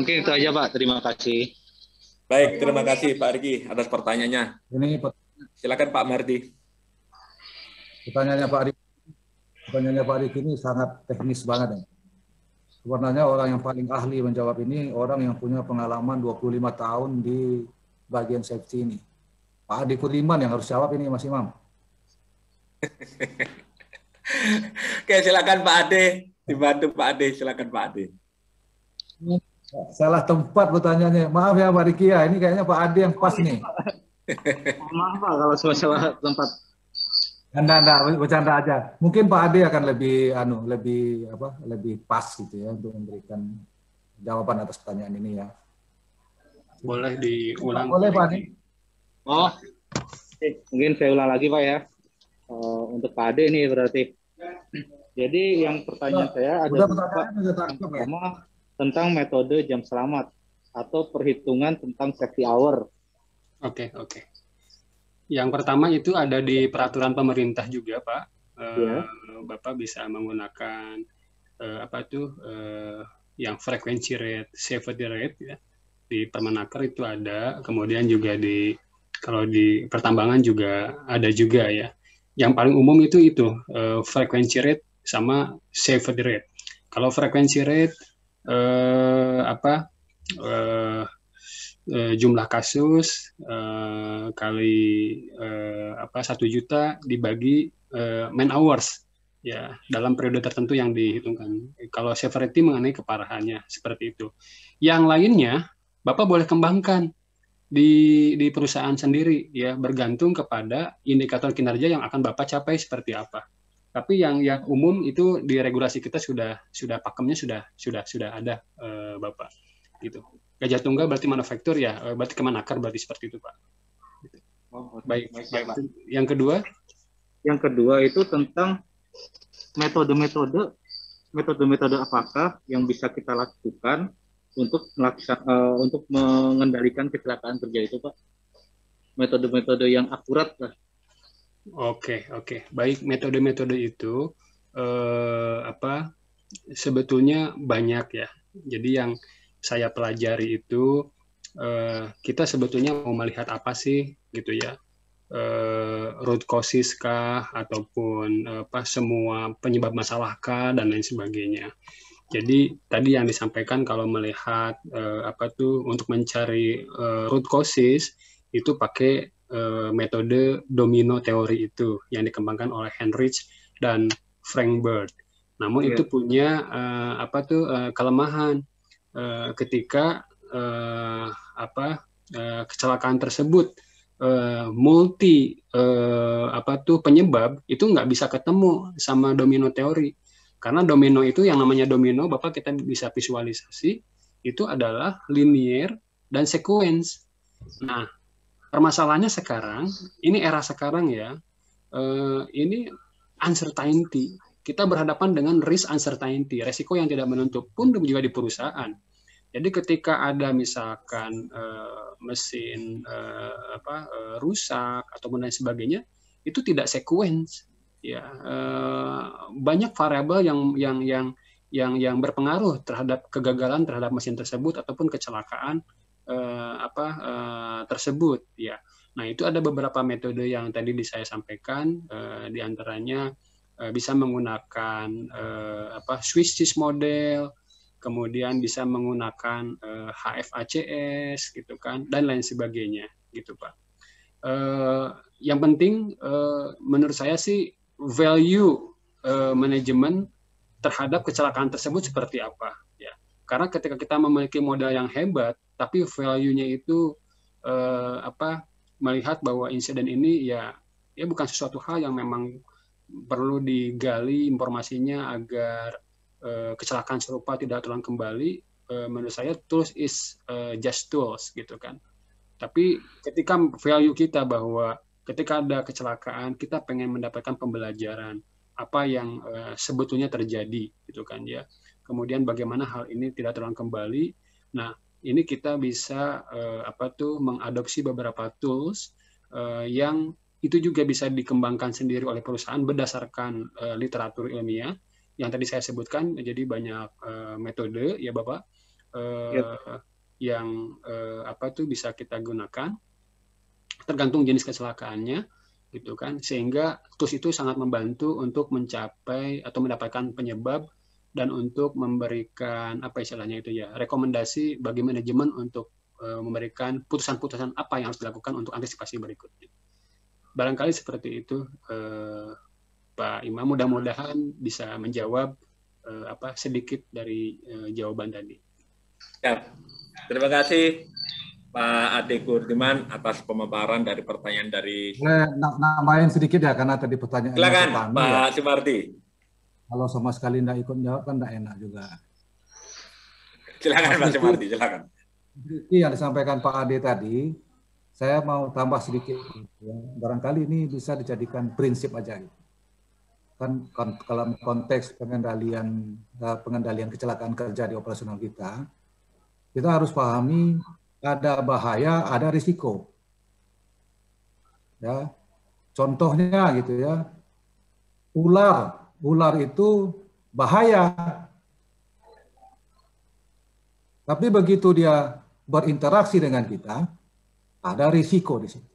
Mungkin itu aja Pak, terima kasih. Baik, terima kasih Pak Riki atas pertanyaannya. Ini silakan Pak Mardi. Pertanyaannya Pak Riki, pertanyaannya Pak Riki ini sangat teknis banget ya. Sebenarnya orang yang paling ahli menjawab ini orang yang punya pengalaman 25 tahun di bagian safety ini. Pak Adi Kudiman yang harus jawab ini Mas Imam. Oke, silakan Pak Ade. Dibantu Pak Ade, silakan Pak Ade. Salah tempat pertanyaannya. Maaf ya Pak Rikia, ini kayaknya Pak Ade yang pas nih. Maaf Pak kalau salah tempat anda enggak, bercanda aja. Mungkin Pak Ade akan lebih anu, lebih apa? Lebih pas gitu ya untuk memberikan jawaban atas pertanyaan ini ya. Boleh diulang. Boleh Pak Ade. Oh. Eh, mungkin saya ulang lagi Pak ya. Eh, untuk Pak Ade ini berarti. Jadi yang pertanyaan nah, saya ada ya? pertama ya? tentang metode jam selamat atau perhitungan tentang safety hour. Oke, okay, oke. Okay. Yang pertama itu ada di peraturan pemerintah juga, Pak. Yeah. Uh, iya. Bapak bisa menggunakan uh, apa tuh uh, yang frequency rate, safety rate ya. Di Permenaker itu ada, kemudian juga di kalau di pertambangan juga ada juga ya. Yang paling umum itu itu uh, eh, frequency rate sama safety rate. Kalau frequency rate uh, apa Uh, Eh, jumlah kasus eh, kali eh, apa satu juta dibagi e, man hours ya dalam periode tertentu yang dihitungkan. Kalau severity mengenai keparahannya seperti itu. Yang lainnya Bapak boleh kembangkan di di perusahaan sendiri ya bergantung kepada indikator kinerja yang akan Bapak capai seperti apa. Tapi yang yang umum itu di regulasi kita sudah sudah pakemnya sudah sudah sudah ada eh, Bapak gitu. Gajah ya, Tunggal berarti manufaktur ya, eh, berarti kemenaker berarti seperti itu Pak. Oh, baik, baik, baik Pak. Yang kedua? Yang kedua itu tentang metode-metode metode-metode apakah yang bisa kita lakukan untuk melaksan, uh, eh, untuk mengendalikan kecelakaan kerja itu Pak? Metode-metode yang akurat lah. Oke, okay, oke. Okay. Baik, metode-metode itu eh, apa sebetulnya banyak ya. Jadi yang saya pelajari itu uh, kita sebetulnya mau melihat apa sih gitu ya uh, root causes kah ataupun uh, apa semua penyebab masalah kah dan lain sebagainya. Jadi tadi yang disampaikan kalau melihat uh, apa tuh untuk mencari uh, root causes itu pakai uh, metode domino teori itu yang dikembangkan oleh Heinrich dan Frank Bird. Namun yeah. itu punya uh, apa tuh uh, kelemahan Eh, ketika uh, apa uh, kecelakaan tersebut uh, multi uh, apa tuh penyebab itu nggak bisa ketemu sama domino teori karena domino itu yang namanya domino bapak kita bisa visualisasi itu adalah linear dan sequence nah permasalahannya sekarang ini era sekarang ya uh, ini uncertainty kita berhadapan dengan risk uncertainty, resiko yang tidak menentu pun juga di perusahaan. Jadi ketika ada misalkan uh, mesin uh, apa, uh, rusak atau lain sebagainya, itu tidak sequence. Ya, banyak variabel yang yang yang yang yang berpengaruh terhadap kegagalan terhadap mesin tersebut ataupun kecelakaan apa tersebut. Ya, nah itu ada beberapa metode yang tadi saya sampaikan, diantaranya Eh, bisa menggunakan eh, apa Swiss cheese model, kemudian bisa menggunakan uh, eh, HFACS gitu kan dan lain sebagainya gitu Pak. Uh, yang penting uh, menurut saya sih value uh, manajemen terhadap kecelakaan tersebut seperti apa ya. Karena ketika kita memiliki modal yang hebat tapi value-nya itu uh, apa melihat bahwa insiden ini ya ya bukan sesuatu hal yang memang perlu digali informasinya agar uh, kecelakaan serupa tidak terulang kembali. Uh, menurut saya tools is uh, just tools gitu kan. Tapi ketika value kita bahwa ketika ada kecelakaan kita pengen mendapatkan pembelajaran apa yang uh, sebetulnya terjadi gitu kan ya. Kemudian bagaimana hal ini tidak terulang kembali. Nah ini kita bisa uh, apa tuh mengadopsi beberapa tools uh, yang itu juga bisa dikembangkan sendiri oleh perusahaan berdasarkan uh, literatur ilmiah yang tadi saya sebutkan jadi banyak uh, metode ya Bapak uh, eh, yep. Iya. yang uh, apa tuh bisa kita gunakan tergantung jenis kecelakaannya gitu kan sehingga tools itu sangat membantu untuk mencapai atau mendapatkan penyebab dan untuk memberikan apa istilahnya itu ya rekomendasi bagi manajemen untuk memberikan putusan-putusan apa yang harus dilakukan untuk antisipasi berikutnya barangkali seperti itu eh, Pak Imam mudah-mudahan bisa menjawab eh, apa sedikit dari eh, jawaban tadi. Ya, terima kasih Pak Ade Kurdiman atas pemaparan dari pertanyaan dari. Nah, nambahin sedikit ya karena tadi pertanyaan. Silakan Pak ya. Sumardi. Kalau sama sekali tidak ikut jawab kan tidak enak juga. Silakan Pak Sumardi, silakan. Yang disampaikan Pak Ade tadi, saya mau tambah sedikit, ya. barangkali ini bisa dijadikan prinsip aja. Gitu. Kan kalau konteks pengendalian eh, pengendalian kecelakaan kerja di operasional kita, kita harus pahami ada bahaya, ada risiko. Ya, contohnya gitu ya, ular, ular itu bahaya, tapi begitu dia berinteraksi dengan kita, ada risiko di situ.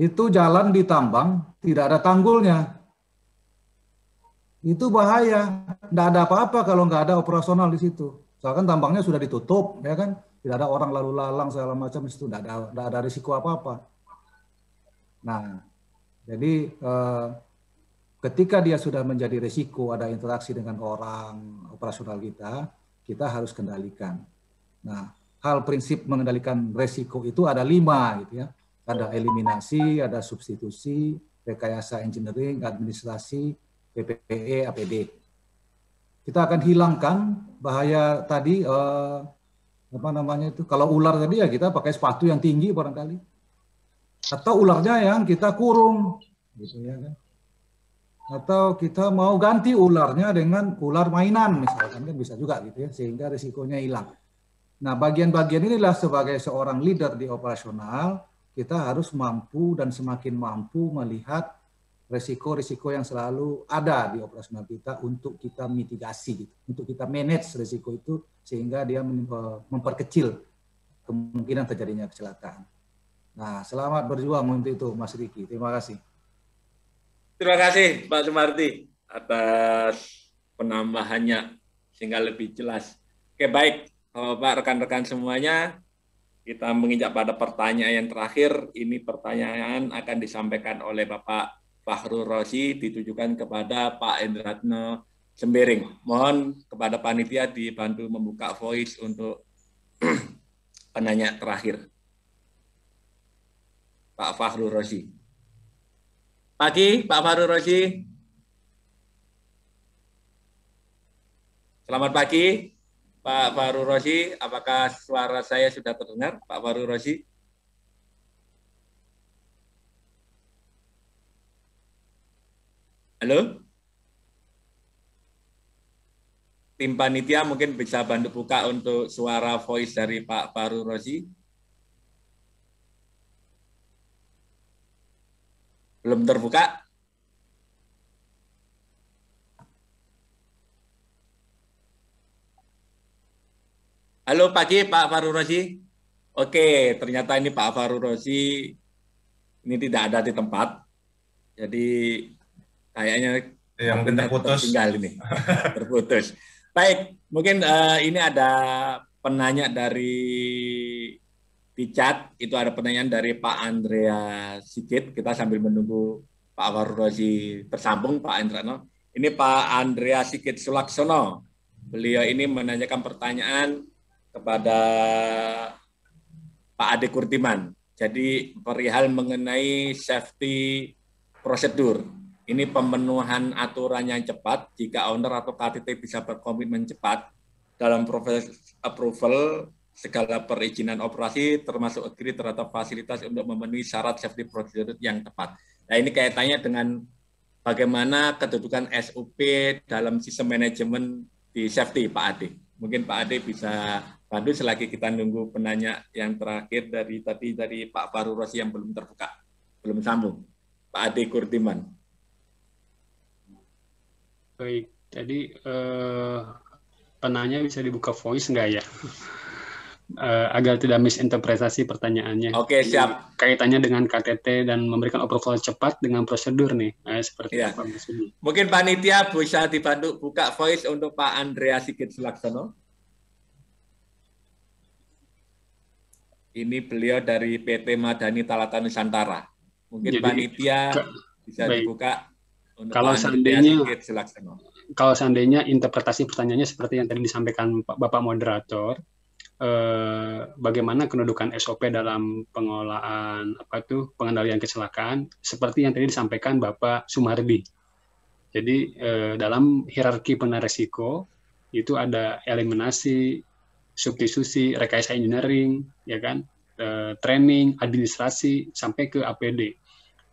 Itu jalan ditambang, tidak ada tanggulnya. Itu bahaya. Tidak ada apa-apa kalau nggak ada operasional di situ. Soalnya tambangnya sudah ditutup, ya kan? Tidak ada orang lalu lalang segala macam di situ. Tidak ada, tidak ada risiko apa-apa. Nah, jadi eh, ketika dia sudah menjadi risiko ada interaksi dengan orang operasional kita, kita harus kendalikan. Nah, hal prinsip mengendalikan resiko itu ada lima gitu ya. Ada eliminasi, ada substitusi, rekayasa engineering, administrasi, PPE, APD. Kita akan hilangkan bahaya tadi eh, apa namanya itu kalau ular tadi ya kita pakai sepatu yang tinggi barangkali atau ularnya yang kita kurung gitu ya kan atau kita mau ganti ularnya dengan ular mainan misalkan kan bisa juga gitu ya sehingga risikonya hilang Nah, bagian-bagian inilah sebagai seorang leader di operasional, kita harus mampu dan semakin mampu melihat risiko-risiko yang selalu ada di operasional kita untuk kita mitigasi, gitu. untuk kita manage risiko itu sehingga dia eh, memperkecil kemungkinan terjadinya kecelakaan. Nah, selamat berjuang untuk itu, Mas Riki. Terima kasih. Terima kasih, Pak Sumarti, atas penambahannya sehingga lebih jelas. Oke, baik. Bapak, oh, rekan-rekan semuanya, kita menginjak pada pertanyaan yang terakhir. Ini pertanyaan akan disampaikan oleh Bapak Fahru Rosi ditujukan kepada Pak Endratno Sembiring. Mohon kepada panitia dibantu membuka voice untuk penanya terakhir. Pak Fahru Rosi. Pagi, Pak Fahru Rosi. Selamat pagi. Pak Faru Rosi, apakah suara saya sudah terdengar, Pak Faru Rosi? Halo? Tim panitia mungkin bisa bantu buka untuk suara voice dari Pak Faru Rosi. Belum terbuka? Halo pagi Pak Faru Rosi. Oke, ternyata ini Pak Faru Rosi ini tidak ada di tempat. Jadi kayaknya yang benar putus Tinggal ini. terputus. Baik, mungkin uh, ini ada penanya dari di itu ada pertanyaan dari Pak Andrea Sikit. Kita sambil menunggu Pak Warurosi tersambung, Pak No. Ini Pak Andrea Sikit Sulaksono. Beliau ini menanyakan pertanyaan kepada Pak Ade Kurtiman. Jadi perihal mengenai safety prosedur. Ini pemenuhan aturan yang cepat jika owner atau KTT bisa berkomitmen cepat dalam proses approval segala perizinan operasi termasuk agree terhadap fasilitas untuk memenuhi syarat safety prosedur yang tepat. Nah ini kaitannya dengan bagaimana kedudukan SOP dalam sistem manajemen di safety Pak Ade. Mungkin Pak Ade bisa Pandu selagi kita nunggu penanya yang terakhir dari tadi dari Pak Faru Rosi yang belum terbuka, belum sambung. Pak Ade Kurtiman. Baik, tadi eh, penanya bisa dibuka voice nggak ya? Uh, agar tidak misinterpretasi pertanyaannya. Oke, okay, siap. Ini kaitannya dengan KTT dan memberikan approval cepat dengan prosedur nih, eh, seperti yeah. apa maksudnya? Mungkin panitia bisa dibantu buka voice untuk Pak Andrea Sigit Sulaksono. Ini beliau dari PT Madani Talata Nusantara. Mungkin Jadi, panitia bisa baik. dibuka untuk kalau seandainya Kalau seandainya interpretasi pertanyaannya seperti yang tadi disampaikan Bapak moderator, eh, bagaimana kedudukan SOP dalam pengolahan apa tuh pengendalian kecelakaan seperti yang tadi disampaikan Bapak Sumardi. Jadi eh, dalam hierarki penarik risiko itu ada eliminasi, substitusi, rekayasa engineering, ya kan, eh, training, administrasi, sampai ke APD.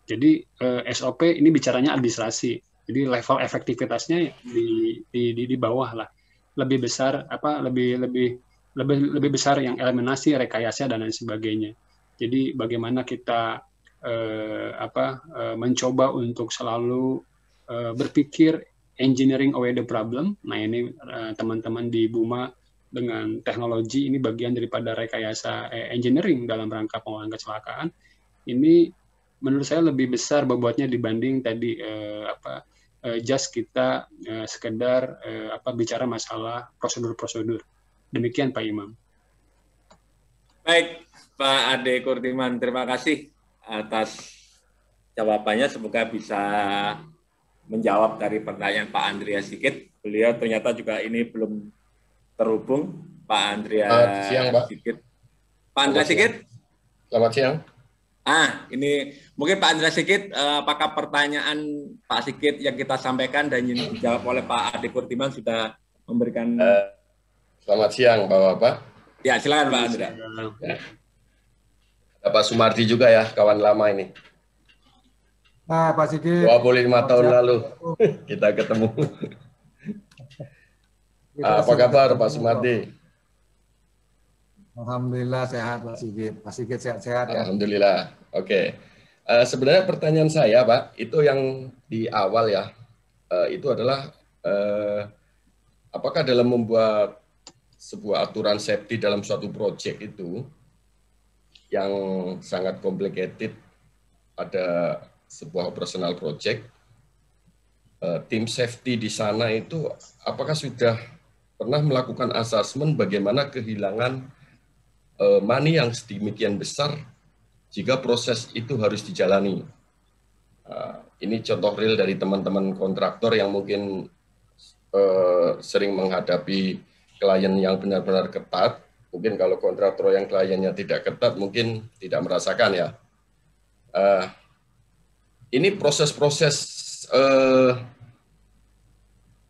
Jadi eh, SOP ini bicaranya administrasi. Jadi level efektivitasnya di, di, di, di bawah lah, lebih besar apa lebih lebih lebih lebih besar yang eliminasi, rekayasa dan lain sebagainya. Jadi bagaimana kita eh, apa eh, mencoba untuk selalu eh, berpikir engineering away the problem. Nah ini eh, teman -teman di Buma dengan teknologi ini bagian daripada rekayasa eh, engineering dalam rangka pengolahan kecelakaan ini menurut saya lebih besar bobotnya dibanding tadi eh, apa eh, just kita eh, sekedar eh, apa bicara masalah prosedur-prosedur demikian Pak Imam. Baik Pak Ade Kurtiman terima kasih atas jawabannya semoga bisa menjawab dari pertanyaan Pak Andrea sedikit. Beliau ternyata juga ini belum terhubung Pak Andrea siang, Pak. Sigit. Pak Andrea Sigit. Selamat siang. Ah, ini mungkin Pak Andrea Sigit, eh, apakah pertanyaan Pak Sigit yang kita sampaikan dan yang dijawab oleh Pak Adi Kurtiman sudah memberikan... Eh, selamat siang, Bapak-Bapak. Ya, silakan Pak Andrea. Ya. Ada Pak Sumardi juga ya, kawan lama ini. Nah, Pak Sigit. 25 tahun siap. lalu kita ketemu. Ah, apa kabar Pak Sumardi? Alhamdulillah sehat Pak Sigit. Pak Sigit sehat-sehat ya. Alhamdulillah. Oke. Okay. Uh, eh, sebenarnya pertanyaan saya Pak, itu yang di awal ya, uh, itu adalah uh, apakah dalam membuat sebuah aturan safety dalam suatu proyek itu yang sangat complicated ada sebuah operasional project uh, tim safety di sana itu apakah sudah pernah melakukan asesmen bagaimana kehilangan eh, money yang sedemikian besar jika proses itu harus dijalani. Ah, ini contoh real dari teman-teman kontraktor yang mungkin eh, sering menghadapi klien yang benar-benar ketat. Mungkin kalau kontraktor yang kliennya tidak ketat, mungkin tidak merasakan ya. Ah, ini proses-proses eh,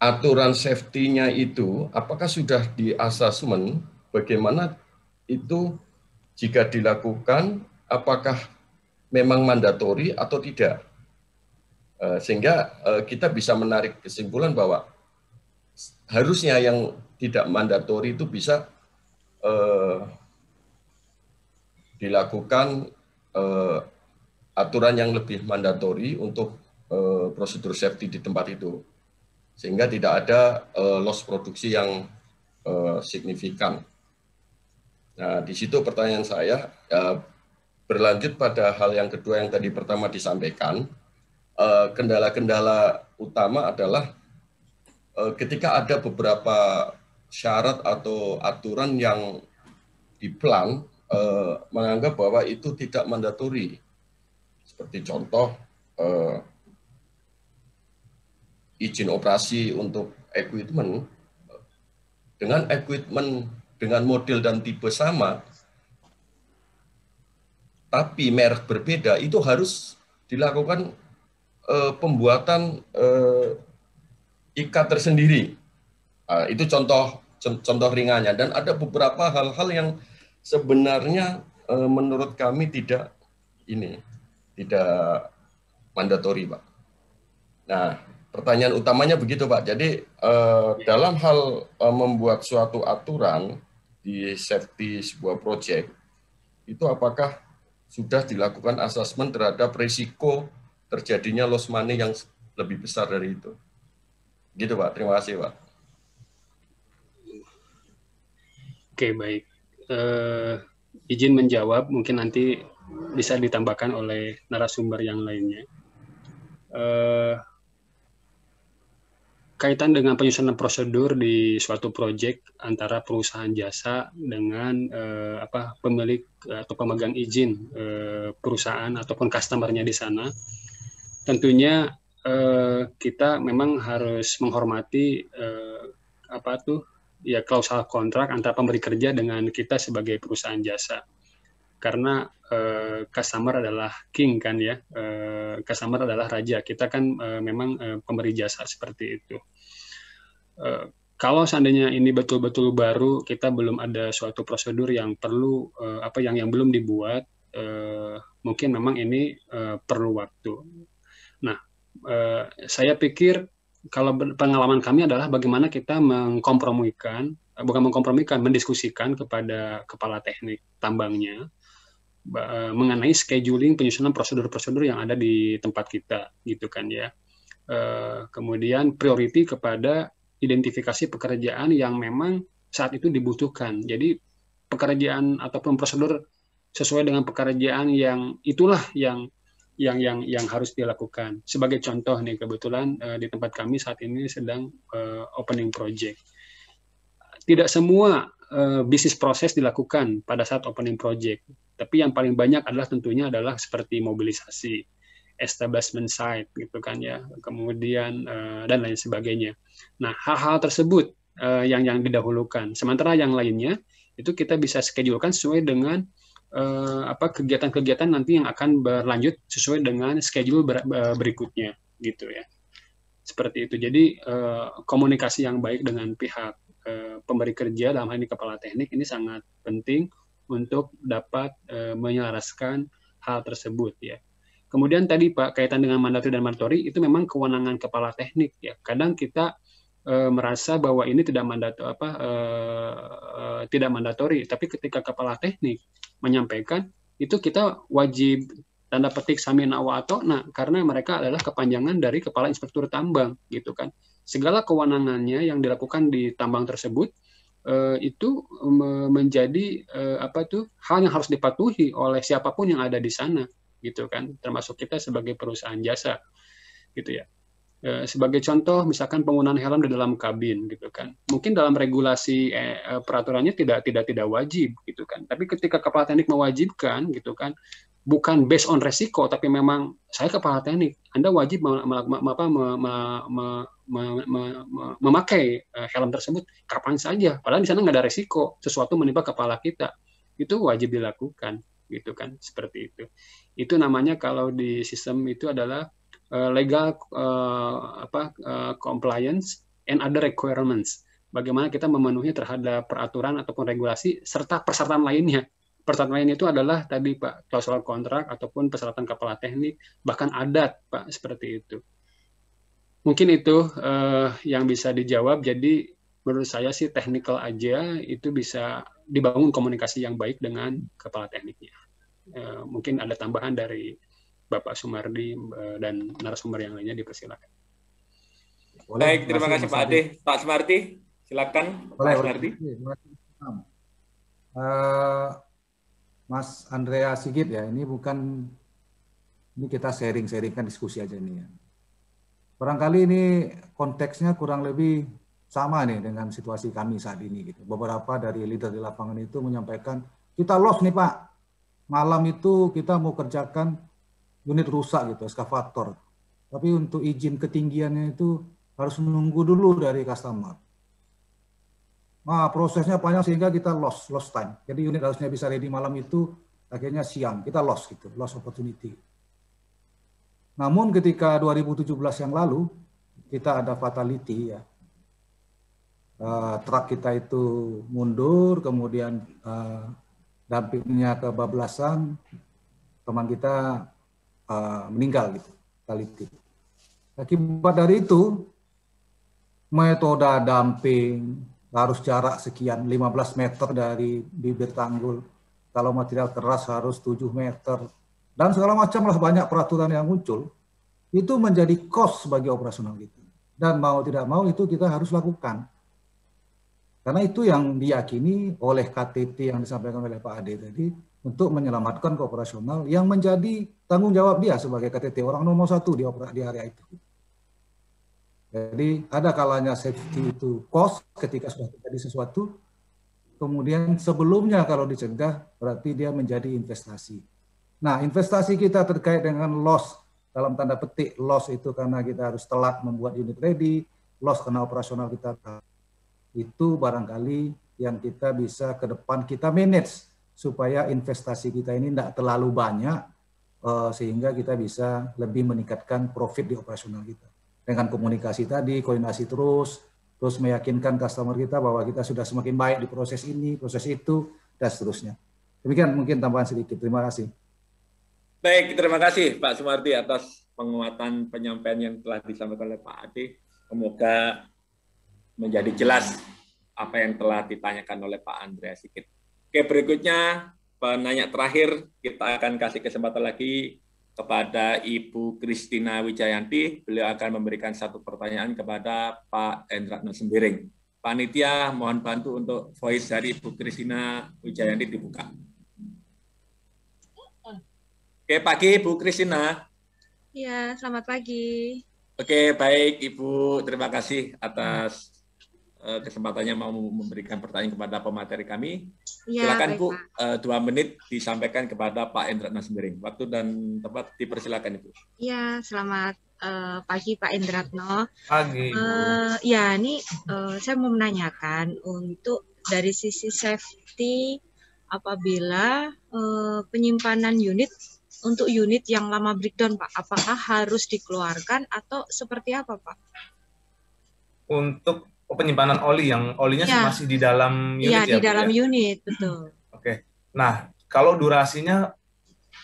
aturan safety-nya itu apakah sudah di assessment bagaimana itu jika dilakukan apakah memang mandatori atau tidak eh, sehingga eh, kita bisa menarik kesimpulan bahwa harusnya yang tidak mandatori itu bisa eh, dilakukan aturan yang lebih mandatori untuk prosedur safety di tempat itu sehingga tidak ada uh, loss produksi yang uh, signifikan. Nah, di situ pertanyaan saya uh, berlanjut pada hal yang kedua yang tadi pertama disampaikan, kendala-kendala uh, utama adalah uh, ketika ada beberapa syarat atau aturan yang diplan uh, menganggap bahwa itu tidak mandatori. Seperti contoh uh, izin operasi untuk equipment dengan equipment dengan model dan tipe sama tapi merek berbeda itu harus dilakukan eh, pembuatan eh, ikat tersendiri nah, itu contoh contoh ringannya dan ada beberapa hal-hal yang sebenarnya eh, menurut kami tidak ini tidak mandatori pak nah pertanyaan utamanya begitu Pak. Jadi eh, iya. dalam hal eh, membuat suatu aturan di safety sebuah proyek itu apakah sudah dilakukan asesmen terhadap risiko terjadinya loss money yang lebih besar dari itu. Gitu Pak. Terima kasih Pak. Oke baik. Uh, izin menjawab mungkin nanti bisa ditambahkan oleh narasumber yang lainnya. Uh, kaitan dengan penyusunan prosedur di suatu proyek antara perusahaan jasa dengan eh, apa pemilik eh, atau pemegang izin eh, perusahaan ataupun customernya di sana tentunya eh, kita memang harus menghormati eh, apa tuh ya klausul kontrak antara pemberi kerja dengan kita sebagai perusahaan jasa karena uh, customer adalah king kan ya, uh, customer adalah raja. Kita kan uh, memang uh, pemberi jasa seperti itu. Uh, kalau seandainya ini betul-betul baru, kita belum ada suatu prosedur yang perlu uh, apa yang yang belum dibuat, uh, mungkin memang ini uh, perlu waktu. Nah, uh, saya pikir kalau pengalaman kami adalah bagaimana kita mengkompromikan bukan mengkompromikan mendiskusikan kepada kepala teknik tambangnya Eh, mengenai scheduling penyusunan prosedur-prosedur yang ada di tempat kita gitu kan ya. Eh, kemudian priority kepada identifikasi pekerjaan yang memang saat itu dibutuhkan. Jadi pekerjaan ataupun prosedur sesuai dengan pekerjaan yang itulah yang yang yang yang harus dilakukan. Sebagai contoh nih kebetulan eh, di tempat kami saat ini sedang opening project. Tidak semua Eh, bisnis proses dilakukan pada saat opening project. Tapi yang paling banyak adalah tentunya adalah seperti mobilisasi, establishment site gitu kan ya, kemudian uh, dan lain sebagainya. Nah, hal-hal tersebut uh, yang yang didahulukan. Sementara yang lainnya itu kita bisa schedulekan sesuai dengan uh, apa kegiatan-kegiatan nanti yang akan berlanjut sesuai dengan schedule ber, berikutnya gitu ya seperti itu jadi uh, komunikasi yang baik dengan pihak Eh, pemberi kerja dalam hal ini kepala teknik ini sangat penting untuk dapat eh, menyelaraskan hal tersebut ya. Kemudian tadi Pak kaitan dengan mandatori dan mandatori itu memang kewenangan kepala teknik ya. Kadang kita e, merasa bahwa ini tidak mandator apa e, e, tidak mandatori, tapi ketika kepala teknik menyampaikan itu kita wajib tanda petik samina wa Nah, karena mereka adalah kepanjangan dari kepala inspektur tambang gitu kan segala kewenangannya yang dilakukan di tambang tersebut eh, itu menjadi eh, apa tuh hal yang harus dipatuhi oleh siapapun yang ada di sana gitu kan termasuk kita sebagai perusahaan jasa gitu ya eh, sebagai contoh misalkan penggunaan helm di dalam kabin gitu kan mungkin dalam regulasi eh, eh, peraturannya tidak tidak tidak wajib gitu kan tapi ketika kepala teknik mewajibkan gitu kan bukan based on resiko tapi memang saya kepala teknik Anda wajib me, me, me, me, me, memakai eh, helm tersebut kapan saja, padahal di sana nggak ada resiko sesuatu menimpa kepala kita, itu wajib dilakukan, gitu kan, seperti itu. Itu namanya kalau di sistem itu adalah eh, legal eh, apa compliance and other requirements. Bagaimana kita memenuhi terhadap peraturan ataupun regulasi serta persyaratan lainnya persyaratan lainnya itu adalah tadi Pak klausul kontrak ataupun persyaratan kepala teknik bahkan adat Pak seperti itu. Mungkin itu uh, yang bisa dijawab. Jadi menurut saya sih teknikal aja itu bisa dibangun komunikasi yang baik dengan kepala tekniknya. Uh, mungkin ada tambahan dari Bapak Sumardi uh, dan narasumber yang lainnya dipersilakan. Boleh, baik, terima kasih Pak Ade. Pak Sumardi, silakan. Boleh, Pak Sumardi. Uh, Mas Andrea Sigit ya, ini bukan ini kita sharing-sharingkan diskusi aja ini ya. Barangkali ini konteksnya kurang lebih sama nih dengan situasi kami saat ini gitu. Beberapa dari leader di lapangan itu menyampaikan, kita loss nih Pak, malam itu kita mau kerjakan unit rusak gitu, eskavator. Tapi untuk izin ketinggiannya itu harus menunggu dulu dari customer. Nah, prosesnya panjang sehingga kita loss, loss time. Jadi unit harusnya bisa ready malam itu, akhirnya siang, kita loss gitu, loss opportunity. Namun ketika 2017 yang lalu kita ada fatality ya. Uh, truk kita itu mundur, kemudian uh, dampingnya bablasan teman kita uh, meninggal gitu, fatality. Akibat dari itu, metode damping harus jarak sekian, 15 meter dari bibir tanggul. Kalau material keras harus 7 meter, dan segala macam lah banyak peraturan yang muncul, itu menjadi cost bagi operasional kita. Dan mau tidak mau itu kita harus lakukan. Karena itu yang diyakini oleh KTT yang disampaikan oleh Pak Ade tadi, untuk menyelamatkan operasional yang menjadi tanggung jawab dia sebagai KTT, orang nomor satu di, di area itu. Jadi ada kalanya safety itu cost ketika sudah terjadi sesuatu, kemudian sebelumnya kalau dicegah berarti dia menjadi investasi. Nah, investasi kita terkait dengan loss dalam tanda petik loss itu karena kita harus telat membuat unit ready, loss karena operasional kita itu barangkali yang kita bisa ke depan kita manage supaya investasi kita ini tidak terlalu banyak eh, sehingga kita bisa lebih meningkatkan profit di operasional kita dengan komunikasi tadi koordinasi terus terus meyakinkan customer kita bahwa kita sudah semakin baik di proses ini proses itu dan seterusnya demikian mungkin tambahan sedikit terima kasih Baik, terima kasih Pak Sumardi atas penguatan penyampaian yang telah disampaikan oleh Pak Adi. Semoga menjadi jelas apa yang telah ditanyakan oleh Pak Andrea. Sikit. Oke, berikutnya penanya terakhir kita akan kasih kesempatan lagi kepada Ibu Kristina Wijayanti. Beliau akan memberikan satu pertanyaan kepada Pak Endratno Sembiring. Panitia mohon bantu untuk voice dari Ibu Kristina Wijayanti dibuka. Oke, pagi Bu Kristina. Iya, selamat pagi. Oke, baik Ibu. Terima kasih atas eh, kesempatannya mau memberikan pertanyaan kepada pemateri kami. Ya, Silakan Bu, eh, dua menit disampaikan kepada Pak Endra Nasmiring. Waktu dan tempat dipersilakan Ibu. Ya selamat uh, pagi Pak Indratno. Pagi. Uh, ya, ini uh, saya mau menanyakan untuk dari sisi safety apabila uh, penyimpanan unit untuk unit yang lama breakdown, Pak? Apakah harus dikeluarkan atau seperti apa, Pak? Untuk penyimpanan oli yang olinya ya. masih di dalam ya, unit ya? ya di dalam ya? unit, betul. Oke. Nah, kalau durasinya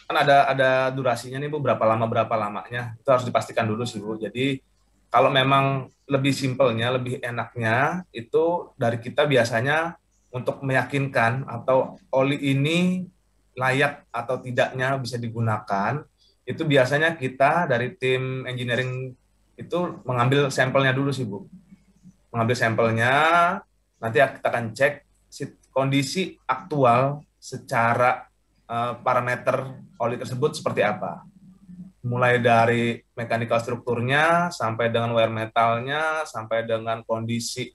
kan ada ada durasinya nih Bu, berapa lama berapa lamanya. Itu harus dipastikan dulu sih Bu. Jadi kalau memang lebih simpelnya, lebih enaknya itu dari kita biasanya untuk meyakinkan atau oli ini layak atau tidaknya bisa digunakan itu biasanya kita dari tim engineering itu mengambil sampelnya dulu sih bu mengambil sampelnya nanti kita akan cek kondisi aktual secara eh, parameter oli tersebut seperti apa mulai dari mechanical strukturnya sampai dengan wear metalnya sampai dengan kondisi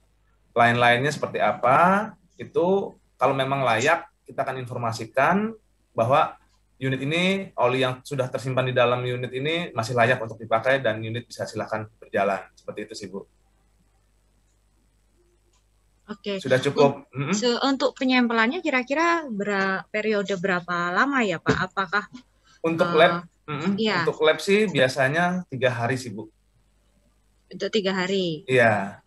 lain-lainnya seperti apa itu kalau memang layak kita akan informasikan bahwa unit ini oli yang sudah tersimpan di dalam unit ini masih layak untuk dipakai dan unit bisa silahkan berjalan seperti itu sih bu. Oke. Sudah cukup. Untuk, penyempelannya kira-kira ber periode berapa lama ya pak? Apakah untuk uh, lab? iya. Untuk lab sih biasanya tiga hari sih bu. Untuk tiga hari. Iya.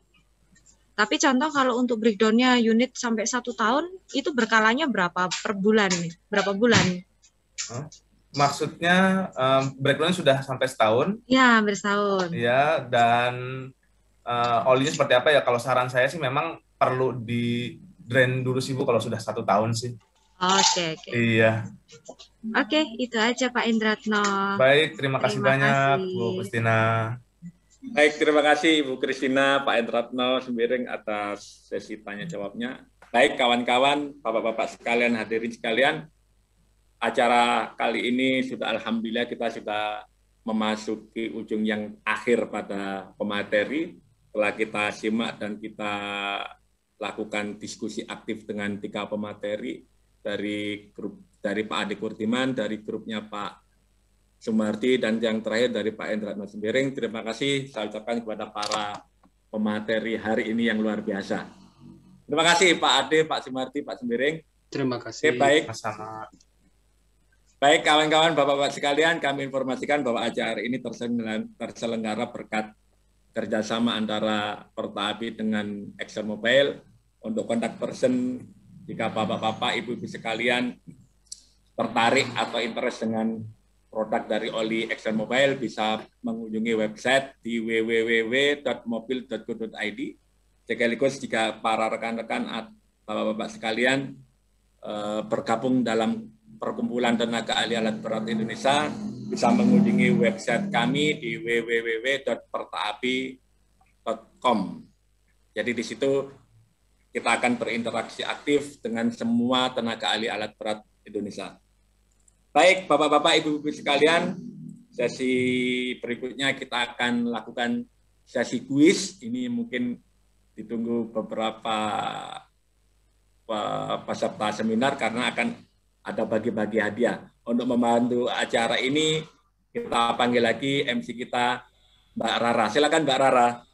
Tapi contoh kalau untuk breakdownnya unit sampai satu tahun itu berkalanya berapa per bulan? nih Berapa bulan? Huh? Maksudnya um, eh, breakdown sudah sampai setahun? Ya, hampir setahun. Ya, dan uh, eh, olinya seperti apa ya? Kalau saran saya sih memang perlu di drain dulu sih Bu kalau sudah satu tahun sih. Oke, okay, Okay. Iya. Oke, okay, itu aja Pak Indratno. Baik, terima, terima kasih banyak Bu Kristina. Baik, terima kasih Ibu Kristina, Pak Endratno Sembiring atas sesi tanya jawabnya. Baik kawan-kawan, bapak-bapak sekalian, hadirin sekalian, acara kali ini sudah alhamdulillah kita sudah memasuki ujung yang akhir pada pemateri. Setelah kita simak dan kita lakukan diskusi aktif dengan tiga pemateri dari grup dari Pak Adi Kurtiman, dari grupnya Pak Sumardi dan yang terakhir dari Pak Endra Sembiring. Terima kasih saya ucapkan kepada para pemateri hari ini yang luar biasa. Terima kasih Pak Ade, Pak Sumardi, Pak Sembiring. Terima kasih. Oke, baik. Baik kawan-kawan Bapak-Bapak sekalian, kami informasikan bahwa acara ini terselenggara berkat kerjasama antara Perta dengan Excel Mobile untuk kontak person jika Bapak-Bapak, Ibu-Ibu sekalian tertarik atau interest dengan produk dari Oli Excel Mobile bisa mengunjungi website di www.mobil.go.id. Sekaligus jika para rekan-rekan bapak-bapak sekalian eh, bergabung dalam perkumpulan tenaga ahli alat berat Indonesia bisa mengunjungi website kami di www.pertaapi.com. Jadi di situ kita akan berinteraksi aktif dengan semua tenaga ahli alat berat Indonesia. Baik, Bapak-bapak, Ibu-ibu sekalian, sesi berikutnya kita akan lakukan sesi kuis. Ini mungkin ditunggu beberapa peserta seminar karena akan ada bagi-bagi hadiah. Untuk membantu acara ini, kita panggil lagi MC kita Mbak Rara. Silakan Mbak Rara.